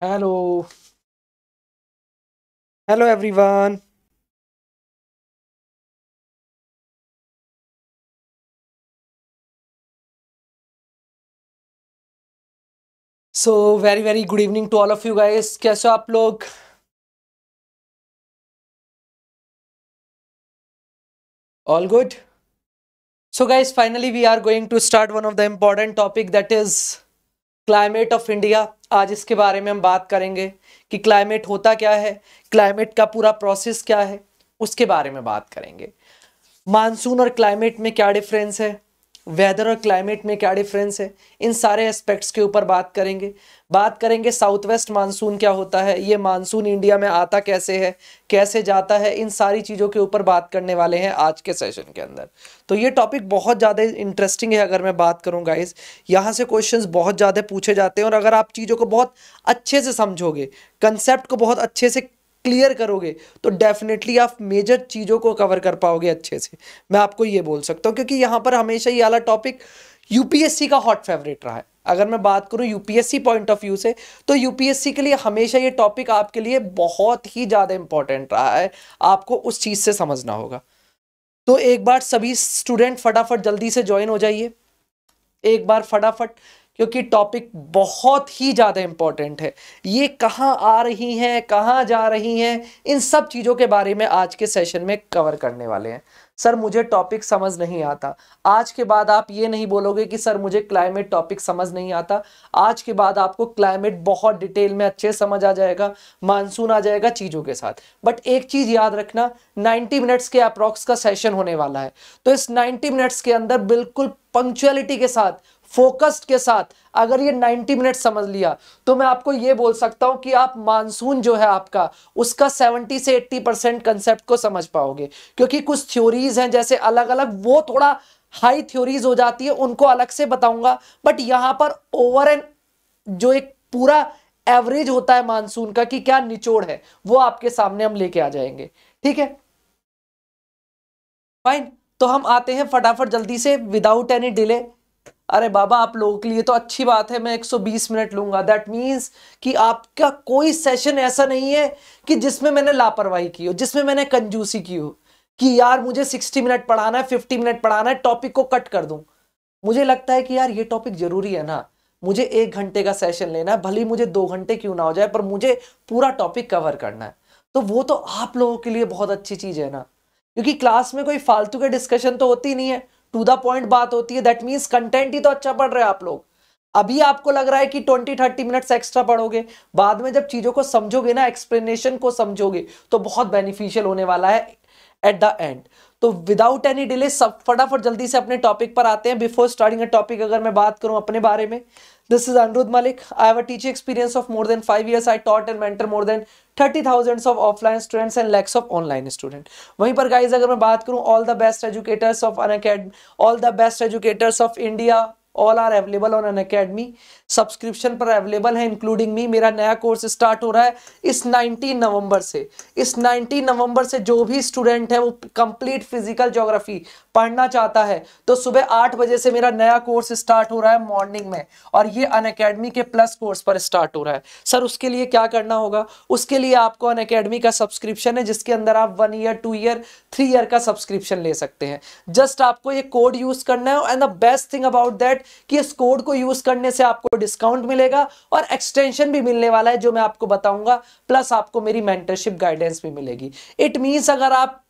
Hello. Hello, everyone. So, very, very good evening to all of you guys. Kaise aap log? All good? So, guys, finally, we are going to start one of the important topic that is climate of India. आज इसके बारे में हम बात करेंगे कि climate होता क्या है क्लाइमेट का पूरा प्रोसेस क्या है उसके बारे में बात करेंगे मानसून और क्लाइमेट में क्या डिफरेंस है वेदर और क्लाइमेट में क्या डिफरेंस है इन सारे एस्पेक्ट्स के ऊपर बात करेंगे बात करेंगे साउथ वेस्ट मानसून क्या होता है ये मानसून इंडिया में आता कैसे है कैसे जाता है इन सारी चीज़ों के ऊपर बात करने वाले हैं आज के सेशन के अंदर तो ये टॉपिक बहुत ज़्यादा इंटरेस्टिंग है अगर मैं बात करूँ गाइज यहाँ से क्वेश्चन बहुत ज़्यादा पूछे जाते हैं और अगर आप चीज़ों को बहुत अच्छे से समझोगे कंसेप्ट को बहुत अच्छे से क्लियर करोगे तो डेफिनेटली आप मेजर चीज़ों को कवर कर पाओगे अच्छे से मैं आपको ये बोल सकता हूँ क्योंकि यहाँ पर हमेशा ये वाला टॉपिक यूपीएससी का हॉट फेवरेट रहा है अगर मैं बात करूँ यूपीएससी पॉइंट ऑफ व्यू से तो यूपीएससी के लिए हमेशा ये टॉपिक आपके लिए बहुत ही ज़्यादा इंपॉर्टेंट रहा है आपको उस चीज़ से समझना होगा तो एक बार सभी स्टूडेंट फटाफट जल्दी से ज्वाइन हो जाइए एक बार फटाफट क्योंकि टॉपिक बहुत ही ज़्यादा इम्पॉर्टेंट है ये कहाँ आ रही हैं कहाँ जा रही हैं इन सब चीज़ों के बारे में आज के सेशन में कवर करने वाले हैं सर मुझे टॉपिक समझ नहीं आता आज के बाद आप ये नहीं बोलोगे कि सर मुझे क्लाइमेट टॉपिक समझ नहीं आता आज के बाद आपको क्लाइमेट बहुत डिटेल में अच्छे समझ आ जाएगा मानसून आ जाएगा चीज़ों के साथ बट एक चीज़ याद रखना 90 मिनट्स के अप्रॉक्स का सेशन होने वाला है तो इस 90 मिनट्स के अंदर बिल्कुल पंक्चुअलिटी के साथ फोकस्ड के साथ अगर ये 90 मिनट समझ लिया तो मैं आपको ये बोल सकता हूँ कि आप मानसून जो है आपका उसका 70 से 80 परसेंट कंसेप्ट को समझ पाओगे क्योंकि कुछ थ्योरीज हैं जैसे अलग अलग वो थोड़ा हाई थ्योरीज हो जाती है उनको अलग से बताऊंगा बट यहाँ पर ओवर एंड जो एक पूरा एवरेज होता है मानसून का कि क्या निचोड़ है वो आपके सामने हम लेके आ जाएंगे ठीक है फाइन तो हम आते हैं फटाफट जल्दी से विदाउट एनी डिले अरे बाबा आप लोगों के लिए तो अच्छी बात है मैं 120 मिनट लूंगा दैट मीन्स कि आपका कोई सेशन ऐसा नहीं है कि जिसमें मैंने लापरवाही की हो जिसमें मैंने कंजूसी की हो कि यार मुझे 60 मिनट पढ़ाना है 50 मिनट पढ़ाना है टॉपिक को कट कर दूं मुझे लगता है कि यार ये टॉपिक जरूरी है ना मुझे एक घंटे का सेशन लेना है भले मुझे दो घंटे क्यों ना हो जाए पर मुझे पूरा टॉपिक कवर करना है तो वो तो आप लोगों के लिए बहुत अच्छी चीज़ है ना क्योंकि क्लास में कोई फालतू के डिस्कशन तो होती नहीं है टू द पॉइंट बात होती है दैट मीन्स कंटेंट ही तो अच्छा पढ़ रहे हो आप लोग अभी आपको लग रहा है कि ट्वेंटी थर्टी मिनट्स एक्स्ट्रा पढ़ोगे बाद में जब चीजों को समझोगे ना एक्सप्लेनेशन को समझोगे तो बहुत बेनिफिशियल होने वाला है एट द एंड तो विदाउट एनी डिले सब फटाफट जल्दी से अपने टॉपिक पर आते हैं बिफोर स्टार्टिंग अ टॉपिक अगर मैं बात करूं अपने बारे में This is Anirudh Malik. I have a teaching experience of more than 5 years. I taught and mentor more than 30 thousands of offline students and lakhs of online student. वहीं पर guys अगर मैं बात करूँ all the best educators of Unacademy, all the best educators of India, all are available on Unacademy subscription पर available है including me मेरा नया कोर्स स्टार्ट हो रहा है इस 19 नवंबर से इस 19 नवंबर से जो भी स्टूडेंट है वो कंप्लीट फिजिकल ज्योग्राफी पढ़ना चाहता है तो सुबह आठ बजे से मेरा नया कोर्स स्टार्ट हो रहा है मॉर्निंग में और ये अन के प्लस कोर्स पर स्टार्ट हो रहा है सर उसके लिए क्या करना होगा उसके लिए आपको अन का सब्सक्रिप्शन है जिसके अंदर आप one year two year three year का सब्सक्रिप्शन ले सकते हैं जस्ट आपको ये कोड यूज करना है and the best thing about that कि इस कोड को यूज करने से आपको डिस्काउंट मिलेगा और एक्सटेंशन भी मिलने वाला है जो मैं आपको बताऊंगा प्लस आपको मेरी मेंटरशिप गाइडेंस भी मिलेगी इट मीन्स अगर आप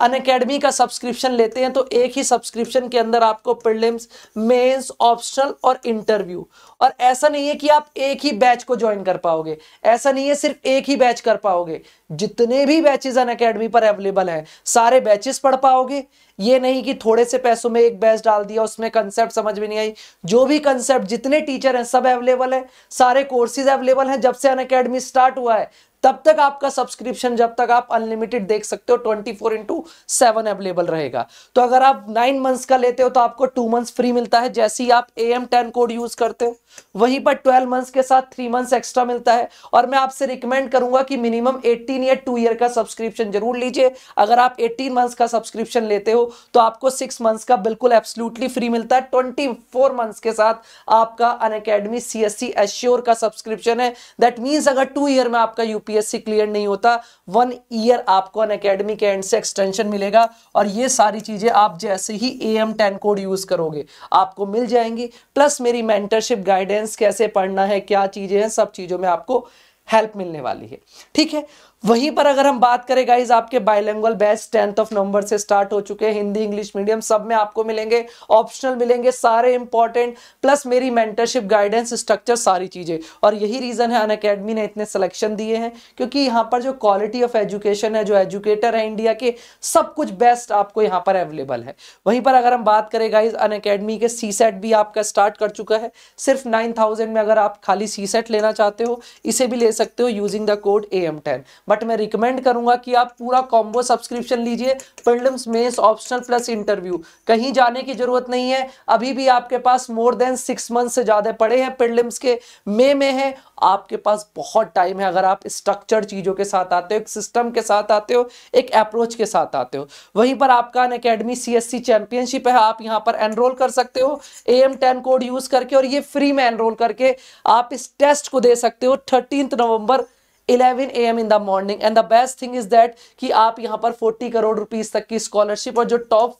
अन अकेडमी का सब्सक्रिप्शन लेते हैं तो एक ही सब्सक्रिप्शन के अंदर आपको प्रिलिम्स मेंस ऑप्शनल और इंटरव्यू और ऐसा नहीं है कि आप एक ही बैच को ज्वाइन कर पाओगे ऐसा नहीं है सिर्फ एक ही बैच कर पाओगे जितने भी बैचेस अन अकेडमी पर अवेलेबल हैं सारे बैचेस पढ़ पाओगे ये नहीं कि थोड़े से पैसों में एक बैच डाल दिया उसमें कंसेप्ट समझ में नहीं आई जो भी कंसेप्ट जितने टीचर हैं सब अवेलेबल है सारे कोर्सेज अवेलेबल हैं जब से अन अकेडमी स्टार्ट हुआ है तब तक आपका सब्सक्रिप्शन जब तक आप अनलिमिटेड देख सकते हो 24 फोर इंटू सेवन अवेलेबल रहेगा तो अगर आप नाइन मंथ्स का लेते हो तो आपको टू मंथ्स फ्री मिलता है जैसे ही आप A M ten code use करते हो वहीं पर ट्वेल्व मंथ्स के साथ थ्री मंथ्स एक्स्ट्रा मिलता है और मैं आपसे रिकमेंड करूंगा कि minimum eighteen year two year का सब्सक्रिप्शन जरूर लीजिए अगर आप एटीन मंथ्स का सब्सक्रिप्शन लेते हो तो आपको सिक्स मंथ्स का बिल्कुल एब्सोल्युटली फ्री मिलता है ट्वेंटी फोर मंथ्स के साथ आपका Unacademy C S C assure का सब्सक्रिप्शन है दैट मीन्स अगर टू ईयर में आपका यूपी यूपीएससी क्लियर नहीं होता वन ईयर आपको अन अकेडमी के एंड से एक्सटेंशन मिलेगा और ये सारी चीज़ें आप जैसे ही A M ten code use करोगे आपको मिल जाएंगी प्लस मेरी मेंटरशिप गाइडेंस कैसे पढ़ना है क्या चीज़ें हैं सब चीज़ों में आपको हेल्प मिलने वाली है ठीक है वहीं पर अगर हम बात करें गाइज आपके bilingual batch tenth of November से स्टार्ट हो चुके हैं हिंदी इंग्लिश मीडियम सब में आपको मिलेंगे ऑप्शनल मिलेंगे सारे इंपॉर्टेंट प्लस मेरी मेंटरशिप गाइडेंस स्ट्रक्चर सारी चीज़ें और यही रीज़न है अन अकेडमी ने इतने सिलेक्शन दिए हैं क्योंकि यहाँ पर जो क्वालिटी ऑफ एजुकेशन है जो एजुकेटर है इंडिया के सब कुछ बेस्ट आपको यहाँ पर अवेलेबल है वहीं पर अगर हम बात करें गाइज अन अकेडमी के सी सेट भी आपका स्टार्ट कर चुका है सिर्फ नाइन में अगर आप खाली सी सेट लेना चाहते हो इसे भी ले सकते हो using the code A M ten but मैं रिकमेंड करूंगा कि आप पूरा कॉम्बो सब्सक्रिप्शन लीजिए prelims mains optional plus interview कहीं जाने की जरूरत नहीं है अभी भी आपके पास मोर देन सिक्स मंथ से ज़्यादा पड़े हैं प्रिलिम्स के मे में है आपके पास बहुत टाइम है अगर आप स्ट्रक्चर चीज़ों के साथ आते हो एक सिस्टम के साथ आते हो एक अप्रोच के साथ आते हो वहीं पर आपका अन अकेडमी सी चैंपियनशिप है आप यहाँ पर एनरोल कर सकते हो A M ten code use करके और ये फ्री में एनरोल करके आप इस टेस्ट को दे सकते हो thirteen November 11 AM in the morning and the best thing is that कि आप यहां पर 40 करोड़ रुपीज तक की स्कॉलरशिप और जो टॉप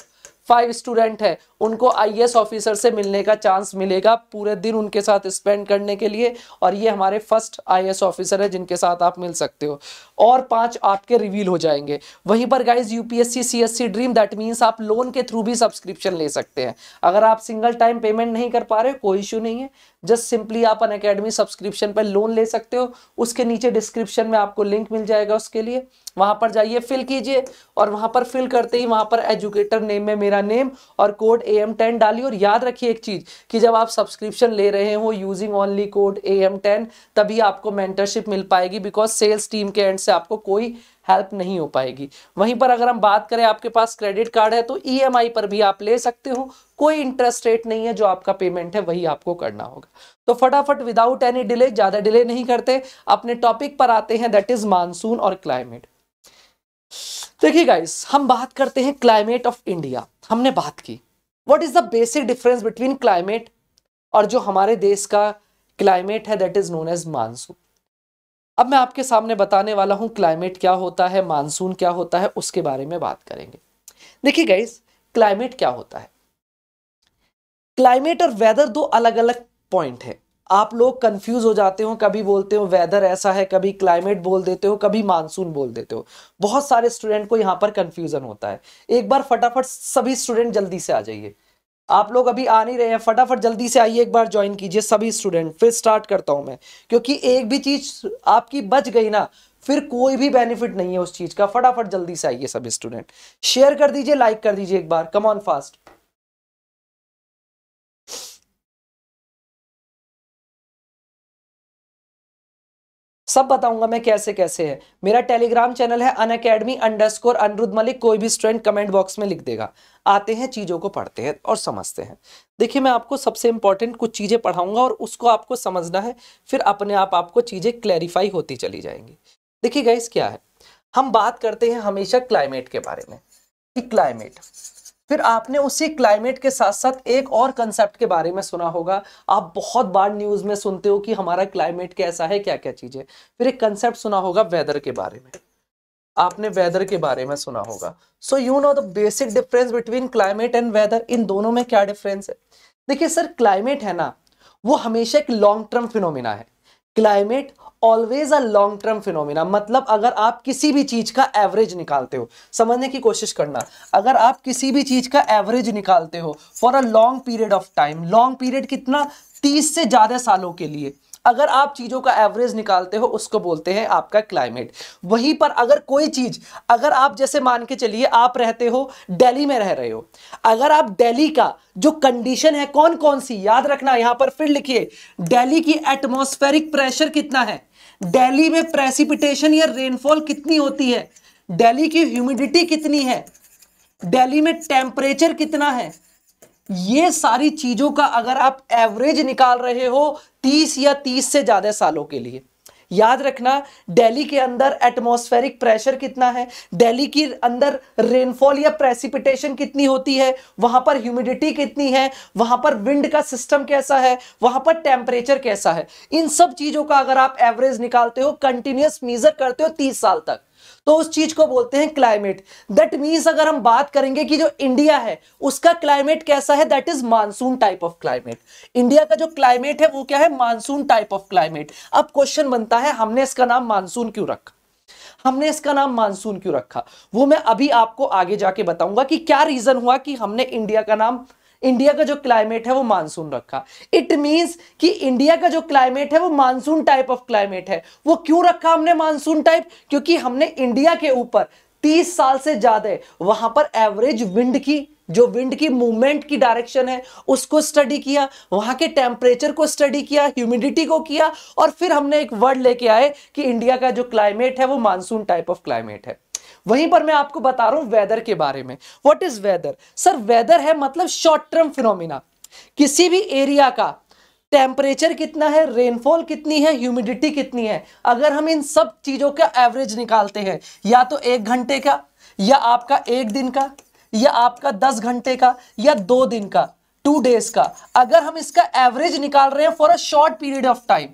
फाइव स्टूडेंट है उनको आईएएस ऑफिसर से मिलने का चांस मिलेगा पूरे दिन उनके साथ स्पेंड करने के लिए और ये हमारे फर्स्ट आईएएस ऑफिसर है जिनके साथ आप मिल सकते हो और पांच आपके रिवील हो जाएंगे वहीं पर guys UPSC CSC dream that means आप लोन के थ्रू भी सब्सक्रिप्शन ले सकते हैं अगर आप सिंगल टाइम पेमेंट नहीं कर पा रहे कोई इशू नहीं है जस्ट सिंपली आप अन अकेडमी सब्सक्रिप्शन पर लोन ले सकते हो उसके नीचे डिस्क्रिप्शन में आपको लिंक मिल जाएगा उसके लिए वहां पर जाइए फिल कीजिए और वहां पर फिल करते ही वहां पर एजुकेटर नेम में मेरा नेम और कोड ए एम टेन डालिए और याद रखिए एक चीज कि जब आप सब्सक्रिप्शन ले रहे हो using only code A M ten तभी आपको मेंटरशिप मिल पाएगी बिकॉज सेल्स टीम के एंड से आपको कोई हेल्प नहीं हो पाएगी वहीं पर अगर हम बात करें आपके पास क्रेडिट कार्ड है तो ईएमआई e पर भी आप ले सकते हो कोई इंटरेस्ट रेट नहीं है जो आपका पेमेंट है वही आपको करना होगा तो फटाफट विदाउट एनी डिले ज़्यादा डिले नहीं करते अपने टॉपिक पर आते हैं दैट इज़ मानसून और क्लाइमेट देखिए गाइस हम बात करते हैं क्लाइमेट ऑफ इंडिया हमने बात की what is the basic difference between climate और जो हमारे देश का क्लाइमेट है that is known as monsoon अब मैं आपके सामने बताने वाला हूं क्लाइमेट क्या होता है मानसून क्या होता है उसके बारे में बात करेंगे देखिए गाइस क्लाइमेट क्या होता है क्लाइमेट और वेदर दो अलग अलग पॉइंट है आप लोग कंफ्यूज हो जाते हो कभी बोलते हो वेदर ऐसा है कभी क्लाइमेट बोल देते हो कभी मानसून बोल देते हो बहुत सारे स्टूडेंट को यहाँ पर कंफ्यूजन होता है एक बार फटाफट सभी स्टूडेंट जल्दी से आ जाइए आप लोग अभी आ नहीं रहे हैं फटाफट जल्दी से आइए एक बार ज्वाइन कीजिए सभी स्टूडेंट फिर स्टार्ट करता हूं मैं क्योंकि एक भी चीज आपकी बच गई ना फिर कोई भी बेनिफिट नहीं है उस चीज का फटाफट जल्दी से आइए सभी स्टूडेंट शेयर कर दीजिए लाइक कर दीजिए एक बार कम ऑन फास्ट सब बताऊंगा मैं कैसे कैसे है मेरा टेलीग्राम चैनल है Unacademy underscore Anirudh Malik कोई भी स्टूडेंट कमेंट बॉक्स में लिख देगा आते हैं चीज़ों को पढ़ते हैं और समझते हैं देखिए मैं आपको सबसे इंपॉर्टेंट कुछ चीज़ें पढ़ाऊंगा और उसको आपको समझना है फिर अपने आप आपको चीज़ें क्लैरिफाई होती चली जाएंगी देखिए गैस क्या है हम बात करते हैं हमेशा क्लाइमेट के बारे में कि क्लाइमेट फिर आपने उसी क्लाइमेट के साथ साथ एक और कंसेप्ट के बारे में सुना होगा आप बहुत बार न्यूज़ में सुनते हो कि हमारा क्लाइमेट कैसा है क्या क्या चीज़ें फिर एक कंसेप्ट सुना होगा वेदर के बारे में आपने वेदर के बारे में सुना होगा so you know the basic difference between climate and weather इन दोनों में क्या डिफरेंस है देखिए सर क्लाइमेट है ना वो हमेशा एक लॉन्ग टर्म फिनोमिना है climate always a long term phenomena मतलब अगर आप किसी भी चीज का एवरेज निकालते हो समझने की कोशिश करना अगर आप किसी भी चीज का एवरेज निकालते हो for a long period of time long period कितना तीस से ज्यादा सालों के लिए अगर आप चीज़ों का एवरेज निकालते हो उसको बोलते हैं आपका क्लाइमेट वहीं पर अगर कोई चीज़ अगर आप जैसे मान के चलिए आप रहते हो दिल्ली में रह रहे हो अगर आप दिल्ली का जो कंडीशन है कौन कौन सी याद रखना यहां पर फिर लिखिए दिल्ली की एटमॉस्फेरिक प्रेशर कितना है दिल्ली में प्रेसिपिटेशन या रेनफॉल कितनी होती है दिल्ली की ह्यूमिडिटी कितनी है दिल्ली में टेम्परेचर कितना है ये सारी चीज़ों का अगर आप एवरेज निकाल रहे हो 30 या 30 से ज़्यादा सालों के लिए याद रखना दिल्ली के अंदर एटमॉस्फेरिक प्रेशर कितना है दिल्ली के अंदर रेनफॉल या प्रेसिपिटेशन कितनी होती है वहां पर ह्यूमिडिटी कितनी है वहां पर विंड का सिस्टम कैसा है वहां पर टेम्परेचर कैसा है इन सब चीजों का अगर आप एवरेज निकालते हो कंटिन्यूस मेजर करते हो तीस साल तक तो उस चीज को बोलते हैं क्लाइमेट दैट मीन्स अगर हम बात करेंगे कि जो इंडिया है उसका क्लाइमेट कैसा है that is monsoon type of climate India का जो क्लाइमेट है वो क्या है मानसून टाइप ऑफ क्लाइमेट अब क्वेश्चन बनता है हमने इसका नाम मानसून क्यों रखा हमने इसका नाम मानसून क्यों रखा वो मैं अभी आपको आगे जाके बताऊंगा कि क्या रीजन हुआ कि हमने इंडिया का नाम इंडिया का जो क्लाइमेट है वो मानसून रखा इट मींस कि इंडिया का जो क्लाइमेट है वो मानसून टाइप ऑफ क्लाइमेट है वो क्यों रखा हमने मानसून टाइप क्योंकि हमने इंडिया के ऊपर तीस साल से ज्यादा वहां पर एवरेज विंड की जो विंड की मूवमेंट की डायरेक्शन है उसको स्टडी किया वहां के टेम्परेचर को स्टडी किया ह्यूमिडिटी को किया और फिर हमने एक वर्ड लेके आए कि इंडिया का जो क्लाइमेट है वो मानसून टाइप ऑफ क्लाइमेट है वहीं पर मैं आपको बता रहा हूं वेदर के बारे में what is weather sir weather है मतलब शॉर्ट टर्म फिनोमिना किसी भी एरिया का टेम्परेचर कितना है रेनफॉल कितनी है ह्यूमिडिटी कितनी है अगर हम इन सब चीज़ों का एवरेज निकालते हैं या तो एक घंटे का या आपका एक दिन का या आपका दस घंटे का या दो दिन का टू डेज का अगर हम इसका एवरेज निकाल रहे हैं for a short period of time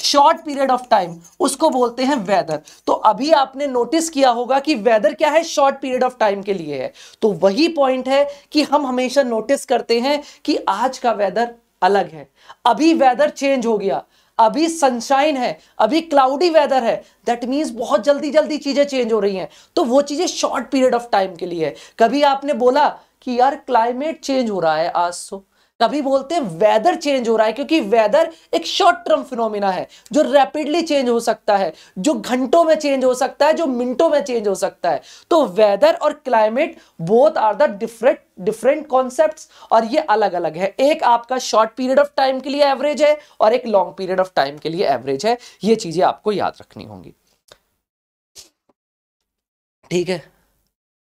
short period of time उसको बोलते हैं वेदर तो अभी आपने नोटिस किया होगा कि वेदर क्या है शॉर्ट पीरियड ऑफ टाइम के लिए है तो वही पॉइंट है कि हम हमेशा नोटिस करते हैं कि आज का वेदर अलग है अभी वेदर चेंज हो गया अभी सनशाइन है अभी क्लाउडी वेदर है दैट मीन्स बहुत जल्दी जल्दी चीज़ें चेंज हो रही हैं तो वो चीज़ें शॉर्ट पीरियड ऑफ टाइम के लिए है कभी आपने बोला कि यार क्लाइमेट चेंज हो रहा है आज सो तो? तभी बोलते हैं वेदर चेंज हो रहा है क्योंकि वेदर एक शॉर्ट टर्म फिनोमिना है जो रैपिडली चेंज हो सकता है जो घंटों में चेंज हो सकता है जो मिनटों में चेंज हो सकता है तो वेदर और climate both are the different different concept और ये अलग अलग है एक आपका शॉर्ट पीरियड ऑफ टाइम के लिए एवरेज है और एक लॉन्ग पीरियड ऑफ टाइम के लिए एवरेज है ये चीजें आपको याद रखनी होंगी ठीक है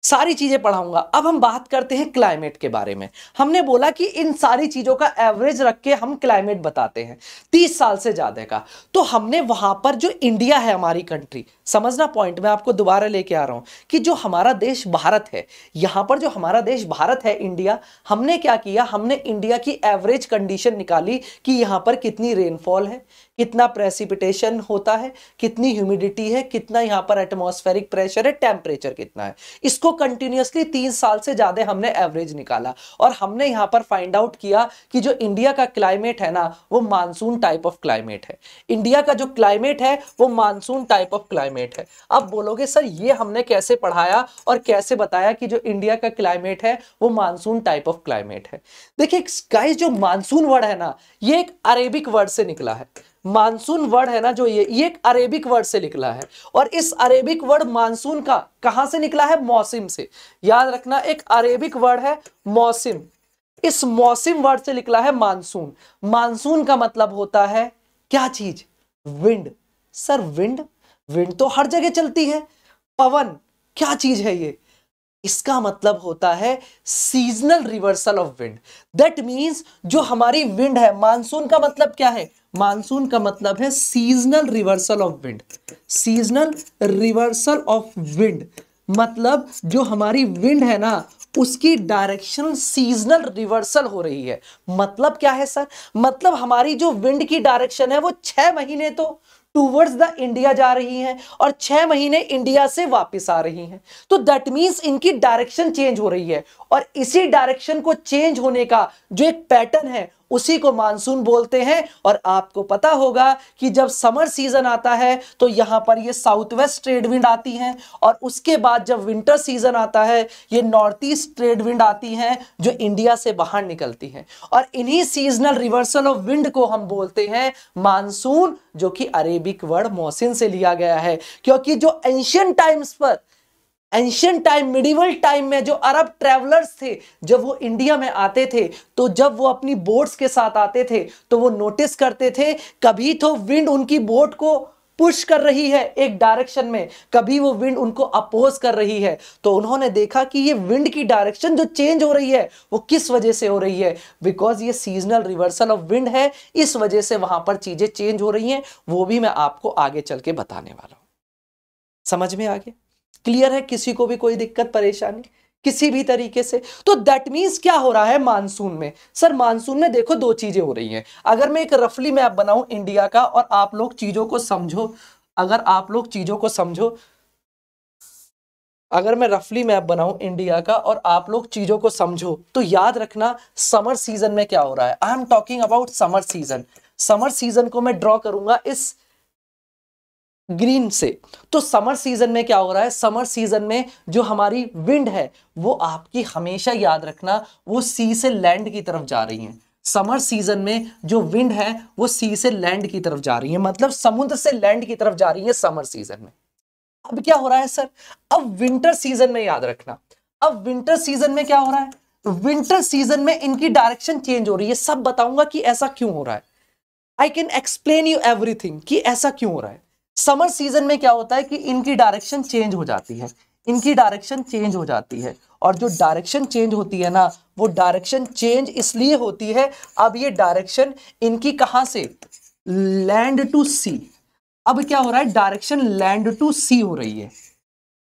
सारी चीजें पढ़ाऊंगा अब हम बात करते हैं क्लाइमेट के बारे में हमने बोला कि इन सारी चीजों का एवरेज रख के हम क्लाइमेट बताते हैं तीस साल से ज्यादा का तो हमने वहां पर जो इंडिया है हमारी कंट्री समझना पॉइंट मैं आपको दोबारा लेके आ रहा हूं कि जो हमारा देश भारत है यहां पर जो हमारा देश भारत है इंडिया हमने क्या किया हमने इंडिया की एवरेज कंडीशन निकाली कि यहां पर कितनी रेनफॉल है कितना प्रेसिपिटेशन होता है कितनी ह्यूमिडिटी है कितना यहाँ पर एटमोस्फेरिक प्रेशर है टेम्परेचर कितना है इसको कंटिन्यूसली तीन साल से ज़्यादा हमने एवरेज निकाला और हमने यहाँ पर फाइंड आउट किया कि जो इंडिया का क्लाइमेट है ना वो मानसून टाइप ऑफ क्लाइमेट है इंडिया का जो क्लाइमेट है वो मानसून टाइप ऑफ क्लाइमेट है अब बोलोगे सर ये हमने कैसे पढ़ाया और कैसे बताया कि जो इंडिया का क्लाइमेट है वो मानसून टाइप ऑफ क्लाइमेट है देखिए गाइस जो मानसून वर्ड है ना ये एक अरेबिक वर्ड से निकला है मानसून वर्ड है ना जो ये ये एक अरेबिक वर्ड से निकला है और इस अरेबिक वर्ड मानसून का कहां से निकला है मौसम से याद रखना एक अरेबिक वर्ड है मौसम इस मौसम वर्ड से निकला है मानसून मानसून का मतलब होता है क्या चीज विंड सर विंड विंड तो हर जगह चलती है पवन क्या चीज है ये इसका मतलब होता है seasonal reversal of wind that means जो हमारी विंड है मानसून का मतलब क्या है मानसून का मतलब है seasonal reversal of wind seasonal reversal of wind मतलब जो हमारी विंड है ना उसकी डायरेक्शन सीजनल रिवर्सल हो रही है मतलब क्या है सर मतलब हमारी जो विंड की डायरेक्शन है वो छह महीने तो टूवर्ड्स द इंडिया जा रही हैं और छह महीने इंडिया से वापस आ रही हैं तो दैट मीन्स इनकी डायरेक्शन चेंज हो रही है और इसी डायरेक्शन को चेंज होने का जो एक पैटर्न है उसी को मानसून बोलते हैं और आपको पता होगा कि जब समर सीजन आता है तो यहां पर ये साउथ वेस्ट ट्रेड विंड आती हैं और उसके बाद जब विंटर सीजन आता है ये नॉर्थ ईस्ट ट्रेड विंड आती हैं जो इंडिया से बाहर निकलती हैं और इन्हीं सीजनल रिवर्सल ऑफ विंड को हम बोलते हैं मानसून जो कि अरेबिक वर्ड मोहसिन से लिया गया है क्योंकि जो एंशियन टाइम्स पर एंशियंट टाइम मिडिवल टाइम में जो अरब ट्रेवलर्स थे जब वो इंडिया में आते थे तो जब वो अपनी बोट्स के साथ आते थे तो वो नोटिस करते थे कभी तो विंड उनकी बोट को पुश कर रही है एक डायरेक्शन में कभी वो विंड उनको अपोज कर रही है तो उन्होंने देखा कि ये विंड की डायरेक्शन जो चेंज हो रही है वो किस वजह से हो रही है बिकॉज ये सीजनल रिवर्सल ऑफ विंड है इस वजह से वहां पर चीजें चेंज हो रही हैं वो भी मैं आपको आगे चल के बताने वाला हूं समझ में आ गया क्लियर है किसी को भी कोई दिक्कत परेशानी किसी भी तरीके से तो दैट मीन्स क्या हो रहा है मानसून में सर मानसून में देखो दो चीजें हो रही हैं अगर मैं एक रफली मैप बनाऊं इंडिया का और आप लोग चीजों को समझो अगर आप लोग चीजों को समझो अगर मैं रफली मैप बनाऊं इंडिया का और आप लोग चीजों को समझो तो याद रखना समर सीजन में क्या हो रहा है I am talking about summer season summer season को मैं ड्रॉ करूंगा इस ग्रीन से तो समर सीजन में क्या हो रहा है समर सीजन में जो हमारी विंड है वो आपकी हमेशा याद रखना वो सी से लैंड की तरफ जा रही है समर सीजन में जो विंड है वो सी से लैंड की तरफ जा रही है मतलब समुद्र से लैंड की तरफ जा रही है समर सीजन में अब क्या हो रहा है सर अब विंटर सीजन में याद रखना अब विंटर सीजन में क्या हो रहा है विंटर सीजन में इनकी डायरेक्शन चेंज हो रही है सब बताऊंगा कि ऐसा क्यों हो रहा है I can explain you everything कि ऐसा क्यों हो रहा है समर सीजन में क्या होता है कि इनकी डायरेक्शन चेंज हो जाती है इनकी डायरेक्शन चेंज हो जाती है और जो डायरेक्शन चेंज होती है ना वो डायरेक्शन चेंज इसलिए होती है अब ये डायरेक्शन इनकी कहां से लैंड टू सी अब क्या हो रहा है डायरेक्शन लैंड टू सी हो रही है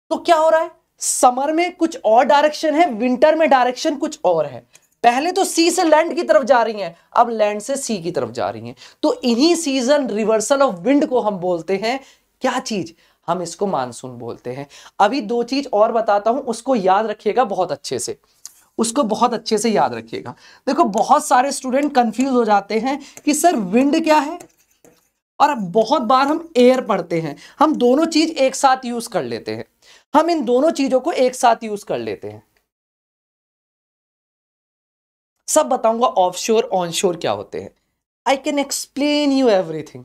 तो क्या हो रहा है समर में कुछ और डायरेक्शन है विंटर में डायरेक्शन कुछ और है पहले तो सी से लैंड की तरफ जा रही हैं अब लैंड से सी की तरफ जा रही हैं तो इन्हीं सीजन रिवर्सल ऑफ विंड को हम बोलते हैं क्या चीज हम इसको मानसून बोलते हैं अभी दो चीज और बताता हूं उसको याद रखिएगा बहुत अच्छे से उसको बहुत अच्छे से याद रखिएगा देखो बहुत सारे स्टूडेंट कंफ्यूज हो जाते हैं कि सर विंड क्या है और बहुत बार हम एयर पढ़ते हैं हम दोनों चीज एक साथ यूज कर लेते हैं हम इन दोनों चीजों को एक साथ यूज कर लेते हैं सब बताऊंगा ऑफशोर ऑनशोर क्या होते हैं I can explain you everything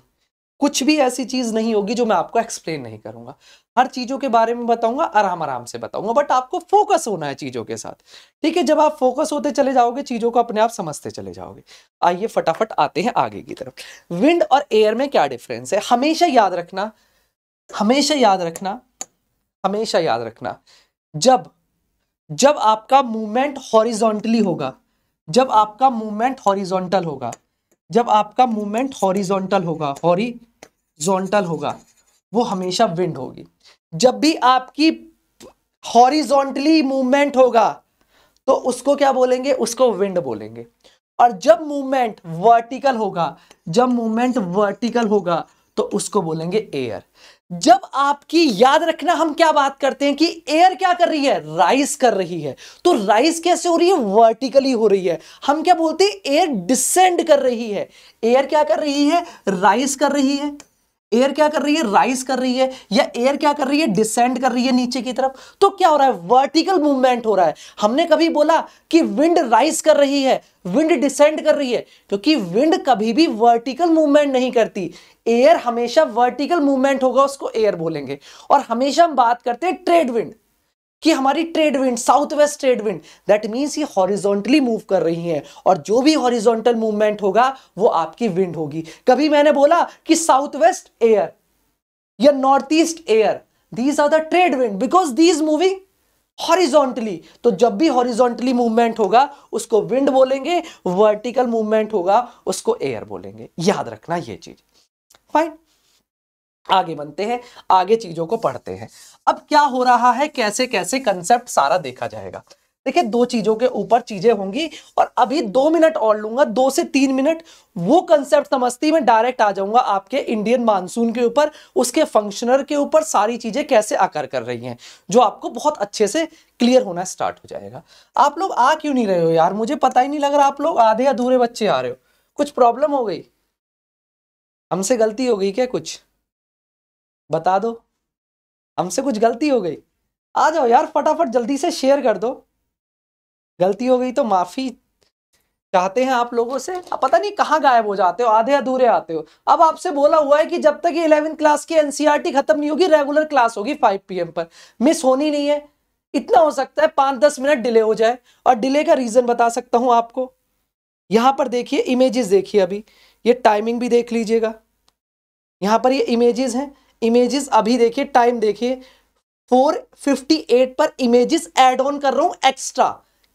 कुछ भी ऐसी चीज़ नहीं होगी जो मैं आपको एक्सप्लेन नहीं करूंगा हर चीज़ों के बारे में बताऊंगा आराम आराम से बताऊंगा बट आपको फोकस होना है चीज़ों के साथ ठीक है जब आप फोकस होते चले जाओगे चीज़ों को अपने आप समझते चले जाओगे आइए फटाफट आते हैं आगे की तरफ विंड और एयर में क्या डिफरेंस है हमेशा याद रखना हमेशा याद रखना हमेशा याद रखना जब जब आपका मूवमेंट हॉरिजोंटली होगा जब आपका मूवमेंट हॉरिजॉन्टल होगा जब आपका मूवमेंट हॉरिजॉन्टल होगा हॉरिजॉन्टल होगा वो हमेशा विंड होगी जब भी आपकी हॉरिजॉन्टली मूवमेंट होगा तो उसको क्या बोलेंगे उसको विंड बोलेंगे और जब मूवमेंट वर्टिकल होगा जब मूवमेंट वर्टिकल होगा तो उसको बोलेंगे एयर जब आपकी याद रखना हम क्या बात करते हैं कि एयर क्या कर रही है राइस कर रही है तो राइस कैसे हो रही है वर्टिकली हो रही है हम क्या बोलते हैं एयर डिसेंड कर रही है एयर क्या कर रही है राइस कर रही है एयर क्या कर रही है राइज कर रही है या एयर क्या कर रही है डिसेंड कर रही है नीचे की तरफ तो क्या हो रहा है वर्टिकल मूवमेंट हो रहा है हमने कभी बोला कि विंड राइज कर रही है विंड डिसेंड कर रही है क्योंकि विंड कभी भी वर्टिकल मूवमेंट नहीं करती एयर हमेशा वर्टिकल मूवमेंट होगा उसको एयर बोलेंगे और हमेशा हम बात करते हैं ट्रेड विंड कि हमारी trade wind south west trade wind that means ये हॉरिजॉन्टली मूव कर रही हैं और जो भी हॉरिजॉन्टल मूवमेंट होगा वो आपकी विंड होगी कभी मैंने बोला कि साउथ वेस्ट एयर या north east air these are the trade wind because these moving horizontally तो जब भी हॉरिजॉन्टली मूवमेंट होगा उसको विंड बोलेंगे वर्टिकल मूवमेंट होगा उसको एयर बोलेंगे याद रखना ये चीज फाइन आगे बनते हैं आगे चीजों को पढ़ते हैं अब क्या हो रहा है कैसे कैसे कंसेप्ट सारा देखा जाएगा देखिए दो चीजों के ऊपर चीजें होंगी और अभी दो मिनट और लूंगा दो से तीन मिनट वो कंसेप्ट समझती मैं डायरेक्ट आ जाऊंगा आपके इंडियन मानसून के ऊपर उसके फंक्शनर के ऊपर सारी चीजें कैसे आकर कर रही हैं जो आपको बहुत अच्छे से क्लियर होना स्टार्ट हो जाएगा आप लोग आ क्यों नहीं रहे हो यार मुझे पता ही नहीं लग रहा आप लोग आधे अधूरे बच्चे आ रहे हो कुछ प्रॉब्लम हो गई हमसे गलती हो गई क्या कुछ बता दो हमसे कुछ गलती हो गई आ जाओ यार फटाफट जल्दी से शेयर कर दो गलती हो गई तो माफ़ी चाहते हैं आप लोगों से पता नहीं कहाँ गायब हो जाते हो आधे अधूरे आते हो अब आपसे बोला हुआ है कि जब तक ये इलेवेंथ क्लास की एनसीईआरटी e खत्म नहीं होगी रेगुलर क्लास होगी 5 पीएम पर मिस होनी नहीं है इतना हो सकता है पाँच दस मिनट डिले हो जाए और डिले का रीज़न बता सकता हूँ आपको यहां पर देखिए इमेजेस देखिए अभी ये टाइमिंग भी देख लीजिएगा यहां पर ये इमेजेस हैं इमेजेस अभी देखिए टाइम देखिए 458 पर इमेजेस एड ऑन कर रहा हूं एक्स्ट्रा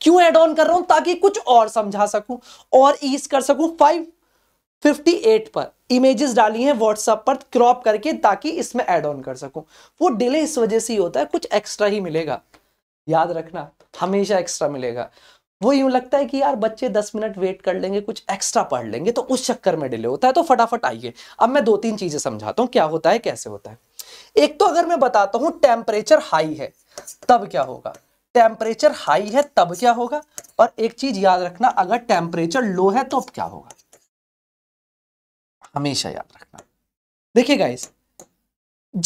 क्यों एड ऑन कर रहा हूं ताकि कुछ और समझा सकूं और ईज कर सकूं 558 पर इमेजेस डाली हैं व्हाट्सएप पर क्रॉप करके ताकि इसमें एड ऑन कर सकूं वो डिले इस वजह से ही होता है कुछ एक्स्ट्रा ही मिलेगा याद रखना हमेशा एक्स्ट्रा मिलेगा वो यूं लगता है कि यार बच्चे दस मिनट वेट कर लेंगे कुछ एक्स्ट्रा पढ़ लेंगे तो उस चक्कर में डिले होता है तो फटाफट आइए अब मैं दो तीन चीज़ें समझाता हूँ क्या होता है कैसे होता है एक तो अगर मैं बताता हूं टेम्परेचर हाई है तब क्या होगा टेम्परेचर हाई है तब क्या होगा और एक चीज याद रखना अगर टेम्परेचर लो है तो क्या होगा हमेशा याद रखना देखिए गाइस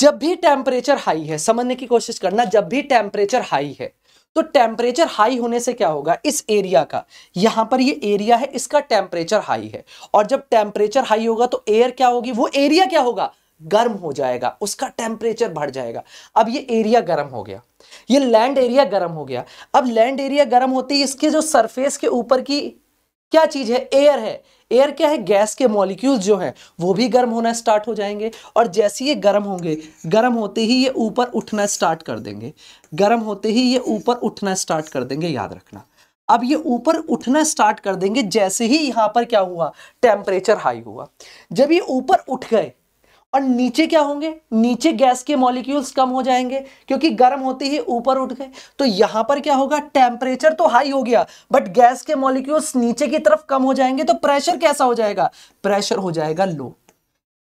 जब भी टेम्परेचर हाई है समझने की कोशिश करना जब भी टेम्परेचर हाई है तो टेम्परेचर हाई होने से क्या होगा इस एरिया का यहां पर ये एरिया है इसका टेम्परेचर हाई है और जब टेम्परेचर हाई होगा तो एयर क्या होगी वो एरिया क्या होगा गर्म हो जाएगा उसका टेम्परेचर बढ़ जाएगा अब ये एरिया गर्म हो गया ये लैंड एरिया गर्म हो गया अब लैंड एरिया गर्म होती है इसके जो सरफेस के ऊपर की क्या चीज है एयर है एयर क्या है गैस के मॉलिक्यूल्स जो हैं वो भी गर्म होना स्टार्ट हो जाएंगे और जैसे ये गर्म होंगे गर्म होते ही ये ऊपर उठना स्टार्ट कर देंगे गर्म होते ही ये ऊपर उठना स्टार्ट कर देंगे याद रखना अब ये ऊपर उठना स्टार्ट कर देंगे जैसे ही यहाँ पर क्या हुआ टेम्परेचर हाई हुआ जब ये ऊपर उठ गए और नीचे क्या होंगे नीचे गैस के मॉलिक्यूल्स कम हो जाएंगे क्योंकि गर्म होते ही ऊपर उठ गए तो यहां पर क्या होगा टेम्परेचर तो हाई हो गया बट गैस के मॉलिक्यूल्स नीचे की तरफ कम हो जाएंगे तो प्रेशर कैसा हो जाएगा प्रेशर हो जाएगा लो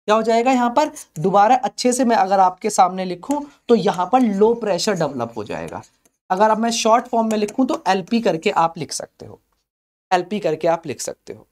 क्या हो जाएगा यहां पर दोबारा अच्छे से मैं अगर आपके सामने लिखूं तो यहां पर लो प्रेशर डेवलप हो जाएगा अगर अब मैं शॉर्ट फॉर्म में लिखूं तो एलपी करके आप लिख सकते हो एलपी करके आप लिख सकते हो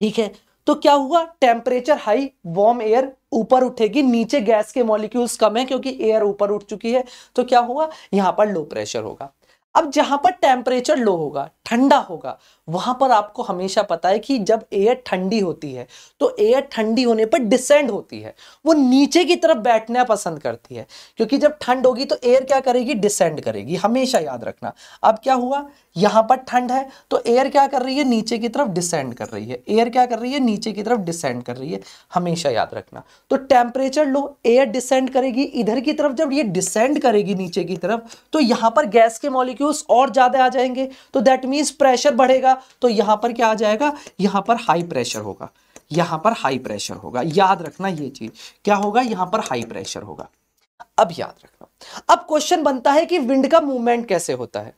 ठीक है तो क्या हुआ टेम्परेचर हाई वार्म एयर ऊपर उठेगी नीचे गैस के मॉलिक्यूल्स कम है क्योंकि एयर ऊपर उठ चुकी है तो क्या हुआ यहां पर लो प्रेशर होगा अब जहां पर टेम्परेचर लो होगा ठंडा होगा वहां पर आपको हमेशा पता है कि जब एयर ठंडी होती है तो एयर ठंडी होने पर डिसेंड होती है वो नीचे की तरफ बैठना पसंद करती है क्योंकि जब ठंड होगी तो एयर क्या करेगी डिसेंड करेगी हमेशा याद रखना अब क्या हुआ यहां पर ठंड है तो एयर क्या कर रही है नीचे की तरफ डिसेंड कर रही है एयर क्या कर रही है नीचे की तरफ डिसेंड कर रही है हमेशा याद रखना तो टेम्परेचर लो एयर डिसेंड करेगी इधर की तरफ जब ये डिसेंड करेगी नीचे की तरफ तो यहां पर गैस के मॉलिक मॉलिक्यूल्स और ज़्यादा आ जाएंगे तो दैट मीन्स प्रेशर बढ़ेगा तो यहां पर क्या आ जाएगा यहां पर हाई प्रेशर होगा यहां पर हाई प्रेशर होगा याद रखना ये चीज़ क्या होगा यहां पर हाई प्रेशर होगा अब याद रखना अब क्वेश्चन बनता है कि विंड का मूवमेंट कैसे होता है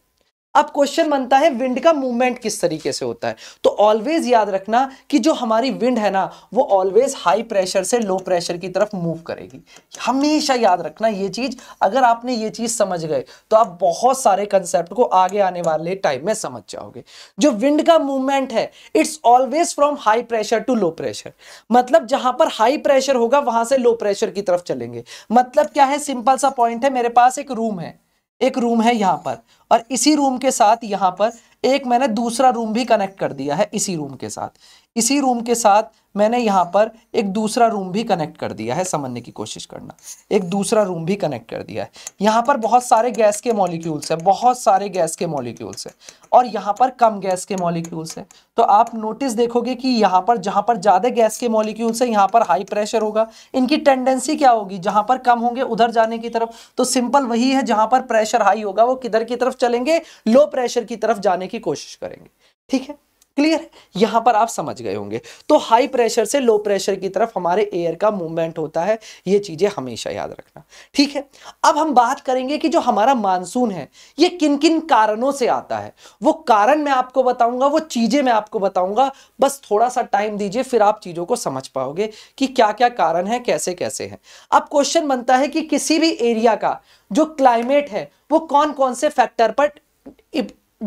अब क्वेश्चन बनता है विंड का मूवमेंट किस तरीके से होता है तो ऑलवेज याद रखना कि जो हमारी विंड है ना वो ऑलवेज हाई प्रेशर से लो प्रेशर की तरफ मूव करेगी हमेशा याद रखना ये चीज अगर आपने ये चीज समझ गए तो आप बहुत सारे कंसेप्ट को आगे आने वाले टाइम में समझ जाओगे जो विंड का मूवमेंट है it's always from high pressure to low pressure मतलब जहां पर हाई प्रेशर होगा वहां से लो प्रेशर की तरफ चलेंगे मतलब क्या है सिंपल सा पॉइंट है मेरे पास एक रूम है एक रूम है यहाँ पर और इसी रूम के साथ यहाँ पर एक मैंने दूसरा रूम भी कनेक्ट कर दिया है इसी रूम के साथ इसी रूम के साथ मैंने यहाँ पर एक दूसरा रूम भी कनेक्ट कर दिया है समझने की कोशिश करना एक दूसरा रूम भी कनेक्ट कर दिया है यहाँ पर बहुत सारे गैस के मॉलिक्यूल्स हैं बहुत सारे गैस के मॉलिक्यूल्स हैं और यहाँ पर कम गैस के मॉलिक्यूल्स हैं तो आप नोटिस देखोगे कि यहाँ पर जहाँ पर ज़्यादा गैस के मॉलिक्यूल्स हैं यहाँ पर हाई प्रेशर होगा इनकी टेंडेंसी क्या होगी जहाँ पर कम होंगे उधर जाने की तरफ तो सिंपल वही है जहाँ पर प्रेशर हाई होगा वो किधर की तरफ चलेंगे लो प्रेशर की तरफ जाने की की कोशिश करेंगे ठीक है क्लियर यहां पर आप समझ गए होंगे तो हाई प्रेशर से लो प्रेशर की तरफ हमारे एयर का मूवमेंट होता है ये चीजें हमेशा याद रखना ठीक है अब हम बात करेंगे कि जो हमारा मानसून है ये किन किन कारणों से आता है वो कारण मैं आपको बताऊंगा वो चीजें मैं आपको बताऊंगा बस थोड़ा सा टाइम दीजिए फिर आप चीजों को समझ पाओगे कि क्या क्या कारण है कैसे कैसे है अब क्वेश्चन बनता है कि किसी भी एरिया का जो क्लाइमेट है वो कौन कौन से फैक्टर पर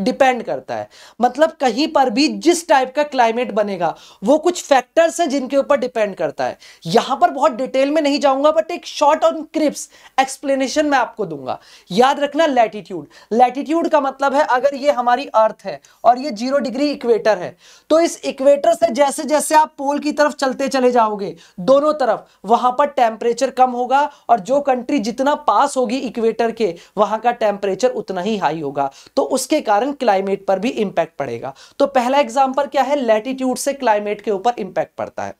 डिपेंड करता है मतलब कहीं पर भी जिस टाइप का क्लाइमेट बनेगा वो कुछ फैक्टर्स हैं जिनके ऊपर डिपेंड करता है यहां पर बहुत डिटेल में नहीं जाऊंगा बट एक शॉर्ट ऑन क्रिप्स एक्सप्लेनेशन मैं आपको दूंगा याद रखना लैटिट्यूड लैटिट्यूड का मतलब है अगर ये हमारी अर्थ है और ये जीरो डिग्री इक्वेटर है तो इस इक्वेटर से जैसे जैसे आप पोल की तरफ चलते चले जाओगे दोनों तरफ वहां पर टेम्परेचर कम होगा और जो कंट्री जितना पास होगी इक्वेटर के वहां का टेम्परेचर उतना ही हाई होगा तो उसके कारण कारण क्लाइमेट पर भी इंपैक्ट पड़ेगा तो पहला एग्जाम्पल क्या है लैटिट्यूड से क्लाइमेट के ऊपर इंपैक्ट पड़ता है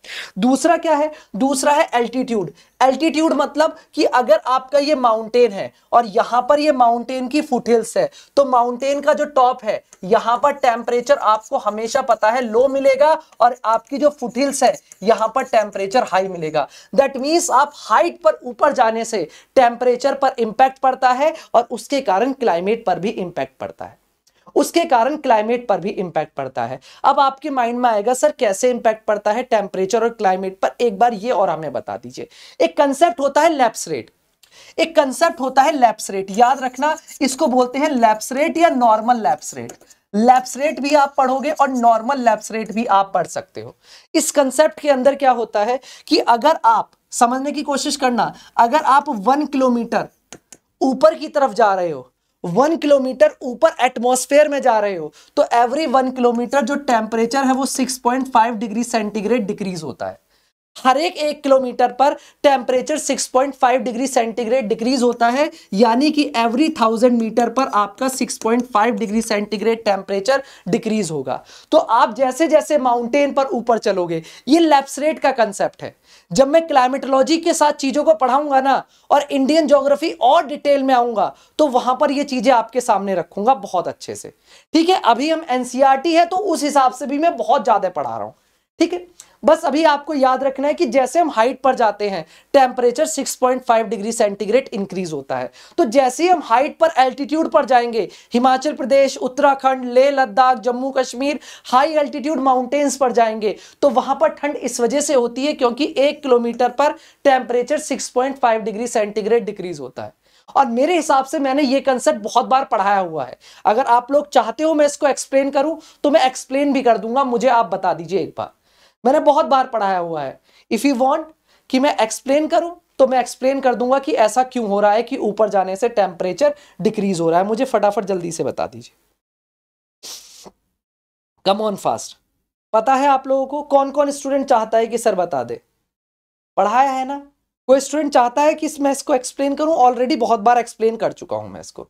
दूसरा क्या है दूसरा है एल्टीट्यूड एल्टीट्यूड मतलब कि अगर आपका ये माउंटेन है और यहां पर ये माउंटेन की फुटहिल्स है तो माउंटेन का जो टॉप है यहां पर टेम्परेचर आपको हमेशा पता है लो मिलेगा और आपकी जो फुटहिल्स है यहां पर टेम्परेचर हाई मिलेगा दैट मीन्स आप हाइट पर ऊपर जाने से टेम्परेचर पर इंपैक्ट पड़ता है और उसके कारण क्लाइमेट पर भी इंपैक्ट पड़ता है उसके कारण क्लाइमेट पर भी इंपैक्ट पड़ता है अब आपके माइंड में आएगा सर कैसे इंपैक्ट पड़ता है टेम्परेचर और क्लाइमेट पर एक बार ये और हमें बता दीजिए एक कंसेप्ट होता है लैप्स रेट एक कंसेप्ट होता है लैप्स रेट याद रखना इसको बोलते हैं लैप्स रेट या normal lapse rate lapse rate भी आप पढ़ोगे और नॉर्मल लैप्स रेट भी आप पढ़ सकते हो इस कंसेप्ट के अंदर क्या होता है कि अगर आप समझने की कोशिश करना अगर आप वन किलोमीटर ऊपर की तरफ जा रहे हो वन किलोमीटर ऊपर एटमोसफेयर में जा रहे हो तो एवरी वन किलोमीटर जो टेम्परेचर है वो सिक्स डिग्री सेंटीग्रेड डिक्रीज होता है हर एक एक किलोमीटर पर टेम्परेचर 6.5 डिग्री सेंटीग्रेड डिक्रीज होता है यानी कि एवरी थाउजेंड मीटर पर आपका 6.5 डिग्री सेंटीग्रेड टेम्परेचर डिक्रीज होगा तो आप जैसे जैसे माउंटेन पर ऊपर चलोगे ये लेप्सरेट का कंसेप्ट है जब मैं क्लाइमेटोलॉजी के साथ चीज़ों को पढ़ाऊंगा ना और इंडियन जोग्राफी और डिटेल में आऊंगा तो वहां पर ये चीज़ें आपके सामने रखूंगा बहुत अच्छे से ठीक है अभी हम एनसीआरटी e है तो उस हिसाब से भी मैं बहुत ज़्यादा पढ़ा रहा हूं ठीक है बस अभी आपको याद रखना है कि जैसे हम हाइट पर जाते हैं टेम्परेचर 6.5 डिग्री सेंटीग्रेड इंक्रीज होता है तो जैसे ही हम हाइट पर एल्टीट्यूड पर जाएंगे Himachal Pradesh Uttarakhand Leh Ladakh Jammu Kashmir high altitude mountains पर जाएंगे तो वहां पर ठंड इस वजह से होती है क्योंकि एक किलोमीटर पर temperature six degree centigrade decrease होता है और मेरे हिसाब से मैंने ये कंसेप्ट बहुत बार पढ़ाया हुआ है अगर आप लोग चाहते हो मैं इसको एक्सप्लेन करूं तो मैं एक्सप्लेन भी कर दूंगा मुझे आप बता दीजिए एक बार मैंने बहुत बार पढ़ाया हुआ है इफ़ यू वॉन्ट कि मैं एक्सप्लेन करूं तो मैं एक्सप्लेन कर दूंगा कि ऐसा क्यों हो रहा है कि ऊपर जाने से टेम्परेचर डिक्रीज हो रहा है मुझे फटाफट जल्दी से बता दीजिए कम ऑन फास्ट पता है आप लोगों को कौन कौन स्टूडेंट चाहता है कि सर बता दे पढ़ाया है ना कोई स्टूडेंट चाहता है कि मैं इसको एक्सप्लेन करूं ऑलरेडी बहुत बार एक्सप्लेन कर चुका हूं मैं इसको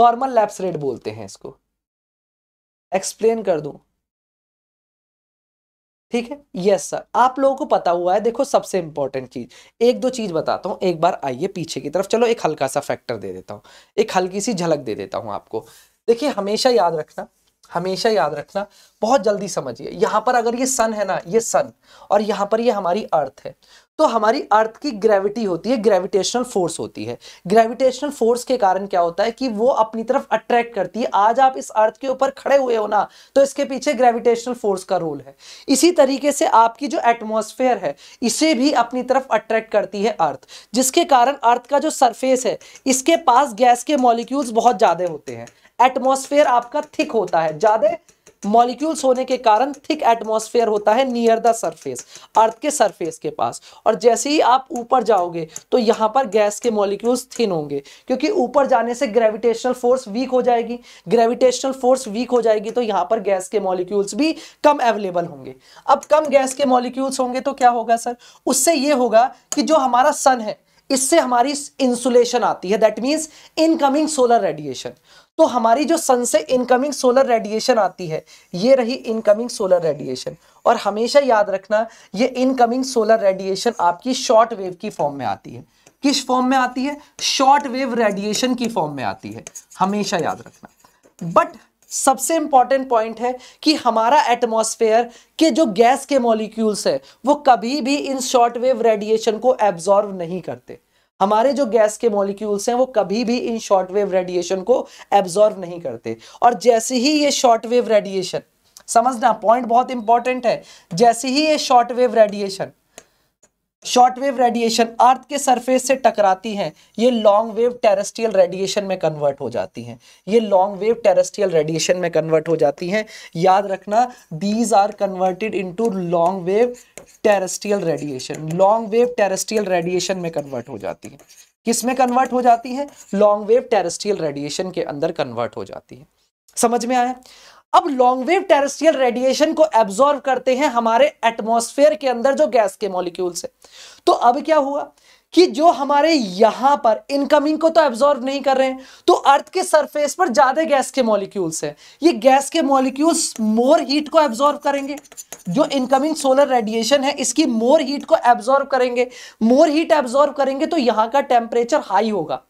नॉर्मल लैप्स रेट बोलते हैं इसको एक्सप्लेन कर दूं ठीक है यस सर आप लोगों को पता हुआ है देखो सबसे इंपॉर्टेंट चीज एक दो चीज बताता हूं एक बार आइए पीछे की तरफ चलो एक हल्का सा फैक्टर दे देता हूं एक हल्की सी झलक दे देता हूं आपको देखिए हमेशा याद रखना हमेशा याद रखना बहुत जल्दी समझिए यहां पर अगर ये सन है ना ये सन और यहां पर ये हमारी अर्थ है तो हमारी अर्थ की ग्रेविटी होती है ग्रेविटेशनल फोर्स होती है ग्रेविटेशनल फोर्स के कारण क्या होता है कि वो अपनी तरफ अट्रैक्ट करती है आज आप इस अर्थ के ऊपर खड़े हुए हो ना तो इसके पीछे ग्रेविटेशनल फोर्स का रोल है इसी तरीके से आपकी जो एटमोसफेयर है इसे भी अपनी तरफ अट्रैक्ट करती है अर्थ जिसके कारण अर्थ का जो सरफेस है इसके पास गैस के मॉलिक्यूल्स बहुत ज़्यादा होते हैं एटमोसफेयर आपका थिक होता है ज़्यादा मॉलिक्यूल्स होने के कारण थिक एटमॉस्फेयर होता है नियर द सरफेस अर्थ के सरफेस के पास और जैसे ही आप ऊपर जाओगे तो यहाँ पर गैस के मॉलिक्यूल्स थिन होंगे क्योंकि ऊपर जाने से ग्रेविटेशनल फोर्स वीक हो जाएगी ग्रेविटेशनल फोर्स वीक हो जाएगी तो यहाँ पर गैस के मॉलिक्यूल्स भी कम अवेलेबल होंगे अब कम गैस के मॉलिक्यूल्स होंगे तो क्या होगा सर उससे ये होगा कि जो हमारा सन है इससे हमारी इंसुलेशन आती है that means incoming solar radiation तो हमारी जो सन से इनकमिंग सोलर रेडिएशन आती है ये रही इनकमिंग सोलर रेडिएशन और हमेशा याद रखना ये इनकमिंग सोलर रेडिएशन आपकी शॉर्ट वेव की फॉर्म में आती है किस फॉर्म में आती है शॉर्ट वेव रेडिएशन की फॉर्म में आती है हमेशा याद रखना बट सबसे इंपॉर्टेंट पॉइंट है कि हमारा एटमॉस्फेयर के जो गैस के मॉलिक्यूल्स है वो कभी भी इन शॉर्ट वेव रेडिएशन को एब्जॉर्व नहीं करते हमारे जो गैस के मॉलिक्यूल्स हैं वो कभी भी इन शॉर्ट वेव रेडिएशन को एब्जॉर्व नहीं करते और जैसे ही ये शॉर्ट वेव रेडिएशन समझना पॉइंट बहुत इंपॉर्टेंट है जैसे ही ये short wave radiation short wave radiation earth के सरफेस से टकराती हैं ये लॉन्ग वेव टेरेस्ट्रियल रेडिएशन में कन्वर्ट हो जाती हैं ये लॉन्ग वेव टेरेस्ट्रियल रेडिएशन में कन्वर्ट हो जाती हैं याद रखना these are converted into long wave terrestrial radiation long wave terrestrial radiation में कन्वर्ट हो जाती हैं किस में कन्वर्ट हो जाती है लॉन्ग वेव टेरेस्ट्रियल रेडिएशन के अंदर कन्वर्ट हो जाती है समझ में आया अब वेव टेरेस्ट्रियल रेडिएशन को एब्जॉर्व करते हैं हमारे एटमॉस्फेयर के अंदर जो गैस के मॉलिक्यूल से तो अब क्या हुआ कि जो हमारे यहां पर इनकमिंग को तो एब्जॉर्व नहीं कर रहे हैं तो अर्थ के सरफेस पर ज्यादा गैस के मॉलिक्यूल्स हैं ये गैस के मॉलिक्यूल्स मोर हीट को एब्जॉर्व करेंगे जो इनकमिंग सोलर रेडिएशन है इसकी मोर हीट को एब्जॉर्व करेंगे मोर हीट एब्जॉर्व करेंगे तो यहां का टेम्परेचर हाई होगा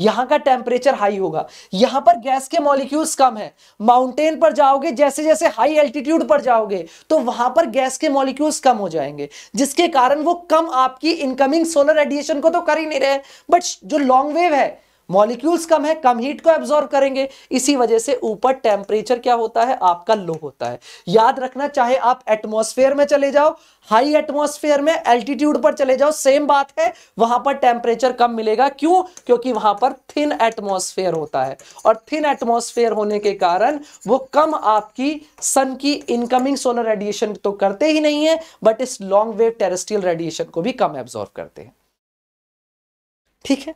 यहाँ का टेम्परेचर हाई होगा यहां पर गैस के मॉलिक्यूल्स कम है माउंटेन पर जाओगे जैसे जैसे हाई एल्टीट्यूड पर जाओगे तो वहां पर गैस के मॉलिक्यूल्स कम हो जाएंगे जिसके कारण वो कम आपकी इनकमिंग सोलर रेडिएशन को तो कर ही नहीं रहे बट जो लॉन्ग वेव है मॉलिक्यूल्स कम है कम हीट को एब्जॉर्व करेंगे इसी वजह से ऊपर टेम्परेचर क्या होता है आपका लो होता है याद रखना चाहे आप एटमोस्फेयर में चले जाओ हाई एटमोस्फेयर में एल्टीट्यूड पर चले जाओ सेम बात है वहां पर टेम्परेचर कम मिलेगा क्यों क्योंकि वहां पर थिन एटमोस्फेयर होता है और थिन एटमोस्फेयर होने के कारण वो कम आपकी सन की इनकमिंग सोलर रेडिएशन तो करते ही नहीं है बट इस लॉन्ग वेव टेरेस्ट्रियल रेडिएशन को भी कम एब्जॉर्व करते हैं ठीक है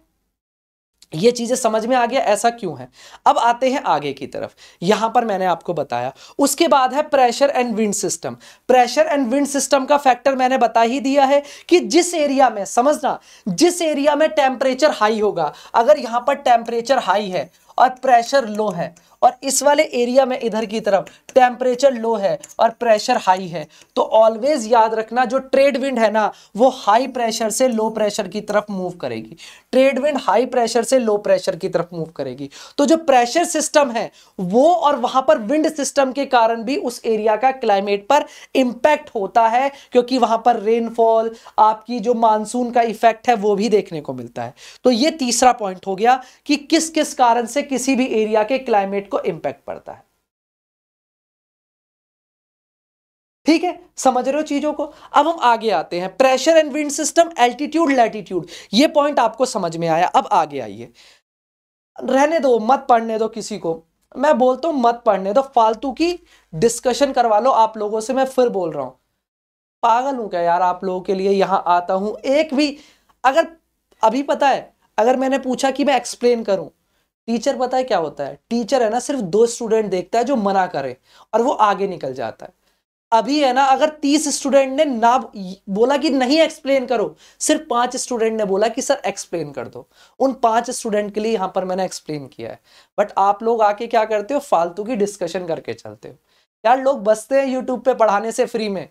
ये चीज़ें समझ में आ गया ऐसा क्यों है अब आते हैं आगे की तरफ यहां पर मैंने आपको बताया उसके बाद है pressure and wind system pressure and wind system का फैक्टर मैंने बता ही दिया है कि जिस एरिया में समझना जिस एरिया में टेम्परेचर हाई होगा अगर यहां पर टेम्परेचर हाई है और प्रेशर लो है और इस वाले एरिया में इधर की तरफ टेम्परेचर लो है और प्रेशर हाई है तो ऑलवेज याद रखना जो ट्रेड विंड है ना वो हाई प्रेशर से लो प्रेशर की तरफ मूव करेगी ट्रेड विंड हाई प्रेशर से लो प्रेशर की तरफ मूव करेगी तो जो प्रेशर सिस्टम है वो और वहां पर विंड सिस्टम के कारण भी उस एरिया का क्लाइमेट पर इंपैक्ट होता है क्योंकि वहां पर रेनफॉल आपकी जो मानसून का इफेक्ट है वो भी देखने को मिलता है तो ये तीसरा पॉइंट हो गया कि किस किस कारण से किसी भी एरिया के क्लाइमेट को इंपैक्ट पड़ता है ठीक है समझ रहे हो चीजों को अब हम आगे आते हैं pressure and wind system altitude latitude ये पॉइंट आपको समझ में आया अब आगे आइए रहने दो मत पढ़ने दो किसी को मैं बोलता हूं मत पढ़ने दो फालतू की डिस्कशन करवा लो आप लोगों से मैं फिर बोल रहा हूं पागल हूं क्या यार आप लोगों के लिए यहां आता हूं एक भी अगर अभी पता है अगर मैंने पूछा कि मैं एक्सप्लेन करूं टीचर पता है क्या होता है टीचर है ना सिर्फ दो स्टूडेंट देखता है जो मना करे और वो आगे निकल जाता है अभी है ना अगर तीस स्टूडेंट ने ना बोला कि नहीं एक्सप्लेन करो सिर्फ पांच स्टूडेंट ने बोला कि सर एक्सप्लेन कर दो उन पांच स्टूडेंट के लिए यहां पर मैंने एक्सप्लेन किया है बट आप लोग आके क्या करते हो फालतू की डिस्कशन करके चलते हो यार लोग बसते हैं यूट्यूब पे पढ़ाने से फ्री में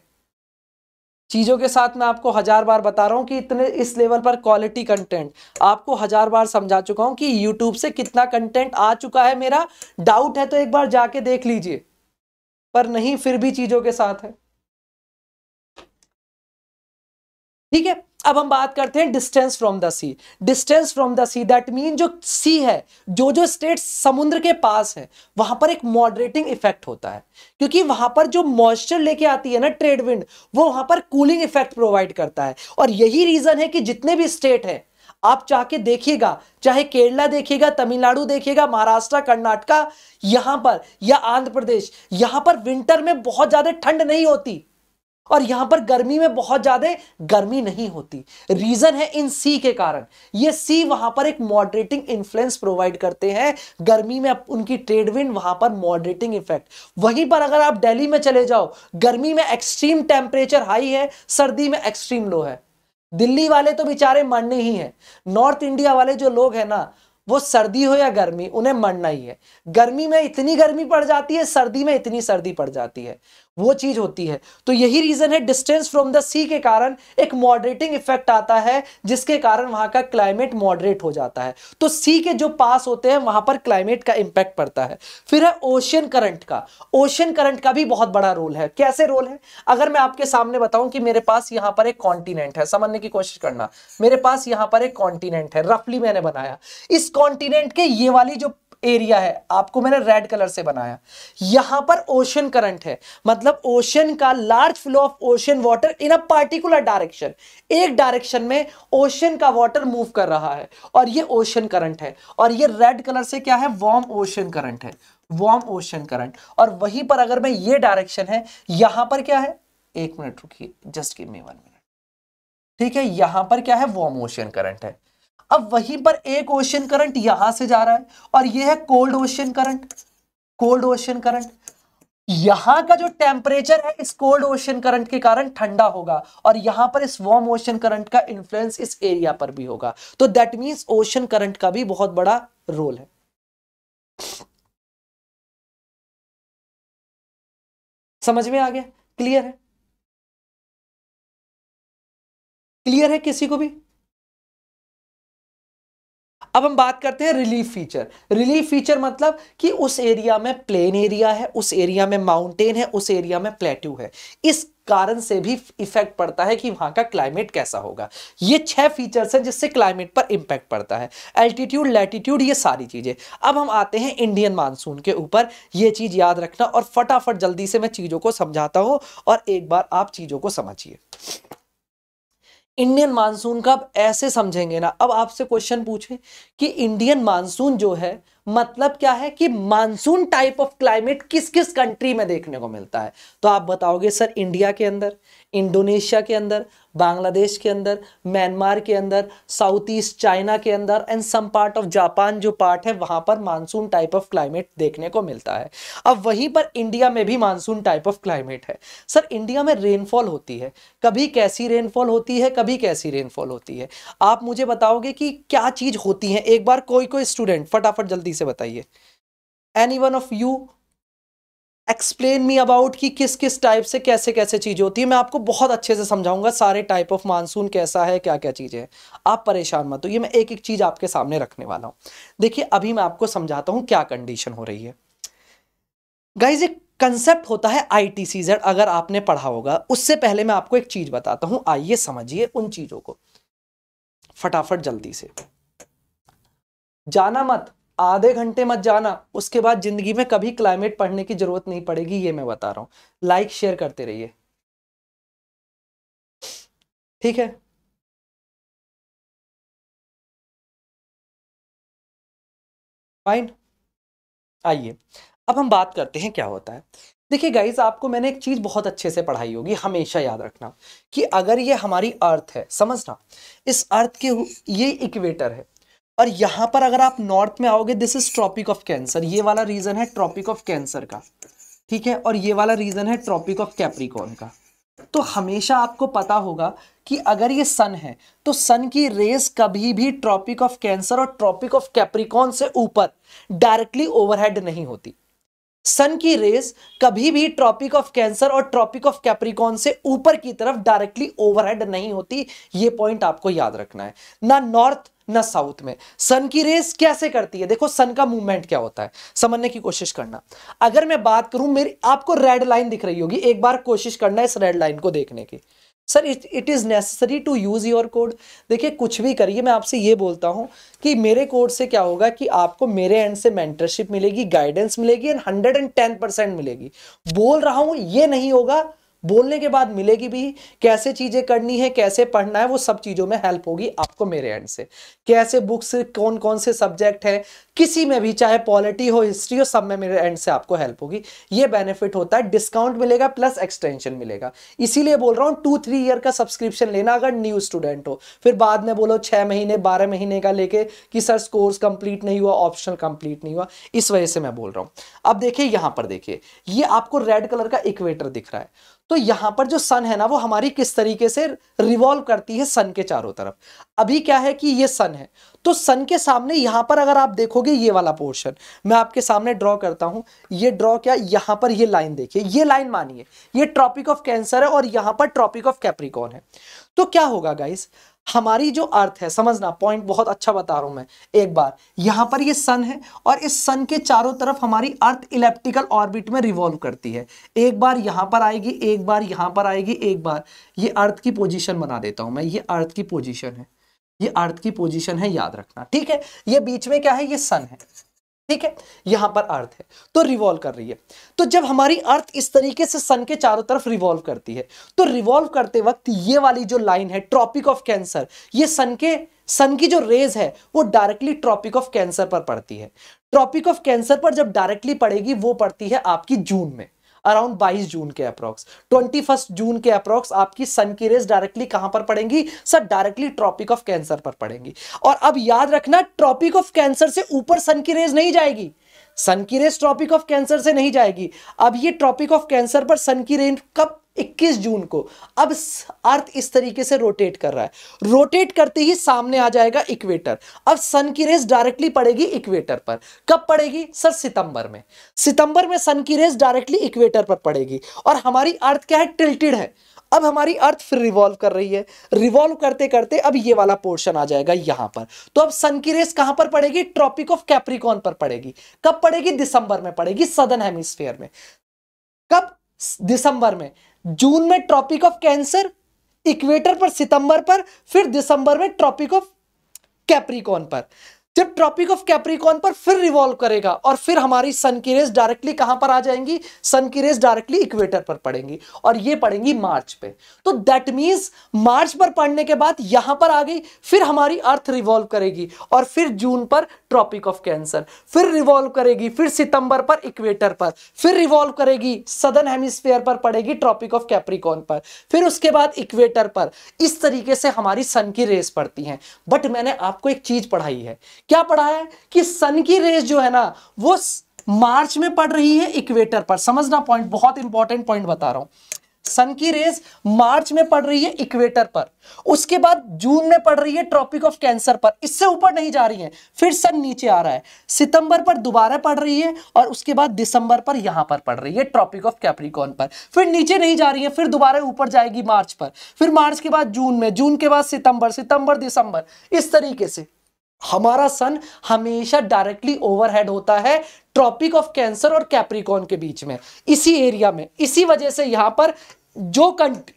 चीज़ों के साथ मैं आपको हज़ार बार बता रहा हूँ कि इतने इस लेवल पर क्वालिटी कंटेंट आपको हज़ार बार समझा चुका हूँ कि यूट्यूब से कितना कंटेंट आ चुका है मेरा डाउट है तो एक बार जाके देख लीजिए पर नहीं फिर भी चीज़ों के साथ है ठीक है अब हम बात करते हैं distance from the sea distance from the sea that mean जो सी है जो जो स्टेट समुद्र के पास है वहां पर एक मॉडरेटिंग इफेक्ट होता है क्योंकि वहां पर जो मॉइस्चर लेके आती है ना ट्रेड विंड वो वहां पर कूलिंग इफेक्ट प्रोवाइड करता है और यही रीजन है कि जितने भी स्टेट है आप चाहके देखिएगा चाहे केरला देखिएगा तमिलनाडु देखिएगा महाराष्ट्र कर्नाटका यहां पर या आंध्र प्रदेश यहां पर विंटर में बहुत ज्यादा ठंड नहीं होती और यहाँ पर गर्मी में बहुत ज़्यादा गर्मी नहीं होती रीज़न है इन सी के कारण ये सी वहां पर एक मॉडरेटिंग इन्फ्लुएंस प्रोवाइड करते हैं गर्मी में उनकी ट्रेडविंड वहां पर मॉडरेटिंग इफेक्ट वहीं पर अगर आप दिल्ली में चले जाओ गर्मी में एक्सट्रीम टेम्परेचर हाई है सर्दी में एक्सट्रीम लो है दिल्ली वाले तो बेचारे मरने ही हैं नॉर्थ इंडिया वाले जो लोग हैं ना वो सर्दी हो या गर्मी उन्हें मरना ही है गर्मी में इतनी गर्मी पड़ जाती है सर्दी में इतनी सर्दी पड़ जाती है वो चीज होती है तो यही रीजन है डिस्टेंस फ्रॉम द सी के कारण एक मॉडरेटिंग इफेक्ट आता है जिसके कारण वहां का क्लाइमेट मॉडरेट हो जाता है तो सी के जो पास होते हैं वहां पर क्लाइमेट का इंपैक्ट पड़ता है फिर है ओशियन करंट का ओशियन करंट का भी बहुत बड़ा रोल है कैसे रोल है अगर मैं आपके सामने बताऊं कि मेरे पास यहां पर एक कॉन्टिनेंट है समझने की कोशिश करना मेरे पास यहां पर एक कॉन्टिनेंट है रफली मैंने बनाया इस कॉन्टिनेंट के ये वाली जो एरिया है आपको मैंने रेड कलर से बनाया यहां पर ओशन करंट है मतलब ओशन का large flow of ocean water in a particular direction एक डायरेक्शन में ओशन का वाटर मूव कर रहा है और ये ओशन करंट है और ये रेड कलर से क्या है वार्म ओशन करंट है वार्म ओशन करंट और वहीं पर अगर मैं ये डायरेक्शन है यहां पर क्या है एक मिनट रुकी जस्ट की मे वन मिनट ठीक है यहां पर क्या है वार्म ओशन करंट है अब वहीं पर एक ओशियन करंट यहां से जा रहा है और यह है cold ocean current cold ocean current यहां का जो टेम्परेचर है इस कोल्ड ओशन करंट के कारण ठंडा होगा और यहां पर इस वार्म ओशियन करंट का इन्फ्लुएंस इस एरिया पर भी होगा तो दैट मीन्स ओशन करंट का भी बहुत बड़ा रोल है समझ में आ गया क्लियर है क्लियर है किसी को भी अब हम बात करते हैं रिलीफ फीचर रिलीफ फीचर मतलब कि उस एरिया में प्लेन एरिया है उस एरिया में माउंटेन है उस एरिया में प्लेट्यू है इस कारण से भी इफेक्ट पड़ता है कि वहां का क्लाइमेट कैसा होगा ये छह फीचर्स हैं जिससे क्लाइमेट पर इम्पैक्ट पड़ता है एल्टीट्यूड लैटीट्यूड ये सारी चीज़ें अब हम आते हैं इंडियन मानसून के ऊपर ये चीज़ याद रखना और फटाफट जल्दी से मैं चीज़ों को समझाता हूँ और एक बार आप चीज़ों को समझिए इंडियन मानसून का आप ऐसे समझेंगे ना अब आपसे क्वेश्चन पूछे कि इंडियन मानसून जो है मतलब क्या है कि मानसून टाइप ऑफ क्लाइमेट किस किस कंट्री में देखने को मिलता है तो आप बताओगे सर इंडिया के अंदर इंडोनेशिया के अंदर बांग्लादेश के अंदर म्यांमार के अंदर साउथ ईस्ट चाइना के अंदर and some part of Japan जो पार्ट है वहाँ पर मानसून टाइप ऑफ क्लाइमेट देखने को मिलता है अब वहीं पर इंडिया में भी मानसून टाइप ऑफ क्लाइमेट है सर इंडिया में रेनफॉल होती है कभी कैसी रेनफॉल होती है कभी कैसी रेनफॉल होती है आप मुझे बताओगे कि क्या चीज़ होती है एक बार कोई कोई स्टूडेंट फटाफट जल्दी से बताइए any one of you explain me about कि किस किस टाइप से कैसे कैसे चीज़ होती है मैं आपको बहुत अच्छे से समझाऊंगा सारे टाइप ऑफ मानसून कैसा है क्या क्या चीज़ें आप परेशान मत हो ये मैं एक एक चीज़ आपके सामने रखने वाला हूँ देखिए अभी मैं आपको समझाता हूँ क्या कंडीशन हो रही है गाइज एक कंसेप्ट होता है आई टी सीजन अगर आपने पढ़ा होगा उससे पहले मैं आपको एक चीज़ बताता हूँ आइए समझिए उन चीज़ों को फटाफट जल्दी से जाना मत आधे घंटे मत जाना उसके बाद जिंदगी में कभी क्लाइमेट पढ़ने की जरूरत नहीं पड़ेगी ये मैं बता रहा हूं लाइक शेयर करते रहिए ठीक है फाइन आइए अब हम बात करते हैं क्या होता है देखिए गाइस आपको मैंने एक चीज़ बहुत अच्छे से पढ़ाई होगी हमेशा याद रखना कि अगर ये हमारी अर्थ है समझना इस अर्थ के ये इक्वेटर है और यहां पर अगर आप नॉर्थ में आओगे this is tropic of cancer ये वाला रीजन है ट्रॉपिक ऑफ कैंसर का ठीक है और ये वाला रीजन है ट्रॉपिक ऑफ कैप्रिकॉन का तो हमेशा आपको पता होगा कि अगर ये सन है तो सन की रेस कभी भी ट्रॉपिक ऑफ कैंसर और ट्रॉपिक ऑफ कैप्रिकॉन से ऊपर डायरेक्टली ओवरहेड नहीं होती सन की रेस कभी भी ट्रॉपिक ऑफ कैंसर और ट्रॉपिक ऑफ कैप्रिकॉन से ऊपर की तरफ डायरेक्टली ओवरहेड नहीं होती ये पॉइंट आपको याद रखना है ना नॉर्थ ना साउथ में सन की रेस कैसे करती है देखो सन का मूवमेंट क्या होता है समझने की कोशिश करना अगर मैं बात करूं मेरी आपको रेड लाइन दिख रही होगी एक बार कोशिश करना इस रेड लाइन को देखने की sir it it is necessary to use your code देखिए कुछ भी करिए मैं आपसे ये बोलता हूँ कि मेरे कोड से क्या होगा कि आपको मेरे एंड से मेंटरशिप मिलेगी गाइडेंस मिलेगी and hundred and ten percent मिलेगी बोल रहा हूँ ये नहीं होगा बोलने के बाद मिलेगी भी कैसे चीज़ें करनी है कैसे पढ़ना है वो सब चीज़ों में हेल्प होगी आपको मेरे एंड से कैसे बुक्स कौन कौन से सब्जेक्ट है किसी में भी चाहे पॉलिटी हो हिस्ट्री हो सब में मेरे एंड से आपको हेल्प होगी ये बेनिफिट होता है डिस्काउंट मिलेगा प्लस एक्सटेंशन मिलेगा इसीलिए बोल रहा हूँ टू थ्री ईयर का सब्सक्रिप्शन लेना अगर न्यू स्टूडेंट हो फिर बाद में बोलो छः महीने बारह महीने का लेके कि सर कोर्स कंप्लीट नहीं हुआ ऑप्शनल कंप्लीट नहीं हुआ इस वजह से मैं बोल रहा हूँ अब देखिए यहाँ पर देखिए ये आपको रेड कलर का इक्वेटर दिख रहा है तो यहां पर जो सन है ना वो हमारी किस तरीके से रिवॉल्व करती है सन के चारों तरफ अभी क्या है कि ये सन है तो सन के सामने यहां पर अगर आप देखोगे ये वाला पोर्शन मैं आपके सामने ड्रॉ करता हूं ये ड्रॉ क्या यहां पर ये लाइन देखिए ये लाइन मानिए ये ट्रॉपिक ऑफ कैंसर है और यहां पर ट्रॉपिक ऑफ कैप्रिकॉन है तो क्या होगा गाइस हमारी जो अर्थ है समझना पॉइंट बहुत अच्छा बता रहा हूं मैं एक बार यहां पर ये सन है और इस सन के चारों तरफ हमारी अर्थ इलेप्टिकल ऑर्बिट में रिवॉल्व करती है एक बार यहां पर आएगी एक बार यहां पर आएगी एक बार ये अर्थ की पोजीशन बना देता हूं मैं ये अर्थ की पोजीशन है ये अर्थ की पोजीशन है याद रखना ठीक है ये बीच में क्या है ये सन है ठीक है यहां पर अर्थ है तो रिवॉल्व कर रही है तो जब हमारी अर्थ इस तरीके से सन के चारों तरफ रिवॉल्व करती है तो रिवॉल्व करते वक्त ये वाली जो लाइन है ट्रॉपिक ऑफ कैंसर ये सन के सन की जो रेज है वो डायरेक्टली ट्रॉपिक ऑफ कैंसर पर पड़ती है ट्रॉपिक ऑफ कैंसर पर जब डायरेक्टली पड़ेगी वो पड़ती है आपकी जून में अराउंड 22 जून के अप्रॉक्स 21 जून के अप्रॉक्स आपकी सन की रेस डायरेक्टली कहां पर पड़ेंगी sir directly tropic of cancer पर पड़ेंगी और अब याद रखना ट्रॉपिक ऑफ कैंसर से ऊपर सन की रेस नहीं जाएगी सन की रेस ट्रॉपिक ऑफ कैंसर से नहीं जाएगी अब ये ट्रॉपिक ऑफ कैंसर पर सन की रेस कब 21 जून को अब अर्थ इस तरीके से रोटेट कर रहा है रोटेट करते ही सामने आ जाएगा इक्वेटर अब सन की रेस डायरेक्टली पड़ेगी इक्वेटर पर कब पड़ेगी सर सितंबर में सितंबर में सन की रेस डायरेक्टली इक्वेटर पर पड़ेगी और हमारी अर्थ क्या है टिल्टेड है अब हमारी अर्थ फिर रिवॉल्व कर रही है रिवॉल्व करते करते अब ये वाला पोर्शन आ जाएगा यहां पर तो अब सन की रेस कहां पर पड़ेगी ट्रॉपिक ऑफ कैप्रिकॉन पर पड़ेगी कब पड़ेगी दिसंबर में पड़ेगी सदन हेमिस्फेयर में कब दिसंबर में जून में ट्रॉपिक ऑफ कैंसर इक्वेटर पर सितंबर पर फिर दिसंबर में ट्रॉपिक ऑफ कैप्रिकॉन पर जब ट्रॉपिक ऑफ कैप्रिकॉन पर फिर रिवॉल्व करेगा और फिर हमारी सन की रेस डायरेक्टली कहां पर आ जाएंगी सन की रेस डायरेक्टली इक्वेटर पर पड़ेंगी और ये पड़ेंगी मार्च पे तो दैट मीन्स मार्च पर पड़ने के बाद यहां पर आ गई फिर हमारी अर्थ रिवॉल्व करेगी और फिर जून पर ट्रॉपिक ऑफ कैंसर फिर रिवॉल्व करेगी फिर सितंबर पर इक्वेटर पर फिर रिवॉल्व करेगी सदर्न हेमिस्फेयर पर पड़ेगी ट्रॉपिक ऑफ कैप्रिकॉन पर फिर उसके बाद इक्वेटर पर इस तरीके से हमारी सन की रेस पड़ती है बट मैंने आपको एक चीज पढ़ाई है क्या पढ़ा है कि सन की रेस जो है ना वो मार्च में पड़ रही है इक्वेटर पर समझना पॉइंट बहुत इंपॉर्टेंट पॉइंट बता रहा हूं सन की रेस मार्च में पड़ रही है इक्वेटर पर उसके बाद जून में पड़ रही है ट्रॉपिक ऑफ कैंसर पर इससे ऊपर नहीं जा रही है फिर सन नीचे आ रहा है सितंबर पर दोबारा पड़ रही है और उसके बाद दिसंबर पर यहां पर पड़ रही है ट्रॉपिक ऑफ कैप्रिकॉन पर फिर नीचे नहीं जा रही है फिर दोबारा ऊपर जाएगी मार्च पर फिर मार्च के बाद जून में जून के बाद सितंबर सितंबर दिसंबर इस तरीके से हमारा सन हमेशा डायरेक्टली ओवरहेड होता है ट्रॉपिक ऑफ कैंसर और कैप्रिकॉन के बीच में इसी एरिया में इसी वजह से यहां पर जो कंट्री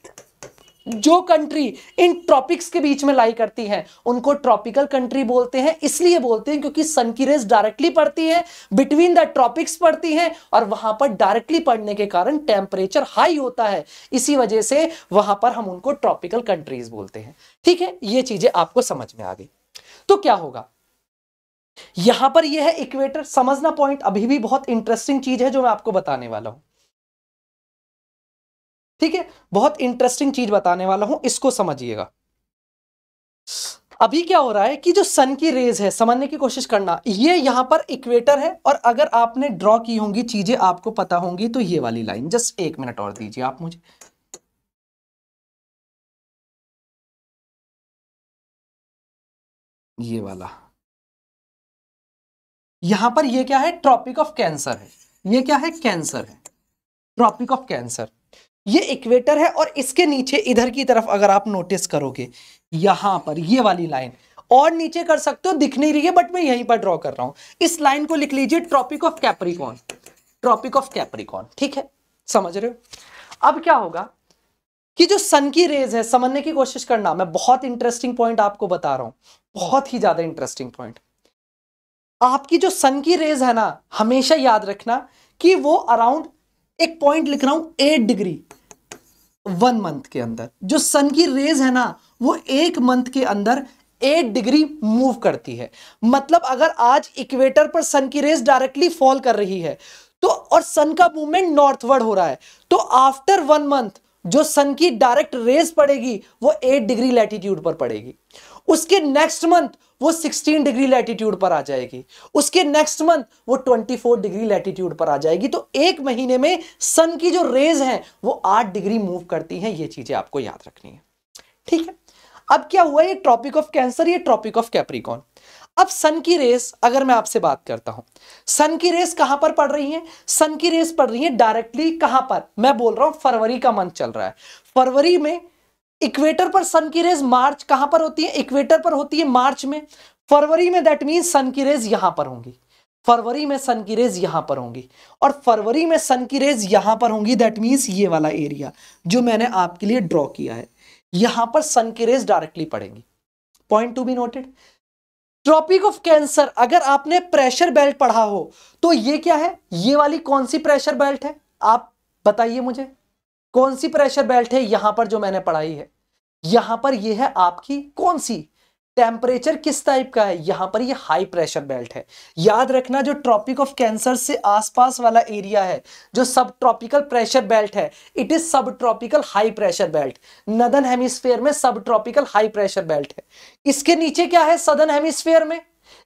जो कंट्री इन ट्रॉपिक्स के बीच में लाई करती है उनको ट्रॉपिकल कंट्री बोलते हैं इसलिए बोलते हैं क्योंकि सन की रेस डायरेक्टली पड़ती है बिटवीन द ट्रॉपिक्स पड़ती है और वहां पर डायरेक्टली पड़ने के कारण टेम्परेचर हाई होता है इसी वजह से वहां पर हम उनको ट्रॉपिकल कंट्रीज बोलते हैं ठीक है ये चीजें आपको समझ में आ गई तो क्या होगा यहां पर यह है इक्वेटर समझना पॉइंट अभी भी बहुत इंटरेस्टिंग चीज है जो मैं आपको बताने वाला हूं ठीक है बहुत इंटरेस्टिंग चीज बताने वाला हूं इसको समझिएगा अभी क्या हो रहा है कि जो सन की रेज है समझने की कोशिश करना ये यहां पर इक्वेटर है और अगर आपने ड्रॉ की होंगी चीजें आपको पता होंगी तो ये वाली लाइन जस्ट एक मिनट और दीजिए आप मुझे ये वाला यहां पर ये क्या है ट्रॉपिक ऑफ कैंसर है ये क्या है कैंसर है ट्रॉपिक ऑफ कैंसर ये इक्वेटर है और इसके नीचे इधर की तरफ अगर आप नोटिस करोगे यहां पर ये वाली लाइन और नीचे कर सकते हो दिख नहीं रही है बट मैं यहीं पर ड्रॉ कर रहा हूं इस लाइन को लिख लीजिए tropic of Capricorn tropic of Capricorn ठीक है समझ रहे हो अब क्या होगा कि जो सन की रेज है समझने की कोशिश करना मैं बहुत इंटरेस्टिंग पॉइंट आपको बता रहा हूं बहुत ही ज्यादा इंटरेस्टिंग पॉइंट आपकी जो सन की रेज है ना हमेशा याद रखना कि वो अराउंड एक पॉइंट लिख रहा हूं एट डिग्री वन मंथ के अंदर जो सन की रेज है ना वो एक मंथ के अंदर एट डिग्री मूव करती है मतलब अगर आज इक्वेटर पर सन की रेज डायरेक्टली फॉल कर रही है तो और सन का मूवमेंट नॉर्थवर्ड हो रहा है तो आफ्टर वन मंथ जो सन की डायरेक्ट रेज पड़ेगी वो 8 डिग्री लैटिट्यूड पर पड़ेगी उसके नेक्स्ट मंथ वो 16 डिग्री लैटिट्यूड पर आ जाएगी उसके नेक्स्ट मंथ वो 24 डिग्री लैटिट्यूड पर आ जाएगी तो एक महीने में सन की जो रेज हैं वो 8 डिग्री मूव करती हैं ये चीजें आपको याद रखनी है ठीक है अब क्या हुआ ये ट्रॉपिक ऑफ कैंसर ये ट्रॉपिक ऑफ कैप्रिकॉन अब सन की रेस अगर मैं आपसे बात करता हूं सन की रेस कहां पर पड़ रही है सन की रेस पड़ रही है डायरेक्टली कहां पर मैं बोल रहा हूं फरवरी का मंथ चल रहा है फरवरी में इक्वेटर पर सन की रेस मार्च कहां पर होती है इक्वेटर पर होती है मार्च में फरवरी में दैट मीन सन की रेस यहां पर होंगी फरवरी में सन की रेज यहां पर होंगी और फरवरी में सन की रेज यहां पर होंगी दैट मीन्स ये वाला एरिया जो मैंने आपके लिए ड्रॉ किया है यहां पर सन की रेज डायरेक्टली पड़ेंगी point to be noted tropic of cancer अगर आपने प्रेशर बेल्ट पढ़ा हो तो ये क्या है ये वाली कौन सी प्रेशर बेल्ट है आप बताइए मुझे कौन सी प्रेशर बेल्ट है यहां पर जो मैंने पढ़ाई है यहां पर ये है आपकी कौन सी टेम्परेचर किस टाइप का है यहाँ पर ये हाई प्रेशर बेल्ट है याद रखना जो ट्रॉपिक ऑफ कैंसर से आसपास वाला एरिया है जो सब ट्रॉपिकल प्रेशर बेल्ट है it is sub tropical high pressure belt northern hemisphere में sub tropical high pressure belt है इसके नीचे क्या है सदन हेमिस्फेयर में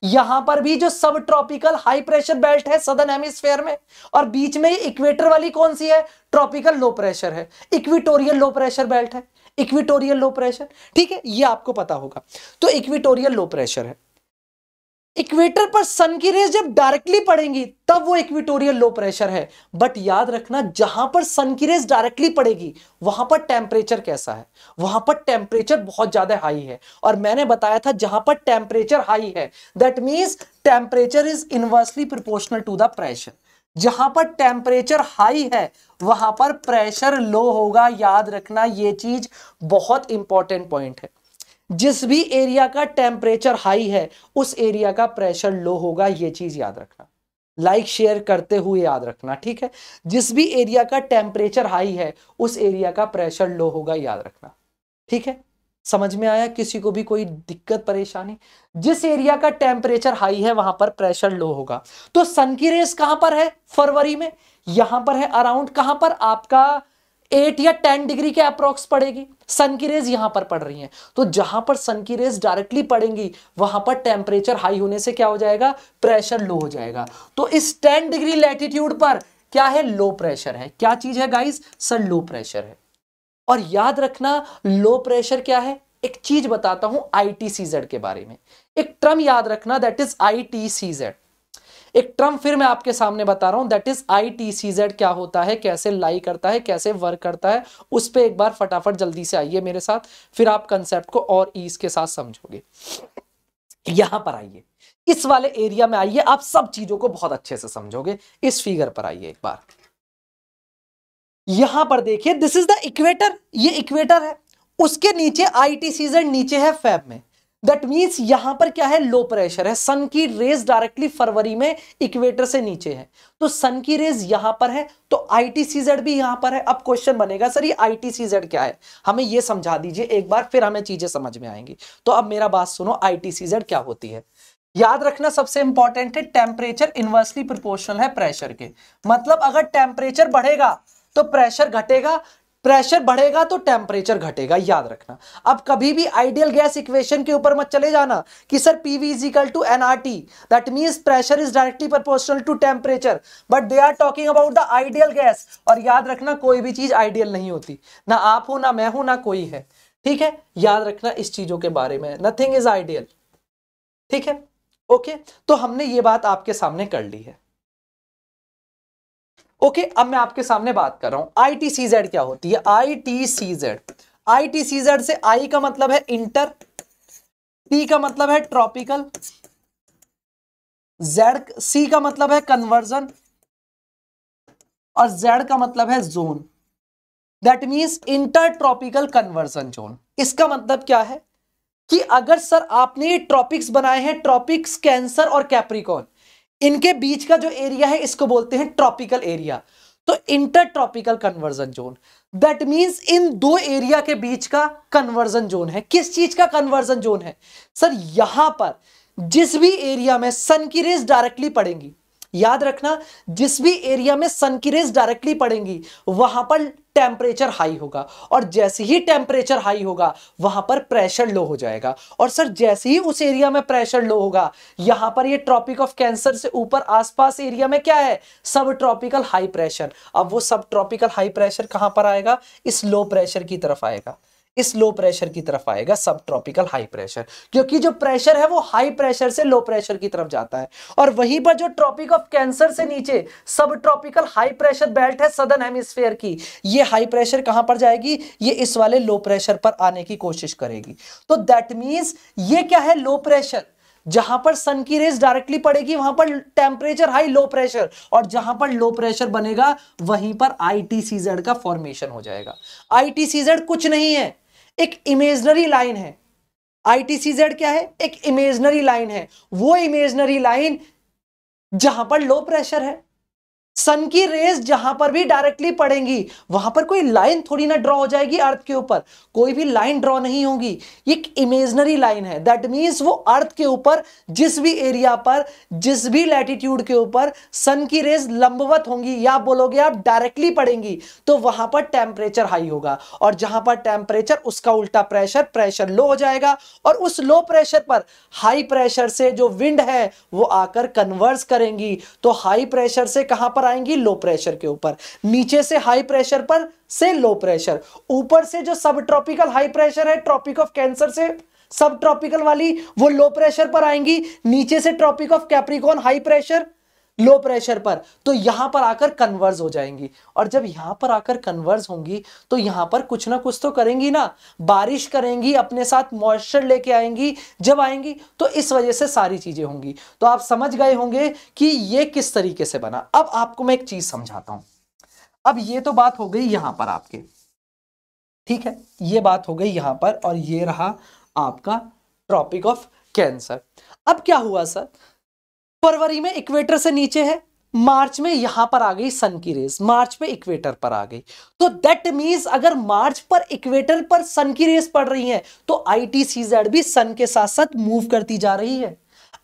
यहां पर भी जो सब ट्रॉपिकल हाई प्रेशर बेल्ट है सदर्न हेमिस्फेयर में और बीच में इक्वेटर वाली कौन सी है ट्रॉपिकल लो प्रेशर है इक्विटोरियल लो प्रेशर बेल्ट है इक्विटोरियल लो प्रेशर ठीक है ये आपको पता होगा तो इक्विटोरियल लो प्रेशर है इक्वेटर पर सन की रेज जब डायरेक्टली पड़ेंगी तब वो इक्वेटोरियल लो प्रेशर है बट याद रखना जहां पर सन की रेज डायरेक्टली पड़ेगी वहां पर टेम्परेचर कैसा है वहां पर टेम्परेचर बहुत ज्यादा हाई है और मैंने बताया था जहां पर टेम्परेचर हाई है that means temperature is inversely proportional to the pressure जहां पर टेम्परेचर हाई है वहां पर प्रेशर लो होगा याद रखना ये चीज बहुत इंपॉर्टेंट पॉइंट है जिस भी एरिया का टेम्परेचर हाई है उस एरिया का प्रेशर लो होगा ये चीज याद रखना लाइक like, शेयर करते हुए याद रखना ठीक है जिस भी एरिया का टेम्परेचर हाई है उस एरिया का प्रेशर लो होगा याद रखना ठीक है समझ में आया किसी को भी कोई दिक्कत परेशानी जिस एरिया का टेम्परेचर हाई है वहां पर प्रेशर लो होगा तो सन की रेस कहां पर है फरवरी में यहां पर है अराउंड कहां पर आपका एट या टेन डिग्री के अप्रोक्स पड़ेगी सन की रेज यहां पर पड़ रही है तो जहां पर सन की रेज डायरेक्टली पड़ेंगी वहां पर टेम्परेचर हाई होने से क्या हो जाएगा प्रेशर लो हो जाएगा तो इस टेन डिग्री लैटिट्यूड पर क्या है लो प्रेशर है क्या चीज है गाइस सर लो प्रेशर है और याद रखना लो प्रेशर क्या है एक चीज बताता हूं आईटीसीजेड के बारे में एक ट्रम याद रखना दैट इज आईटीसीजेड एक ट्रम फिर मैं आपके सामने बता रहा हूं दैट इज आईटीसीजेड क्या होता है कैसे लाई करता है कैसे वर्क करता है उस पर एक बार फटाफट जल्दी से आइए मेरे साथ फिर आप कंसेप्ट को और ईज के साथ समझोगे यहां पर आइए इस वाले एरिया में आइए आप सब चीजों को बहुत अच्छे से समझोगे इस फिगर पर आइए एक बार यहां पर देखिए दिस इज द इक्वेटर ये इक्वेटर है उसके नीचे आईटी सीजन नीचे है फैब में दैट मीन्स यहां पर क्या है लो प्रेशर है सन की रेज डायरेक्टली फरवरी में इक्वेटर से नीचे है तो सन की रेज यहां पर है तो सीजन भी यहां पर है अब क्वेश्चन बनेगा सर ये सीजन क्या है हमें ये समझा दीजिए एक बार फिर हमें चीजें समझ में आएंगी तो अब मेरा बात सुनो सीजन क्या होती है याद रखना सबसे इंपॉर्टेंट है टेम्परेचर इन्वर्सली प्रोपोर्शनल है प्रेशर के मतलब अगर टेम्परेचर बढ़ेगा तो प्रेशर घटेगा प्रेशर बढ़ेगा तो टेम्परेचर घटेगा याद रखना अब कभी भी आइडियल गैस इक्वेशन के ऊपर मत चले जाना कि sir PV is equal to nRT that mean pressure is directly proportional to temperature but they are talking about the ideal gas और याद रखना कोई भी चीज आइडियल नहीं होती ना आप हो ना मैं हूं ना कोई है ठीक है याद रखना इस चीजों के बारे में नथिंग इज आइडियल ठीक है ओके okay? तो हमने ये बात आपके सामने कर ली है ओके अब मैं आपके सामने बात कर रहा हूं आई टी सी जेड क्या होती है I T C Z I T C Z से आई का मतलब है इंटर टी का मतलब है ट्रॉपिकल जेड सी का मतलब है कन्वर्जन और जेड का मतलब है zone that means inter tropical convergence zone इसका मतलब क्या है कि अगर सर आपने ट्रॉपिक्स बनाए हैं ट्रॉपिक्स कैंसर और कैप्रिकॉन इनके बीच का जो एरिया है इसको बोलते हैं ट्रॉपिकल एरिया तो inter tropical convergence zone that means इन दो एरिया के बीच का कन्वर्जन जोन है किस चीज का कन्वर्जन जोन है सर यहां पर जिस भी एरिया में सन की रेस डायरेक्टली पड़ेंगी याद रखना जिस भी एरिया में सन की रेस डायरेक्टली पड़ेंगी वहां पर टेम्परेचर हाई होगा और जैसे ही टेम्परेचर हाई होगा वहां पर प्रेशर लो हो जाएगा और सर जैसे ही उस एरिया में प्रेशर लो होगा यहां पर ये ट्रॉपिक ऑफ कैंसर से ऊपर आसपास एरिया में क्या है सब ट्रॉपिकल हाई प्रेशर अब वो सब ट्रॉपिकल हाई प्रेशर कहां पर आएगा इस लो प्रेशर की तरफ आएगा इस लो प्रेशर की तरफ आएगा सब ट्रॉपिकल हाई प्रेशर क्योंकि जो प्रेशर है वो हाई प्रेशर से लो प्रेशर की तरफ जाता है और वहीं पर जो ट्रॉपिक ऑफ कैंसर से नीचे सब ट्रॉपिकल हाई प्रेशर बेल्ट है सदन हेमिस्फेयर की ये हाई प्रेशर कहां पर जाएगी ये इस वाले लो प्रेशर पर आने की कोशिश करेगी तो दैट मीन्स ये क्या है लो प्रेशर जहां पर सन की रेस डायरेक्टली पड़ेगी वहां पर टेम्परेचर हाई लो प्रेशर और जहां पर लो प्रेशर बनेगा वहीं पर आई टी सीजेड का फॉर्मेशन हो जाएगा आई टी सीजेड कुछ नहीं है एक इमेजनरी लाइन है जेड क्या है एक इमेजनरी लाइन है वो इमेजनरी लाइन जहां पर लो प्रेशर है सन की रेज जहां पर भी डायरेक्टली पड़ेंगी वहां पर कोई लाइन थोड़ी ना ड्रॉ हो जाएगी अर्थ के ऊपर कोई भी लाइन ड्रॉ नहीं होगी एक इमेजनरी लाइन है दैट मींस वो अर्थ के ऊपर जिस भी एरिया पर जिस भी लैटिट्यूड के ऊपर सन की रेस लंबवत होंगी या बोलोगे आप डायरेक्टली पड़ेंगी तो वहां पर टेम्परेचर हाई होगा और जहां पर टेम्परेचर उसका उल्टा प्रेशर प्रेशर लो हो जाएगा और उस लो प्रेशर पर हाई प्रेशर से जो विंड है वो आकर कन्वर्स करेंगी तो हाई प्रेशर से कहां पर आएंगी लो प्रेशर के ऊपर नीचे से हाई प्रेशर पर से लो प्रेशर ऊपर से जो सब ट्रॉपिकल हाई प्रेशर है ट्रॉपिक ऑफ कैंसर से सब ट्रॉपिकल वाली वो लो प्रेशर पर आएंगी नीचे से tropic of capricorn high pressure low pressure पर तो यहां पर आकर कन्वर्ज हो जाएंगी और जब यहां पर आकर कन्वर्ज होंगी तो यहां पर कुछ ना कुछ तो करेंगी ना बारिश करेंगी अपने साथ मॉइस्चर लेके आएंगी जब आएंगी तो इस वजह से सारी चीज़ें होंगी तो आप समझ गए होंगे कि ये किस तरीके से बना अब आपको मैं एक चीज़ समझाता हूं अब ये तो बात हो गई यहां पर आपके ठीक है ये बात हो गई यहां पर और ये रहा आपका ट्रॉपिक ऑफ कैंसर अब क्या हुआ सर फरवरी में इक्वेटर से नीचे है मार्च में यहां पर आ गई सन की रेस मार्च में इक्वेटर पर आ गई तो दैट मीन अगर मार्च पर इक्वेटर पर सन की रेस पड़ रही है तो आई टी सी जेड भी सन के साथ साथ मूव करती जा रही है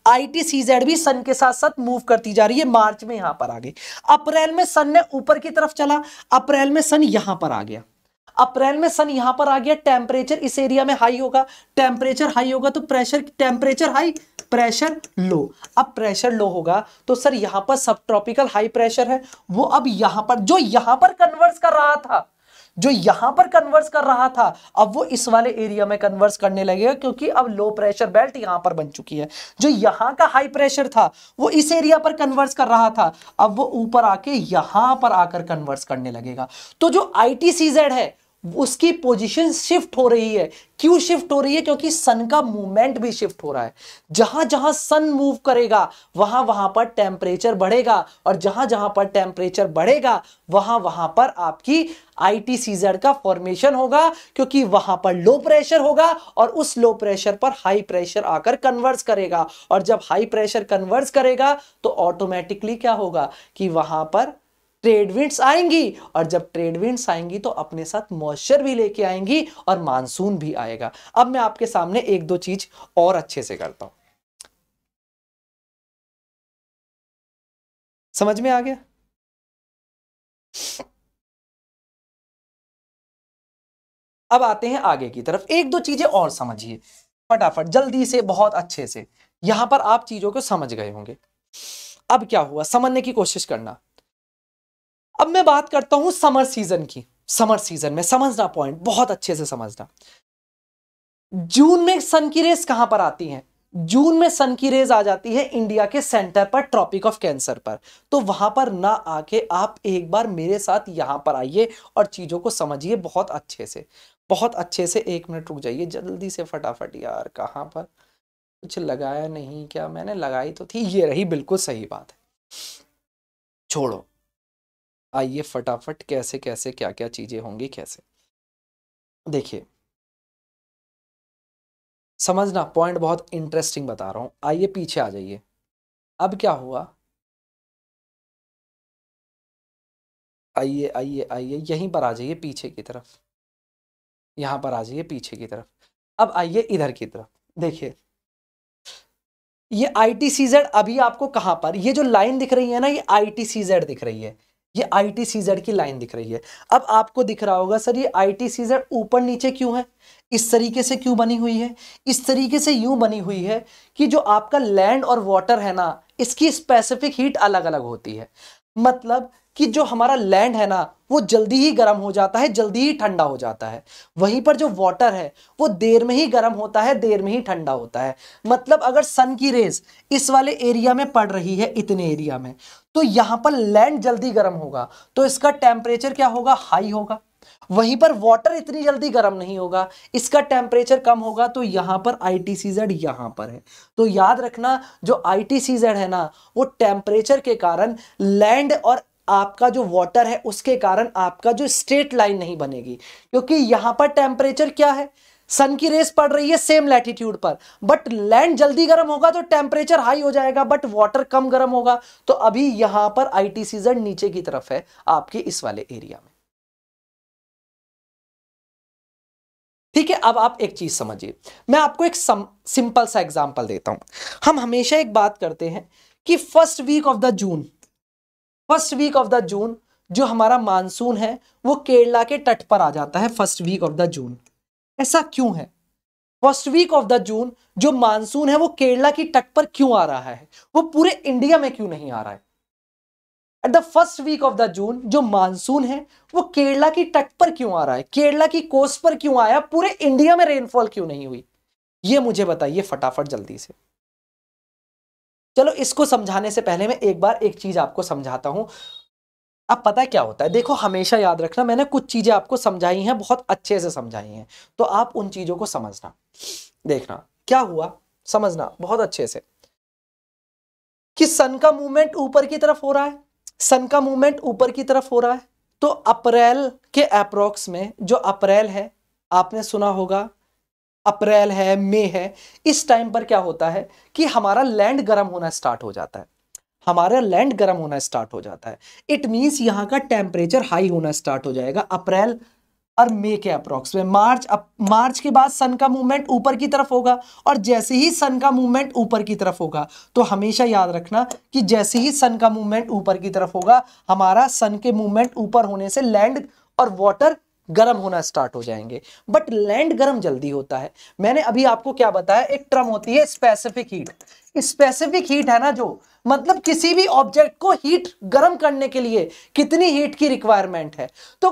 आई टी सी जेड भी सन के साथ साथ मूव करती जा रही है मार्च में यहां पर आ गई अप्रैल में सन ने ऊपर की तरफ चला अप्रैल में सन यहां पर आ गया अप्रैल में सन यहां पर आ गया टेम्परेचर इस एरिया में हाई होगा टेम्परेचर हाई होगा तो pressure temperature high pressure low अब प्रेशर लो होगा तो सर यहां पर सब ट्रॉपिकल हाई प्रेशर है वो अब यहां पर जो यहां पर कन्वर्स कर रहा था जो यहां पर कन्वर्स कर रहा था अब वो इस वाले एरिया में कन्वर्स करने लगेगा क्योंकि अब लो प्रेशर बेल्ट यहां पर बन चुकी है जो यहां का हाई प्रेशर था वो इस एरिया पर कन्वर्स कर रहा था अब वो ऊपर आके यहां पर आकर कन्वर्स करने लगेगा तो जो आई है उसकी पोजीशन शिफ्ट हो रही है क्यों शिफ्ट हो रही है क्योंकि सन का मूवमेंट भी शिफ्ट हो रहा है जहां जहां सन मूव करेगा वहां वहां पर टेम्परेचर बढ़ेगा और जहां जहां पर टेम्परेचर बढ़ेगा वहां वहां पर आपकी आई टी सीजर का फॉर्मेशन होगा क्योंकि वहां पर लो प्रेशर होगा और उस लो प्रेशर पर हाई प्रेशर आकर कन्वर्स करेगा और जब हाई प्रेशर कन्वर्स करेगा तो ऑटोमेटिकली क्या होगा कि वहां पर ट्रेड विंड्स आएंगी और जब ट्रेड विंड्स आएंगी तो अपने साथ मॉइस्चर भी लेके आएंगी और मानसून भी आएगा अब मैं आपके सामने एक दो चीज और अच्छे से करता हूं समझ में आ गया अब आते हैं आगे की तरफ एक दो चीजें और समझिए फटाफट जल्दी से बहुत अच्छे से यहां पर आप चीजों को समझ गए होंगे अब क्या हुआ समझने की कोशिश करना अब मैं बात करता हूं समर सीजन की समर सीजन में समझना पॉइंट बहुत अच्छे से समझना जून में सन की रेस कहां पर आती हैं जून में सन की रेज आ जाती है इंडिया के सेंटर पर ट्रॉपिक ऑफ कैंसर पर तो वहां पर ना आके आप एक बार मेरे साथ यहां पर आइए और चीजों को समझिए बहुत अच्छे से बहुत अच्छे से एक मिनट रुक जाइए जल्दी से फटाफट यार कहाँ पर कुछ लगाया नहीं क्या मैंने लगाई तो थी ये रही बिल्कुल सही बात है छोड़ो आइए फटाफट कैसे कैसे क्या क्या चीज़ें होंगी कैसे देखिए समझना पॉइंट बहुत इंटरेस्टिंग बता रहा हूं आइए पीछे आ जाइए अब क्या हुआ आइए आइए आइए यहीं पर आ जाइए पीछे की तरफ यहां पर आ जाइए पीछे की तरफ अब आइए इधर की तरफ देखिए ये आई टी सी जेड अभी आपको कहां पर ये जो लाइन दिख रही है ना ये आई टी सी जेड दिख रही है ये आई टी सीजर की लाइन दिख रही है अब आपको दिख रहा होगा सर ये आई टी सीजर ऊपर नीचे क्यों है इस तरीके से क्यों बनी हुई है इस तरीके से यूं बनी हुई है कि जो आपका लैंड और वाटर है ना इसकी स्पेसिफिक हीट अलग अलग होती है मतलब कि जो हमारा लैंड है ना वो जल्दी ही गर्म हो जाता है जल्दी ही ठंडा हो जाता है वहीं पर जो वाटर है वो देर में ही गर्म होता है देर में ही ठंडा होता है मतलब अगर सन की रेज इस वाले एरिया में पड़ रही है इतने एरिया में तो यहाँ पर लैंड जल्दी गर्म होगा तो इसका टेम्परेचर क्या होगा हाई होगा वहीं पर वाटर इतनी जल्दी गर्म नहीं होगा इसका टेम्परेचर कम होगा तो यहाँ पर आई टी सी जेड यहाँ पर है तो याद रखना जो आई टी सी जेड है ना वो टेम्परेचर के कारण लैंड और आपका जो वाटर है उसके कारण आपका जो स्ट्रेट लाइन नहीं बनेगी क्योंकि यहां पर टेम्परेचर क्या है सन की रेस पड़ रही है सेम लैटिट्यूड पर बट लैंड जल्दी गर्म होगा तो टेम्परेचर हाई हो जाएगा बट वाटर कम गर्म होगा तो अभी यहां पर आईटी सीजन नीचे की तरफ है आपके इस वाले एरिया में ठीक है अब आप एक चीज समझिए मैं आपको एक सम, सिंपल सा एग्जांपल देता हूं हम हमेशा एक बात करते हैं कि first week of the June first week of the June जो हमारा मानसून है वो केरला के तट पर आ जाता है first week of the June ऐसा क्यों है first week of the June जो मानसून है वो केरला की तट पर क्यों आ रहा है वो पूरे इंडिया में क्यों नहीं आ रहा है at the first week of the June जो मानसून है वो केरला की तट पर क्यों आ रहा है केरला की कोस्ट पर क्यों आया पूरे इंडिया में रेनफॉल क्यों नहीं हुई ये मुझे बताइए फटाफट जल्दी से चलो इसको समझाने से पहले मैं एक बार एक चीज आपको समझाता हूं अब पता क्या होता है देखो हमेशा याद रखना मैंने कुछ चीजें आपको समझाई हैं बहुत अच्छे से समझाई हैं तो आप उन चीजों को समझना देखना क्या हुआ समझना बहुत अच्छे से कि सन का मूवमेंट ऊपर की तरफ हो रहा है सन का मूवमेंट ऊपर की तरफ हो रहा है तो अप्रैल के अप्रोक्स में जो अप्रैल है आपने सुना होगा अप्रैल है मई है इस टाइम पर क्या होता है कि हमारा लैंड गर्म होना स्टार्ट हो जाता है हमारा लैंड गर्म होना स्टार्ट हो जाता है इट मीन्स यहाँ का टेम्परेचर हाई होना स्टार्ट हो जाएगा अप्रैल और मई के अप्रॉक्स में मार्च अप, मार्च के बाद सन का मूवमेंट ऊपर की तरफ होगा और जैसे ही सन का मूवमेंट ऊपर की तरफ होगा तो हमेशा याद रखना कि जैसे ही सन का मूवमेंट ऊपर की तरफ होगा हमारा सन के मूवमेंट ऊपर होने से लैंड और वाटर गर्म होना स्टार्ट हो जाएंगे बट लैंड गर्म जल्दी होता है मैंने अभी आपको क्या बताया एक ट्रम होती है स्पेसिफिक हीट स्पेसिफिक हीट है ना जो मतलब किसी भी ऑब्जेक्ट को हीट गर्म करने के लिए कितनी हीट की रिक्वायरमेंट है तो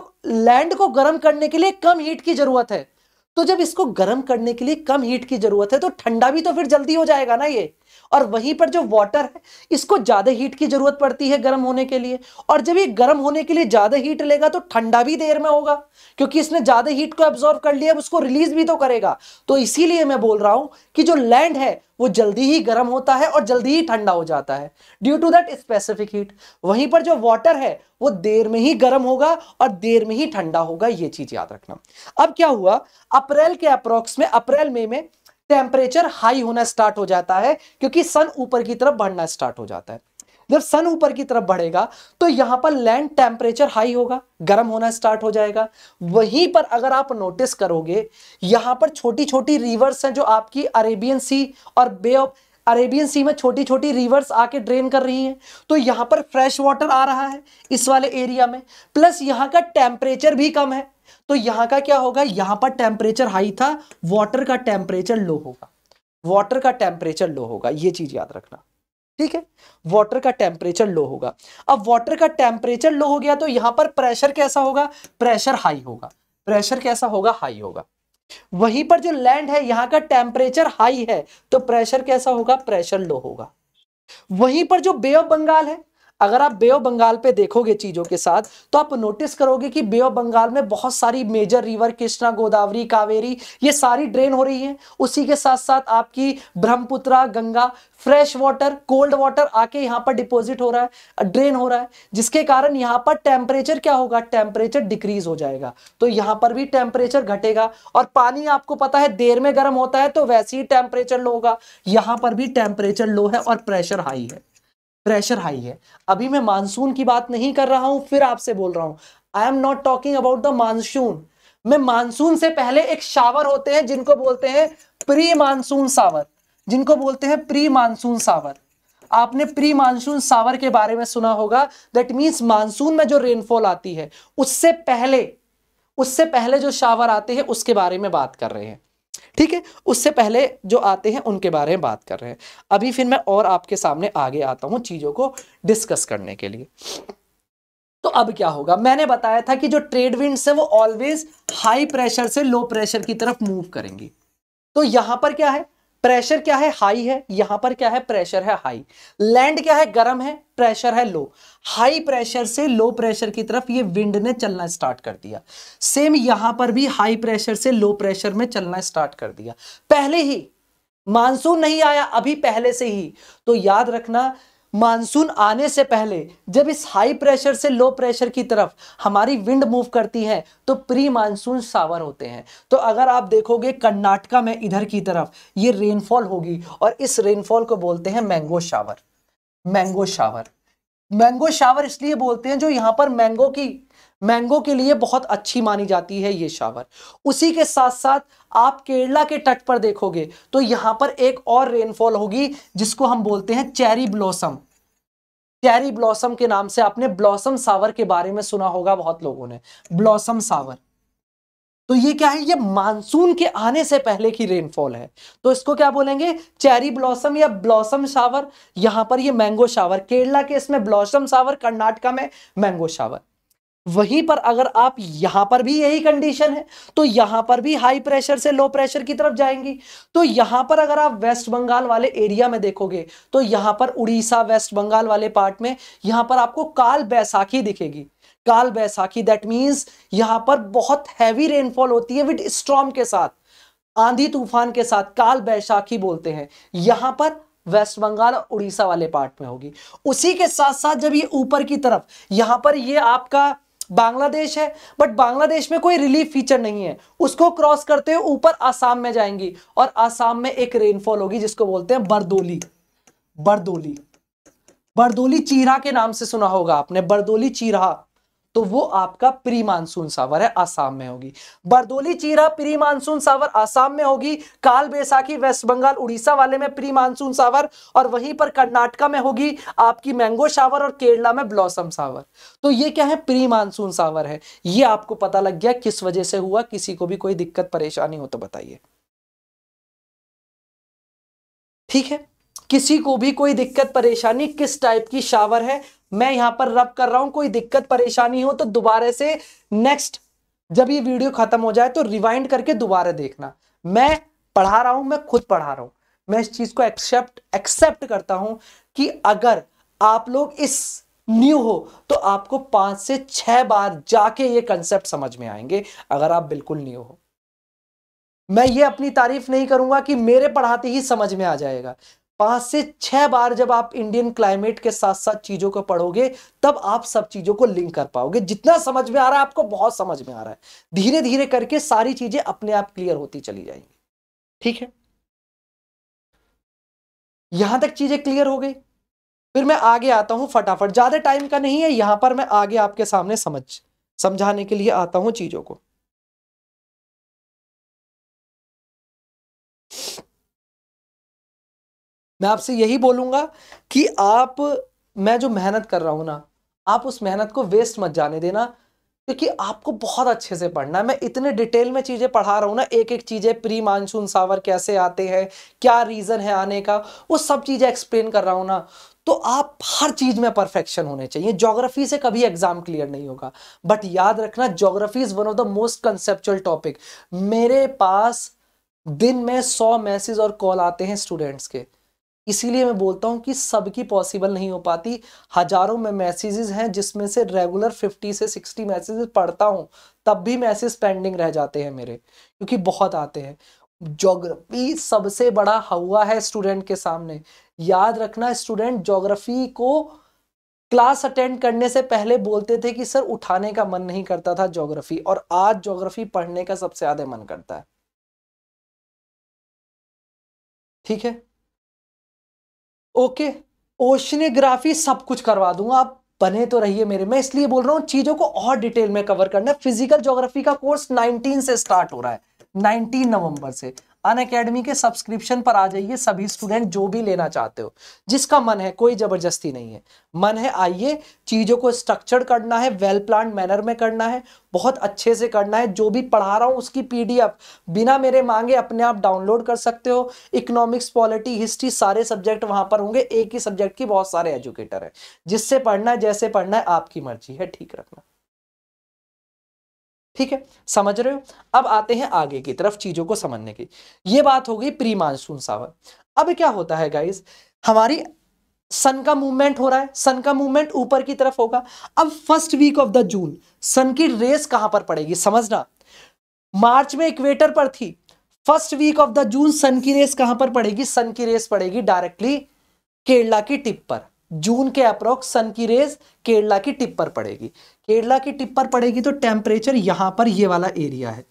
लैंड को गर्म करने के लिए कम हीट की जरूरत है तो जब इसको गर्म करने के लिए कम हीट की जरूरत है तो ठंडा भी तो फिर जल्दी हो जाएगा ना ये और वहीं पर जो वाटर है इसको ज़्यादा हीट की ज़रूरत पड़ती है गर्म होने के लिए और जब ये गर्म होने के लिए ज़्यादा हीट लेगा तो ठंडा भी देर में होगा क्योंकि इसने ज़्यादा हीट को एब्जॉर्व कर लिया उसको रिलीज भी तो करेगा तो इसीलिए मैं बोल रहा हूं कि जो लैंड है वो जल्दी ही गर्म होता है और जल्दी ही ठंडा हो जाता है due to that specific heat वहीं पर जो वाटर है वो देर में ही गर्म होगा और देर में ही ठंडा होगा ये चीज़ याद रखना अब क्या हुआ अप्रैल के अप्रोक्स में अप्रैल मई में, में टेम्परेचर हाई होना स्टार्ट हो जाता है क्योंकि सन ऊपर की तरफ बढ़ना स्टार्ट हो जाता है जब सन ऊपर की तरफ बढ़ेगा तो यहां पर लैंड टेम्परेचर हाई होगा गर्म होना स्टार्ट हो जाएगा वहीं पर अगर आप नोटिस करोगे यहां पर छोटी छोटी रिवर्स हैं जो आपकी अरेबियन सी और बे ऑफ अरेबियन सी में छोटी छोटी रिवर्स आके ड्रेन कर रही हैं तो यहाँ पर फ्रेश वाटर आ रहा है इस वाले एरिया में प्लस यहाँ का टेम्परेचर भी कम है तो यहां का क्या होगा यहां पर टेम्परेचर हाई था वाटर का टेम्परेचर लो होगा वाटर का टेम्परेचर लो होगा ये चीज याद रखना ठीक है वाटर का टेम्परेचर लो होगा अब वाटर का टेम्परेचर लो हो गया तो यहां पर प्रेशर कैसा होगा प्रेशर हाई होगा प्रेशर कैसा होगा हाई होगा वहीं पर जो लैंड है यहां का टेम्परेचर हाई है तो प्रेशर कैसा होगा प्रेशर लो होगा वहीं पर जो बे ऑफ बंगाल है अगर आप बे ऑफ बंगाल पे देखोगे चीज़ों के साथ तो आप नोटिस करोगे कि बे ऑफ बंगाल में बहुत सारी मेजर रिवर कृष्णा गोदावरी कावेरी ये सारी ड्रेन हो रही है उसी के साथ साथ आपकी Brahmaputra Ganga fresh water cold water आके यहाँ पर डिपॉजिट हो रहा है ड्रेन हो रहा है जिसके कारण यहाँ पर टेम्परेचर क्या होगा टेम्परेचर डिक्रीज हो जाएगा तो यहाँ पर भी टेम्परेचर घटेगा और पानी आपको पता है देर में गर्म होता है तो वैसे ही टेम्परेचर लो होगा यहाँ पर भी टेम्परेचर लो है और प्रेशर हाई है प्रेशर हाई है अभी मैं मानसून की बात नहीं कर रहा हूं फिर आपसे बोल रहा हूं I am not talking about the monsoon मैं मानसून से पहले एक शावर होते हैं जिनको बोलते हैं प्री मानसून सावर जिनको बोलते हैं प्री मानसून सावर आपने प्री मानसून सावर के बारे में सुना होगा दैट मीन्स मानसून में जो रेनफॉल आती है उससे पहले उससे पहले जो शावर आते हैं उसके बारे में बात कर रहे हैं ठीक है उससे पहले जो आते हैं उनके बारे में बात कर रहे हैं अभी फिर मैं और आपके सामने आगे आता हूं चीज़ों को डिस्कस करने के लिए तो अब क्या होगा मैंने बताया था कि जो ट्रेड विंड्स है वो ऑलवेज हाई प्रेशर से लो प्रेशर की तरफ मूव करेंगी तो यहां पर क्या है प्रेशर क्या है हाई है यहां पर क्या है प्रेशर है हाई लैंड क्या है गर्म है प्रेशर है लो हाई प्रेशर से लो प्रेशर की तरफ ये विंड ने चलना स्टार्ट कर दिया सेम यहां पर भी हाई प्रेशर से लो प्रेशर में चलना स्टार्ट कर दिया पहले ही मानसून नहीं आया अभी पहले से ही तो याद रखना मानसून आने से पहले जब इस हाई प्रेशर से लो प्रेशर की तरफ हमारी विंड मूव करती है तो प्री मानसून सावर होते हैं तो अगर आप देखोगे कर्नाटका में इधर की तरफ ये रेनफॉल होगी और इस रेनफॉल को बोलते हैं mango shower mango shower mango shower इसलिए बोलते हैं जो यहां पर मैंगो की मैंगो के लिए बहुत अच्छी मानी जाती है ये शावर उसी के साथ साथ आप केरला के तट पर देखोगे तो यहां पर एक और रेनफॉल होगी जिसको हम बोलते हैं चेरी ब्लॉसम चेरी ब्लॉसम के नाम से आपने ब्लॉसम सावर के बारे में सुना होगा बहुत लोगों ने ब्लॉसम सावर तो ये क्या है ये मानसून के आने से पहले की रेनफॉल है तो इसको क्या बोलेंगे चेरी ब्लॉसम या ब्लॉसम शावर यहां पर ये मैंगो शावर केरला के इसमें ब्लॉसम शावर कर्नाटका में मैंगो शावर वहीं पर अगर आप यहां पर भी यही कंडीशन है तो यहां पर भी हाई प्रेशर से लो प्रेशर की तरफ जाएंगी तो यहां पर अगर आप वेस्ट बंगाल वाले एरिया में देखोगे तो यहां पर उड़ीसा वेस्ट बंगाल वाले पार्ट में यहां पर आपको काल बैसाखी दिखेगी काल बैसाखी दैट मीन्स यहाँ पर बहुत हैवी रेनफॉल होती है विद स्ट्रॉम के साथ आंधी तूफान के साथ काल बैसाखी बोलते हैं यहाँ पर वेस्ट बंगाल और उड़ीसा वाले पार्ट में होगी उसी के साथ साथ जब ये ऊपर की तरफ यहाँ पर ये आपका बांग्लादेश है बट बांग्लादेश में कोई रिलीफ फीचर नहीं है उसको क्रॉस करते हुए ऊपर आसाम में जाएंगी और आसाम में एक रेनफॉल होगी जिसको बोलते हैं बरदोली बरदोली बरदोली चीरा के नाम से सुना होगा आपने बरदोली चीरा तो वो आपका प्री मानसून सावर है आसाम में होगी बरदोली चीरा प्री मानसून सावर आसाम में होगी काल बैसाखी वेस्ट बंगाल उड़ीसा वाले में प्री मानसून सावर और वहीं पर कर्नाटका में होगी आपकी मैंगो शावर और केरला में ब्लॉसम सावर तो ये क्या है प्री मानसून सावर है ये आपको पता लग गया किस वजह से हुआ किसी को भी कोई दिक्कत परेशानी हो तो बताइए ठीक है किसी को भी कोई दिक्कत परेशानी किस टाइप की शावर है मैं यहां पर रब कर रहा हूं कोई दिक्कत परेशानी हो तो दोबारा से नेक्स्ट जब ये वीडियो खत्म हो जाए तो रिवाइंड करके दोबारा देखना मैं पढ़ा रहा हूं मैं खुद पढ़ा रहा हूं मैं इस चीज को एक्सेप्ट एक्सेप्ट करता हूं कि अगर आप लोग इस न्यू हो तो आपको पांच से छह बार जाके ये कंसेप्ट समझ में आएंगे अगर आप बिल्कुल न्यू हो मैं ये अपनी तारीफ नहीं करूंगा कि मेरे पढ़ाते ही समझ में आ जाएगा पांच से छह बार जब आप इंडियन क्लाइमेट के साथ साथ चीजों को पढ़ोगे तब आप सब चीजों को लिंक कर पाओगे जितना समझ में आ रहा है आपको बहुत समझ में आ रहा है धीरे धीरे करके सारी चीजें अपने आप क्लियर होती चली जाएंगी ठीक है यहां तक चीजें क्लियर हो गई फिर मैं आगे आता हूं फटाफट ज्यादा टाइम का नहीं है यहां पर मैं आगे आपके सामने समझ समझाने के लिए आता हूं चीजों को मैं आपसे यही बोलूंगा कि आप मैं जो मेहनत कर रहा हूँ ना आप उस मेहनत को वेस्ट मत जाने देना क्योंकि आपको बहुत अच्छे से पढ़ना है मैं इतने डिटेल में चीज़ें पढ़ा रहा हूँ ना एक एक चीज़ें प्री मानसून सावर कैसे आते हैं क्या रीज़न है आने का वो सब चीज़ें एक्सप्लेन कर रहा हूँ ना तो आप हर चीज़ में परफेक्शन होने चाहिए ज्योग्राफी से कभी एग्जाम क्लियर नहीं होगा बट याद रखना geography is one of the most conceptual topic मेरे पास दिन में सौ मैसेज और कॉल आते हैं स्टूडेंट्स के इसीलिए मैं बोलता हूं कि सबकी पॉसिबल नहीं हो पाती हजारों में मैसेजेस हैं जिसमें से रेगुलर 50 से 60 मैसेजेस पढ़ता हूं तब भी मैसेज पेंडिंग रह जाते हैं मेरे क्योंकि बहुत आते हैं जोग्राफी सबसे बड़ा हवा है स्टूडेंट के सामने याद रखना स्टूडेंट जोग्राफी को क्लास अटेंड करने से पहले बोलते थे कि सर उठाने का मन नहीं करता था जोग्राफी और आज जोग्राफी पढ़ने का सबसे ज़्यादा मन करता है ठीक है ओके ओशनोग्राफी सब कुछ करवा दूंगा आप बने तो रहिए मेरे मैं इसलिए बोल रहा हूँ चीजों को और डिटेल में कवर करना है फिजिकल ज्योग्राफी का कोर्स 19 से स्टार्ट हो रहा है 19 नवंबर से अन अकेडमी के सब्सक्रिप्शन पर आ जाइए सभी स्टूडेंट जो भी लेना चाहते हो जिसका मन है कोई ज़बरदस्ती नहीं है मन है आइए चीज़ों को स्ट्रक्चर करना है वेल प्लान मैनर में करना है बहुत अच्छे से करना है जो भी पढ़ा रहा हूँ उसकी पीडीएफ बिना मेरे मांगे अपने आप डाउनलोड कर सकते हो इकोनॉमिक्स पॉलिटी हिस्ट्री सारे सब्जेक्ट वहां पर होंगे एक ही सब्जेक्ट की बहुत सारे एजुकेटर है जिससे पढ़ना है जैसे पढ़ना है आपकी मर्जी है ठीक रखना ठीक है समझ रहे हो अब आते हैं आगे की तरफ चीजों को समझने की ये बात हो गई प्री मानसून सावर अब क्या होता है गाइज हमारी सन का मूवमेंट हो रहा है सन का मूवमेंट ऊपर की तरफ होगा अब first week of the June sun की रेस कहां पर पड़ेगी समझना मार्च में इक्वेटर पर थी first week of the June sun की रेस कहां पर पड़ेगी सन की रेस पड़ेगी डायरेक्टली केरला की टिप पर जून के अप्रोक्स सन की रेस केरला की टिप पर पड़ेगी केरला की टिप पर पड़ेगी तो टेम्परेचर यहाँ पर ये वाला एरिया है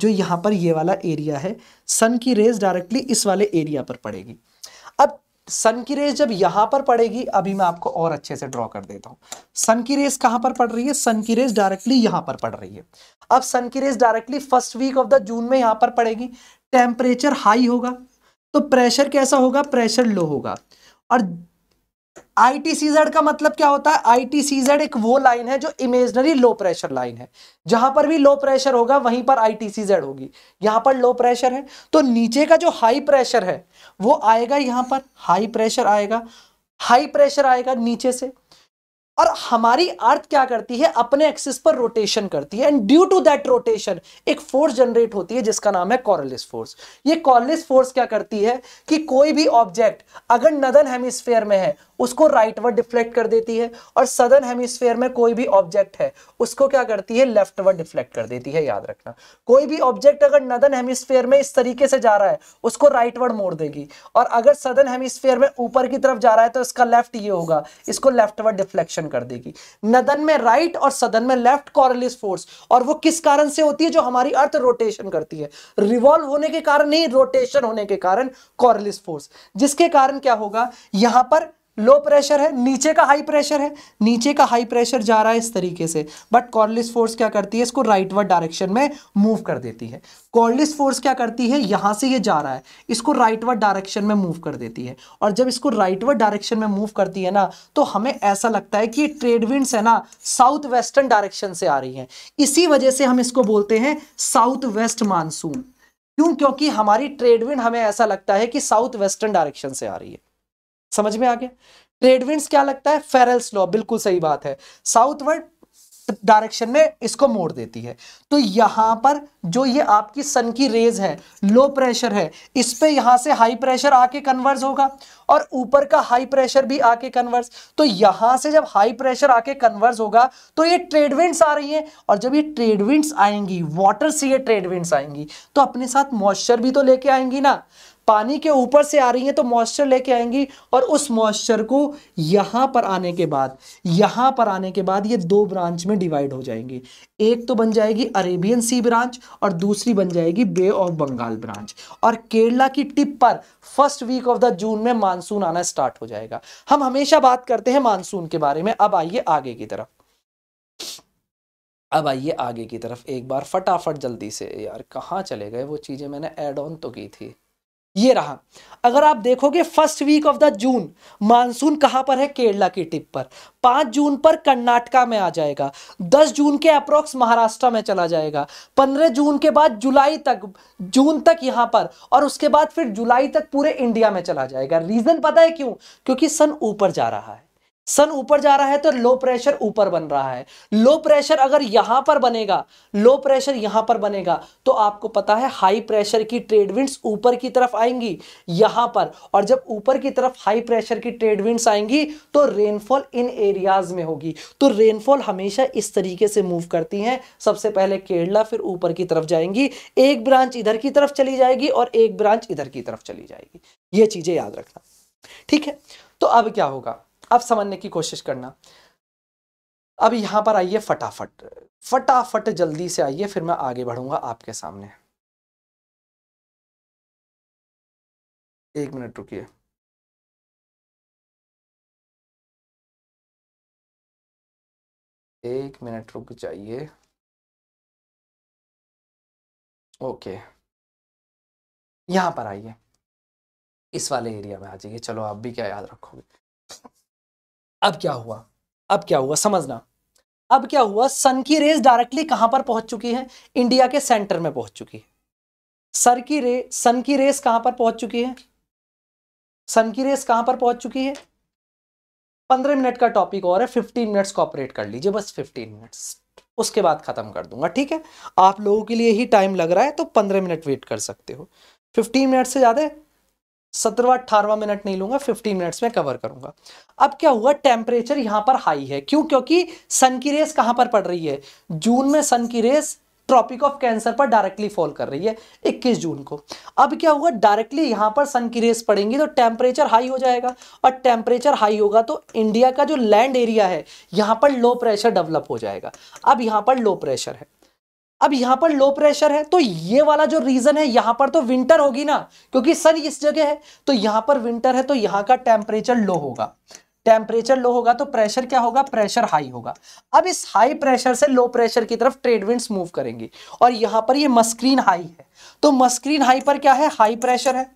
जो यहाँ पर ये वाला एरिया है सन की रेज डायरेक्टली इस वाले एरिया पर पड़ेगी अब सन की रेज जब यहाँ पर पड़ेगी अभी मैं आपको और अच्छे से ड्रॉ कर देता हूँ सन की रेज कहाँ पर पड़ रही है सन की रेज डायरेक्टली यहाँ पर पड़ रही है अब सन की rays directly first week of the June में यहाँ पर पड़ेगी टेम्परेचर हाई होगा तो प्रेशर कैसा होगा प्रेशर लो होगा और आई टी सीजेड का मतलब क्या होता है आई टी सीजेड एक वो लाइन है जो इमेजनरी लो प्रेशर लाइन है जहां पर भी लो प्रेशर होगा वहीं पर आई टी सीजेड होगी यहां पर लो प्रेशर है तो नीचे का जो हाई प्रेशर है वो आएगा यहां पर हाई प्रेशर आएगा हाई प्रेशर आएगा नीचे से और हमारी अर्थ क्या करती है अपने एक्सिस पर रोटेशन करती है and due to that rotation एक फोर्स जनरेट होती है जिसका नाम है कॉरलिस फोर्स ये कॉरलिस फोर्स क्या करती है कि कोई भी ऑब्जेक्ट अगर नदन हेमिस्फेयर में है उसको राइट वर्ड डिफ्लेक्ट कर देती है और सदन हेमिस्फेयर में कोई भी ऑब्जेक्ट है उसको क्या करती है लेफ्ट वर्ड डिफ्लेक्ट कर देती है याद रखना कोई भी ऑब्जेक्ट अगर नदन हेमिस्फेयर में इस तरीके से जा रहा है उसको राइट वर्ड मोड़ देगी और अगर सदन हेमिस्फेयर में ऊपर की तरफ जा रहा है तो इसका लेफ्ट ये होगा इसको लेफ्ट वर्ड डिफ्लेक्शन रिएक्शन कर देगी नदन में राइट और सदन में लेफ्ट कॉरलिस फोर्स और वो किस कारण से होती है जो हमारी अर्थ रोटेशन करती है रिवॉल्व होने के कारण नहीं रोटेशन होने के कारण कॉरलिस फोर्स जिसके कारण क्या होगा यहां पर लो प्रेशर है नीचे का हाई प्रेशर है नीचे का हाई प्रेशर जा रहा है इस तरीके से बट कॉर्लिस फोर्स क्या करती है इसको राइटवर्ड डायरेक्शन में मूव कर देती है कॉर्लिस फोर्स क्या करती है यहाँ से ये यह जा रहा है इसको राइटवर्ड डायरेक्शन में मूव कर देती है और जब इसको राइटवर्ड डायरेक्शन में मूव करती है ना तो हमें ऐसा लगता है कि ये ट्रेड है ना साउथ वेस्टर्न डायरेक्शन से आ रही है इसी वजह से हम इसको बोलते हैं साउथ वेस्ट मानसून क्यों क्योंकि हमारी ट्रेडविंड हमें ऐसा लगता है कि साउथ वेस्टर्न डायरेक्शन से आ रही है समझ में आ गया ट्रेडविंड क्या लगता है फेरल्स लॉ बिल्कुल सही बात है साउथवर्ड डायरेक्शन में इसको मोड़ देती है तो यहां पर जो ये आपकी सन की रेज है लो प्रेशर है इस पे यहां से हाई प्रेशर आके कन्वर्स होगा और ऊपर का हाई प्रेशर भी आके कन्वर्स तो यहां से जब हाई प्रेशर आके कन्वर्स होगा तो ये ट्रेडविंड्स आ रही हैं और जब ये ट्रेडविंड्स आएंगी वाटर से ये ट्रेडविंड्स आएंगी तो अपने साथ मॉइस्चर भी तो लेके आएंगी ना पानी के ऊपर से आ रही हैं तो मॉइस्चर लेके आएंगी और उस मॉइस्चर को यहाँ पर आने के बाद यहाँ पर आने के बाद ये दो ब्रांच में डिवाइड हो जाएंगी एक तो बन जाएगी अरेबियन सी ब्रांच और दूसरी बन जाएगी बे ऑफ बंगाल ब्रांच और केरला की टिप पर first week of the June में मानसून आना स्टार्ट हो जाएगा हम हमेशा बात करते हैं मानसून के बारे में अब आइए आगे की तरफ अब आइए आगे की तरफ एक बार फटाफट जल्दी से यार कहाँ चले गए वो चीज़ें मैंने एड ऑन तो की थी ये रहा अगर आप देखोगे first week of the June monsoon कहां पर है केरला की टिप पर पांच जून पर कर्नाटका में आ जाएगा दस जून के अप्रोक्स महाराष्ट्र में चला जाएगा पंद्रह जून के बाद जुलाई तक जून तक यहां पर और उसके बाद फिर जुलाई तक पूरे इंडिया में चला जाएगा रीज़न पता है क्यों क्योंकि सन ऊपर जा रहा है सन ऊपर जा रहा है तो लो प्रेशर ऊपर बन रहा है लो प्रेशर अगर यहां पर बनेगा लो प्रेशर यहां पर बनेगा तो आपको पता है हाई प्रेशर की ट्रेडविंड्स ऊपर की तरफ आएंगी यहां पर और जब ऊपर की तरफ हाई प्रेशर की ट्रेडविंड्स आएंगी तो रेनफॉल इन एरियाज में होगी तो रेनफॉल हमेशा इस तरीके से मूव करती हैं सबसे पहले केरला फिर ऊपर की तरफ जाएंगी एक ब्रांच इधर की तरफ चली जाएगी और एक ब्रांच इधर की तरफ चली जाएगी ये चीजें याद रखना ठीक है तो अब क्या होगा अब समझने की कोशिश करना अब यहां पर आइए फटाफट फटाफट जल्दी से आइए फिर मैं आगे बढ़ूंगा आपके सामने एक मिनट रुकिए एक मिनट रुक जाइए ओके यहां पर आइए इस वाले एरिया में आ जाइए चलो आप भी क्या याद रखोगे अब क्या हुआ अब क्या हुआ समझना अब क्या हुआ सन की रेज डायरेक्टली कहां पर पहुंच चुकी है इंडिया के सेंटर में पहुंच चुकी है सर की रे सन की रेस कहां पर पहुंच चुकी है सन की रेस कहां पर पहुंच चुकी है पंद्रह मिनट का टॉपिक और है फिफ्टीन मिनट्स ऑपरेट कर लीजिए बस फिफ्टीन मिनट्स उसके बाद खत्म कर दूंगा ठीक है आप लोगों के लिए ही टाइम लग रहा है तो पंद्रह मिनट वेट कर सकते हो फिफ्टीन मिनट से ज़्यादा सत्रहवा अठारवा मिनट नहीं लूंगा फिफ्टीन मिनट्स में कवर करूंगा अब क्या हुआ टेम्परेचर यहां पर हाई है क्यों क्योंकि सन की रेस कहां पर पड़ रही है जून में सन की रेस ट्रॉपिक ऑफ कैंसर पर डायरेक्टली फॉल कर रही है 21 जून को अब क्या हुआ डायरेक्टली यहां पर सन की रेस पड़ेंगी तो टेम्परेचर हाई हो जाएगा और टेम्परेचर हाई होगा तो इंडिया का जो लैंड एरिया है यहां पर लो प्रेशर डेवलप हो जाएगा अब यहां पर लो प्रेशर है अब यहां पर लो प्रेशर है तो ये वाला जो रीजन है यहां पर तो विंटर होगी ना क्योंकि सन इस जगह है तो यहां पर विंटर है तो यहां का टेम्परेचर लो होगा टेम्परेचर लो होगा तो प्रेशर क्या होगा प्रेशर हाई होगा अब इस हाई प्रेशर से लो प्रेशर की तरफ ट्रेड विंड्स मूव करेंगे और यहां पर ये मस्क्रीन हाई है तो मस्क्रीन हाई पर क्या है हाई प्रेशर है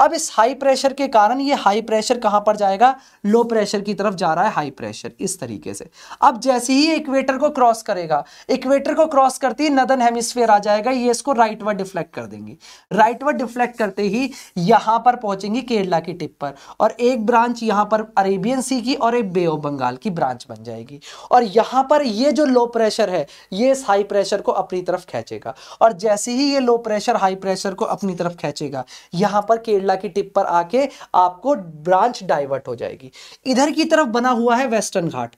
अब इस हाई प्रेशर के कारण ये हाई प्रेशर कहां पर जाएगा लो प्रेशर की तरफ जा रहा है हाई प्रेशर इस तरीके से अब जैसे ही इक्वेटर को क्रॉस करेगा इक्वेटर को क्रॉस करती नदन हेमिस्फेयर आ जाएगा ये इसको राइट वर्ड डिफ्लेक्ट कर देंगी राइट वर्ड डिफ्लेक्ट करते ही यहां पर पहुंचेंगी केरला की टिप पर और एक ब्रांच यहां पर अरेबियन सी की और एक बे ऑफ बंगाल की ब्रांच बन जाएगी और यहां पर यह जो लो प्रेशर है ये इस हाई प्रेशर को अपनी तरफ खेचेगा और जैसे ही ये लो प्रेशर हाई प्रेशर को अपनी तरफ खेचेगा यहां पर केरला बिरला की टिप पर आके आपको ब्रांच डाइवर्ट हो जाएगी इधर की तरफ बना हुआ है वेस्टर्न घाट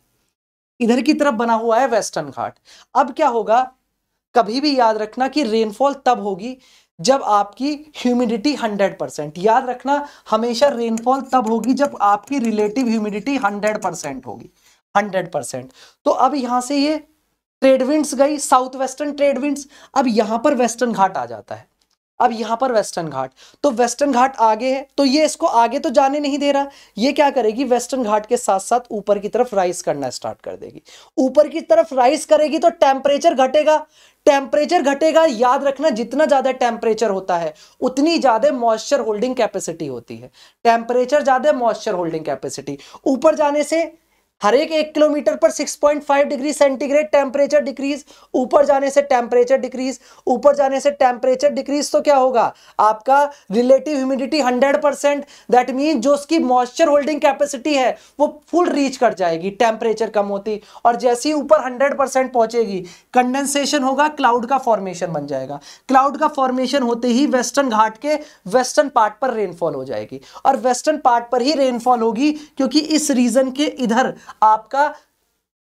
इधर की तरफ बना हुआ है वेस्टर्न घाट अब क्या होगा कभी भी याद रखना कि रेनफॉल तब होगी जब आपकी ह्यूमिडिटी 100 परसेंट याद रखना हमेशा रेनफॉल तब होगी जब आपकी रिलेटिव ह्यूमिडिटी 100 परसेंट होगी 100 परसेंट तो अब यहां से ये ट्रेडविंड्स गई साउथ वेस्टर्न ट्रेडविंड्स अब यहां पर वेस्टर्न घाट आ जाता है अब यहां पर वेस्टर्न घाट तो वेस्टर्न घाट आगे है तो ये इसको आगे तो जाने नहीं दे रहा ये क्या करेगी वेस्टर्न घाट के साथ साथ ऊपर की तरफ राइस करना स्टार्ट कर देगी ऊपर की तरफ राइस करेगी तो टेम्परेचर घटेगा टेम्परेचर घटेगा याद रखना जितना ज्यादा टेम्परेचर होता है उतनी ज्यादा मॉइस्चर होल्डिंग कैपेसिटी होती है टेम्परेचर ज्यादा मॉइस्चर होल्डिंग कैपेसिटी ऊपर जाने से हर एक एक किलोमीटर पर 6.5 डिग्री सेंटीग्रेड टेम्परेचर डिक्रीज ऊपर जाने से टेम्परेचर डिक्रीज ऊपर जाने से टेम्परेचर डिक्रीज तो क्या होगा आपका relative humidity 100 percent that mean जो उसकी मॉइस्चर होल्डिंग कैपेसिटी है वो फुल रीच कर जाएगी टेम्परेचर कम होती और जैसे ही ऊपर हंड्रेड परसेंट पहुंचेगी कंडेंसेशन होगा क्लाउड का फॉर्मेशन बन जाएगा क्लाउड का फॉर्मेशन होते ही वेस्टर्न घाट के वेस्टर्न पार्ट पर रेनफॉल हो जाएगी और वेस्टर्न पार्ट पर ही रेनफॉल होगी क्योंकि इस रीजन के इधर आपका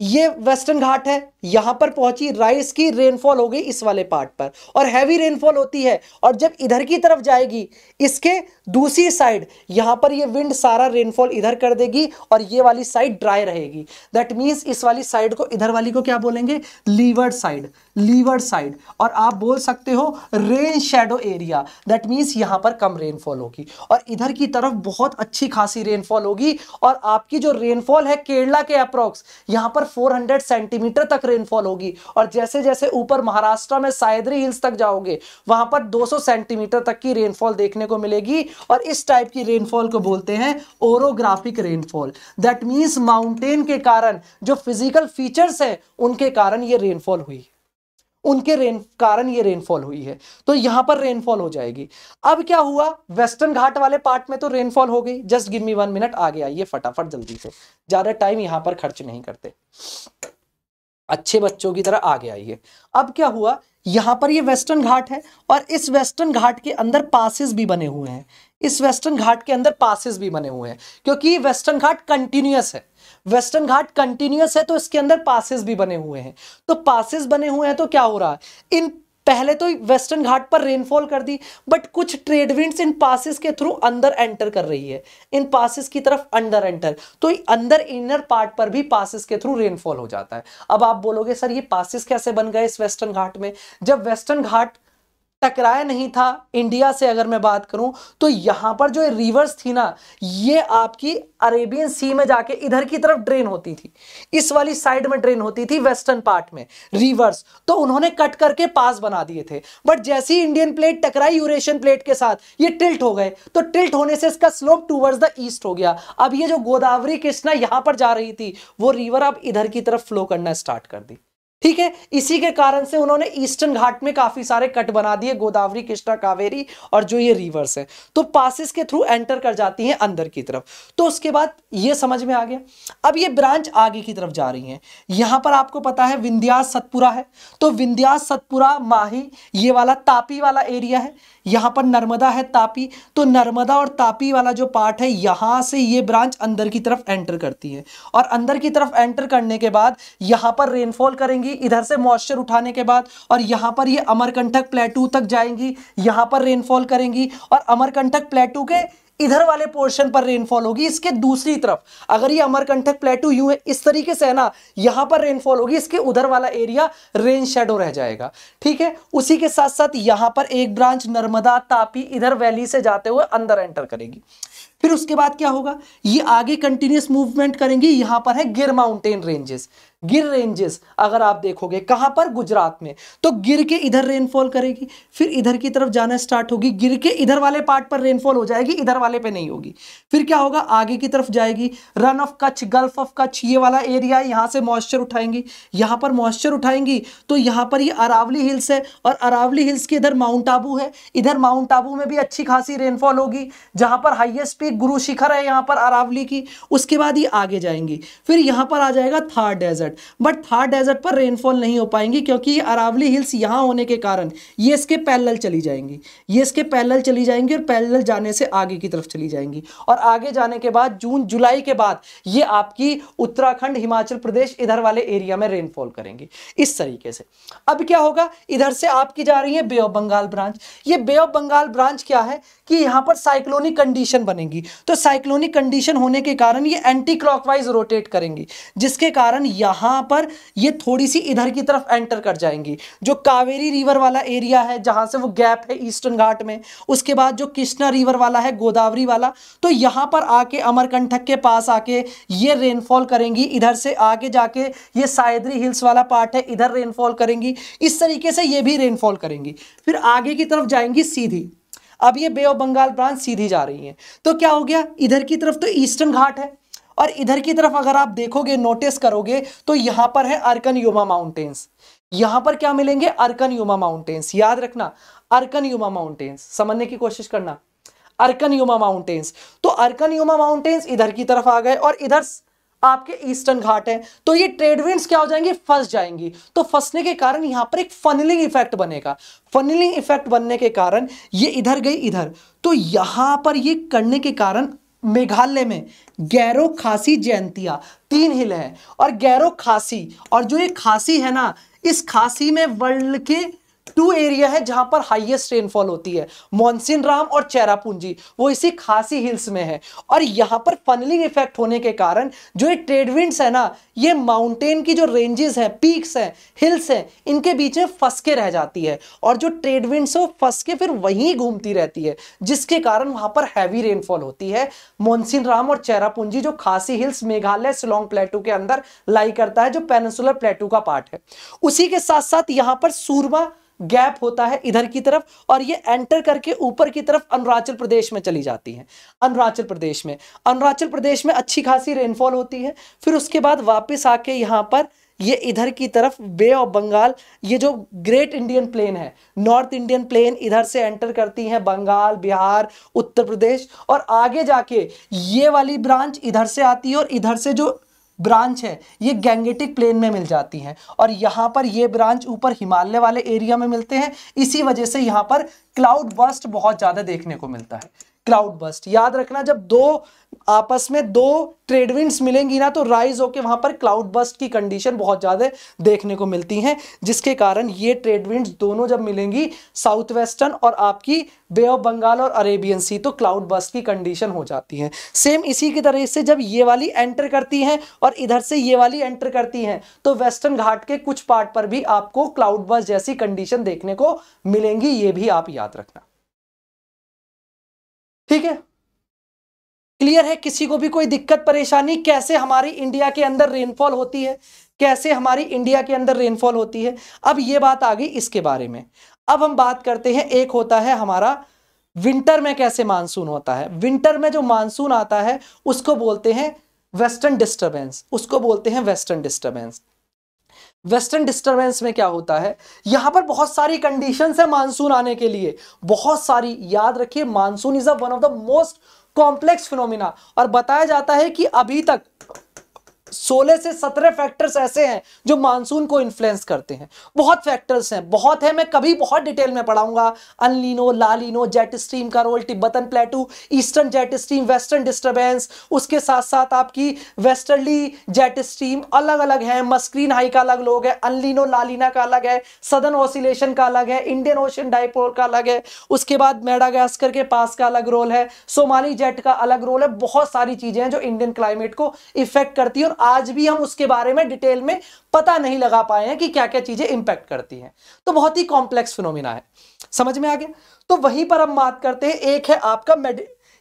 ये वेस्टर्न घाट है यहां पर पहुंची राइस की रेनफॉल हो गई इस वाले पार्ट पर और हैवी रेनफॉल होती है और जब इधर की तरफ जाएगी इसके दूसरी साइड यहां पर ये विंड सारा रेनफॉल इधर कर देगी और ये वाली साइड ड्राई रहेगी दैट मींस इस वाली साइड को इधर वाली को क्या बोलेंगे लीवर्ड साइड लीवर साइड और आप बोल सकते हो rain shadow area that means यहाँ पर कम रेनफॉल होगी और इधर की तरफ बहुत अच्छी खासी रेनफॉल होगी और आपकी जो रेनफॉल है केरला के अप्रोक्स यहाँ पर 400 सेंटीमीटर तक रेनफॉल होगी और जैसे जैसे ऊपर महाराष्ट्र में सायदरी हिल्स तक जाओगे वहां पर दो सेंटीमीटर तक की रेनफॉल देखने को मिलेगी और इस टाइप की रेनफॉल को बोलते हैं orographic rainfall that means mountain के कारण जो फिजिकल फीचर्स हैं उनके कारण ये रेनफॉल हुई है उनके रेन कारण ये रेनफॉल हुई है तो यहां पर रेनफॉल हो जाएगी अब क्या हुआ वेस्टर्न घाट वाले पार्ट में तो रेनफॉल हो गई just give me one minute आगे आइए फटाफट जल्दी से ज्यादा टाइम यहां पर खर्च नहीं करते अच्छे बच्चों की तरह आगे आइए अब क्या हुआ यहां पर ये वेस्टर्न घाट है और इस वेस्टर्न घाट के अंदर पासिस भी बने हुए हैं इस वेस्टर्न घाट के अंदर पासिस भी बने हुए हैं क्योंकि वेस्टर्न घाट कंटिन्यूस है वेस्टर्न घाट कंटिन्यूस है तो इसके अंदर पासिस भी बने हुए हैं तो पासिस बने हुए हैं तो क्या हो रहा है इन पहले तो वेस्टर्न घाट पर रेनफॉल कर दी बट कुछ ट्रेडविंड्स इन पासिस के थ्रू अंदर एंटर कर रही है इन पासिस की तरफ अंडर एंटर तो अंदर इनर पार्ट पर भी पासिस के थ्रू रेनफॉल हो जाता है अब आप बोलोगे सर ये पासिस कैसे बन गए इस वेस्टर्न घाट में जब वेस्टर्न घाट टकराया नहीं था इंडिया से अगर मैं बात करूं तो यहां पर जो रिवर्स थी ना ये आपकी अरेबियन सी में जाके इधर की तरफ ड्रेन होती थी इस वाली साइड में ड्रेन होती थी वेस्टर्न पार्ट में रिवर्स तो उन्होंने कट करके पास बना दिए थे बट जैसे ही इंडियन प्लेट टकराई यूरेशियन प्लेट के साथ ये टिल्ट हो गए तो टिल्ट होने से इसका स्लोप टूवर्ड्स द ईस्ट हो गया अब ये जो गोदावरी कृष्णा यहां पर जा रही थी वो रिवर अब इधर की तरफ फ्लो करना स्टार्ट कर दी ठीक है इसी के कारण से उन्होंने ईस्टर्न घाट में काफी सारे कट बना दिए गोदावरी कृष्णा कावेरी और जो ये रिवर्स है तो पासिस के थ्रू एंटर कर जाती हैं अंदर की तरफ तो उसके बाद ये समझ में आ गया अब ये ब्रांच आगे की तरफ जा रही है यहां पर आपको पता है विंध्यास सतपुरा है तो विंध्यास सतपुरा माही ये वाला तापी वाला एरिया है यहां पर नर्मदा है तापी तो नर्मदा और तापी वाला जो पार्ट है यहां से ये ब्रांच अंदर की तरफ एंटर करती है और अंदर की तरफ एंटर करने के बाद यहां पर रेनफॉल करेंगी जाएंगी इधर से मॉइस्चर उठाने के बाद और यहां पर ये यह अमरकंठक प्लेटू तक जाएंगी यहां पर रेनफॉल करेंगी और अमरकंठक प्लेटू के इधर वाले पोर्शन पर रेनफॉल होगी इसके दूसरी तरफ अगर ये अमरकंठक प्लेटू यू है इस तरीके से है ना यहां पर रेनफॉल होगी इसके उधर वाला एरिया रेन शेडो रह जाएगा ठीक है उसी के साथ साथ यहां पर एक ब्रांच नर्मदा तापी इधर वैली से जाते हुए अंदर एंटर करेगी फिर उसके बाद क्या होगा ये आगे कंटिन्यूस मूवमेंट करेंगी यहां पर है गिर माउंटेन रेंजेस गिर रेंजेस अगर आप देखोगे कहाँ पर गुजरात में तो गिर के इधर रेनफॉल करेगी फिर इधर की तरफ जाना स्टार्ट होगी गिर के इधर वाले पार्ट पर रेनफॉल हो जाएगी इधर वाले पे नहीं होगी फिर क्या होगा आगे की तरफ जाएगी run of Kutch gulf of Kutch ये वाला एरिया यहाँ से मॉइस्चर उठाएंगी यहाँ पर मॉइस्चर उठाएंगी तो यहाँ पर ये अरावली हिल्स है और अरावली हिल्स के इधर माउंट आबू है इधर माउंट आबू में भी अच्छी खासी रेनफॉल होगी जहाँ पर हाइएस्ट पीक गुरु शिखर है यहाँ पर अरावली की उसके बाद ये आगे जाएंगी फिर यहाँ पर आ जाएगा Thar desert desert but Thar desert पर रेनफॉल नहीं हो पाएंगी क्योंकि ये अरावली हिल्स यहाँ होने के कारण ये इसके पैरल चली जाएंगी ये इसके पैरल चली जाएंगी और पैरल जाने से आगे की तरफ चली जाएंगी और आगे जाने के बाद जून जुलाई के बाद ये आपकी उत्तराखंड हिमाचल प्रदेश इधर वाले एरिया में रेनफॉल करेंगी इस तरीके से अब क्या होगा इधर से आपकी जा रही है बे ऑफ बंगाल ब्रांच ये बे ऑफ बंगाल ब्रांच क्या है कि यहाँ पर साइक्लोनिक कंडीशन बनेगी तो साइक्लोनिक कंडीशन होने के कारण ये एंटी क्लॉकवाइज रोटेट करेंगी जिसके कारण यहाँ पर ये थोड़ी सी इधर की तरफ एंटर कर जाएंगी जो कावेरी रिवर वाला एरिया है जहाँ से वो गैप है ईस्टर्न घाट में उसके बाद जो कृष्णा रिवर वाला है गोदावरी वाला तो यहाँ पर आके अमरकंठक के पास आके ये रेनफॉल करेंगी इधर से आगे जाके ये सायद्री हिल्स वाला पार्ट है इधर रेनफॉल करेंगी इस तरीके से ये भी रेनफॉल करेंगी फिर आगे की तरफ जाएंगी सीधी अब ये बे ऑफ बंगाल ब्रांच सीधी जा रही है तो क्या हो गया इधर की तरफ तो ईस्टर्न घाट है और इधर की तरफ अगर आप देखोगे नोटिस करोगे तो यहां पर है अर्कन युमा माउंटेन्स यहां पर क्या मिलेंगे अर्कन युमा माउंटेन्स याद रखना अर्कन युमा माउंटेन्स समझने की कोशिश करना अर्कन युमा माउंटेन्स तो अर्कन युमा माउंटेन्स इधर की तरफ आ गए और इधर आपके ईस्टर्न घाट है तो ये ट्रेड विंड क्या हो जाएंगे फंस जाएंगी तो फंसने के कारण यहां पर एक फनलिंग इफेक्ट बनेगा फनलिंग इफेक्ट बनने के कारण ये इधर गई इधर तो यहां पर ये करने के कारण मेघालय में गैरो खासी जयंतिया तीन हिल है और गैरो खासी और जो ये खासी है ना इस खासी में वर्ल्ड के टू एरिया है जहां पर हाईएस्ट रेनफॉल होती है मॉनसिन राम और चेरापूंजी वो इसी खासी हिल्स में है और यहाँ पर फनलिंग इफेक्ट होने के कारण जो ये ट्रेडविंड्स है ना ये माउंटेन की जो रेंजेस हैं पीक्स हैं हिल्स हैं इनके बीच में फंस के रह जाती है और जो ट्रेडविंड्स है वो फंस के फिर वहीं घूमती रहती है जिसके कारण वहां पर हैवी रेनफॉल होती है मॉनसिन राम और चेरापूंजी जो खासी हिल्स मेघालय सिलोंग प्लेटू के अंदर लाई करता है जो पेनसुलर प्लेटू का पार्ट है उसी के साथ साथ यहाँ पर सूरमा गैप होता है इधर की तरफ और ये एंटर करके ऊपर की तरफ अरुणाचल प्रदेश में चली जाती है अरुणाचल प्रदेश में अरुणाचल प्रदेश में अच्छी खासी रेनफॉल होती है फिर उसके बाद वापस आके यहाँ पर ये इधर की तरफ बे ऑफ बंगाल ये जो ग्रेट इंडियन प्लेन है नॉर्थ इंडियन प्लेन इधर से एंटर करती है बंगाल बिहार उत्तर प्रदेश और आगे जाके ये वाली ब्रांच इधर से आती है और इधर से जो ब्रांच है ये गैंगेटिक प्लेन में मिल जाती हैं और यहाँ पर ये ब्रांच ऊपर हिमालय वाले एरिया में मिलते हैं इसी वजह से यहाँ पर क्लाउड बस्ट बहुत ज़्यादा देखने को मिलता है क्लाउड बस्ट याद रखना जब दो आपस में दो ट्रेडविंड्स मिलेंगी ना तो राइज होके वहां पर क्लाउड बस्ट की कंडीशन बहुत ज़्यादा देखने को मिलती हैं जिसके कारण ये ट्रेडविंड्स दोनों जब मिलेंगी साउथ वेस्टर्न और आपकी बे ऑफ बंगाल और अरेबियन सी तो क्लाउड बस्ट की कंडीशन हो जाती है सेम इसी की तरह से जब ये वाली एंटर करती हैं और इधर से ये वाली एंटर करती हैं तो वेस्टर्न घाट के कुछ पार्ट पर भी आपको क्लाउड बस्ट जैसी कंडीशन देखने को मिलेंगी ये भी आप याद रखना ठीक है क्लियर है किसी को भी कोई दिक्कत परेशानी कैसे हमारी इंडिया के अंदर रेनफॉल होती है कैसे हमारी इंडिया के अंदर रेनफॉल होती है अब ये बात आ गई इसके बारे में अब हम बात करते हैं एक होता है हमारा विंटर में कैसे मानसून होता है विंटर में जो मानसून आता है उसको बोलते हैं वेस्टर्न डिस्टर्बेंस उसको बोलते हैं वेस्टर्न डिस्टर्बेंस वेस्टर्न डिस्टरबेंस में क्या होता है यहां पर बहुत सारी कंडीशन है मानसून आने के लिए बहुत सारी याद रखिए monsoon is a one of the most complex phenomena और बताया जाता है कि अभी तक सोलह से सत्रह फैक्टर्स ऐसे हैं जो मानसून को इन्फ्लुएंस करते हैं बहुत फैक्टर्स हैं बहुत है मैं कभी बहुत डिटेल में पढ़ाऊंगा अनलिनो लालिनो जेट स्ट्रीम का role Tibetan plateau eastern jet stream western disturbance उसके साथ साथ आपकी वेस्टर्ली जेट स्ट्रीम अलग अलग है मस्क्रीन हाई का अलग लोग है अनलिनो लालिना का अलग है सदन ऑसिलेशन का अलग है इंडियन ओशन डाइपोर का अलग है उसके बाद मेडागास्कर के पास का अलग रोल है सोमाली जेट का अलग रोल है बहुत सारी चीजें हैं जो इंडियन क्लाइमेट को इफेक्ट करती है और आज भी हम उसके बारे में डिटेल में पता नहीं लगा पाए हैं कि क्या क्या चीजें इंपैक्ट करती हैं तो बहुत ही कॉम्प्लेक्स फिनोमिना है समझ में आ गया तो वहीं पर हम बात करते हैं एक है आपका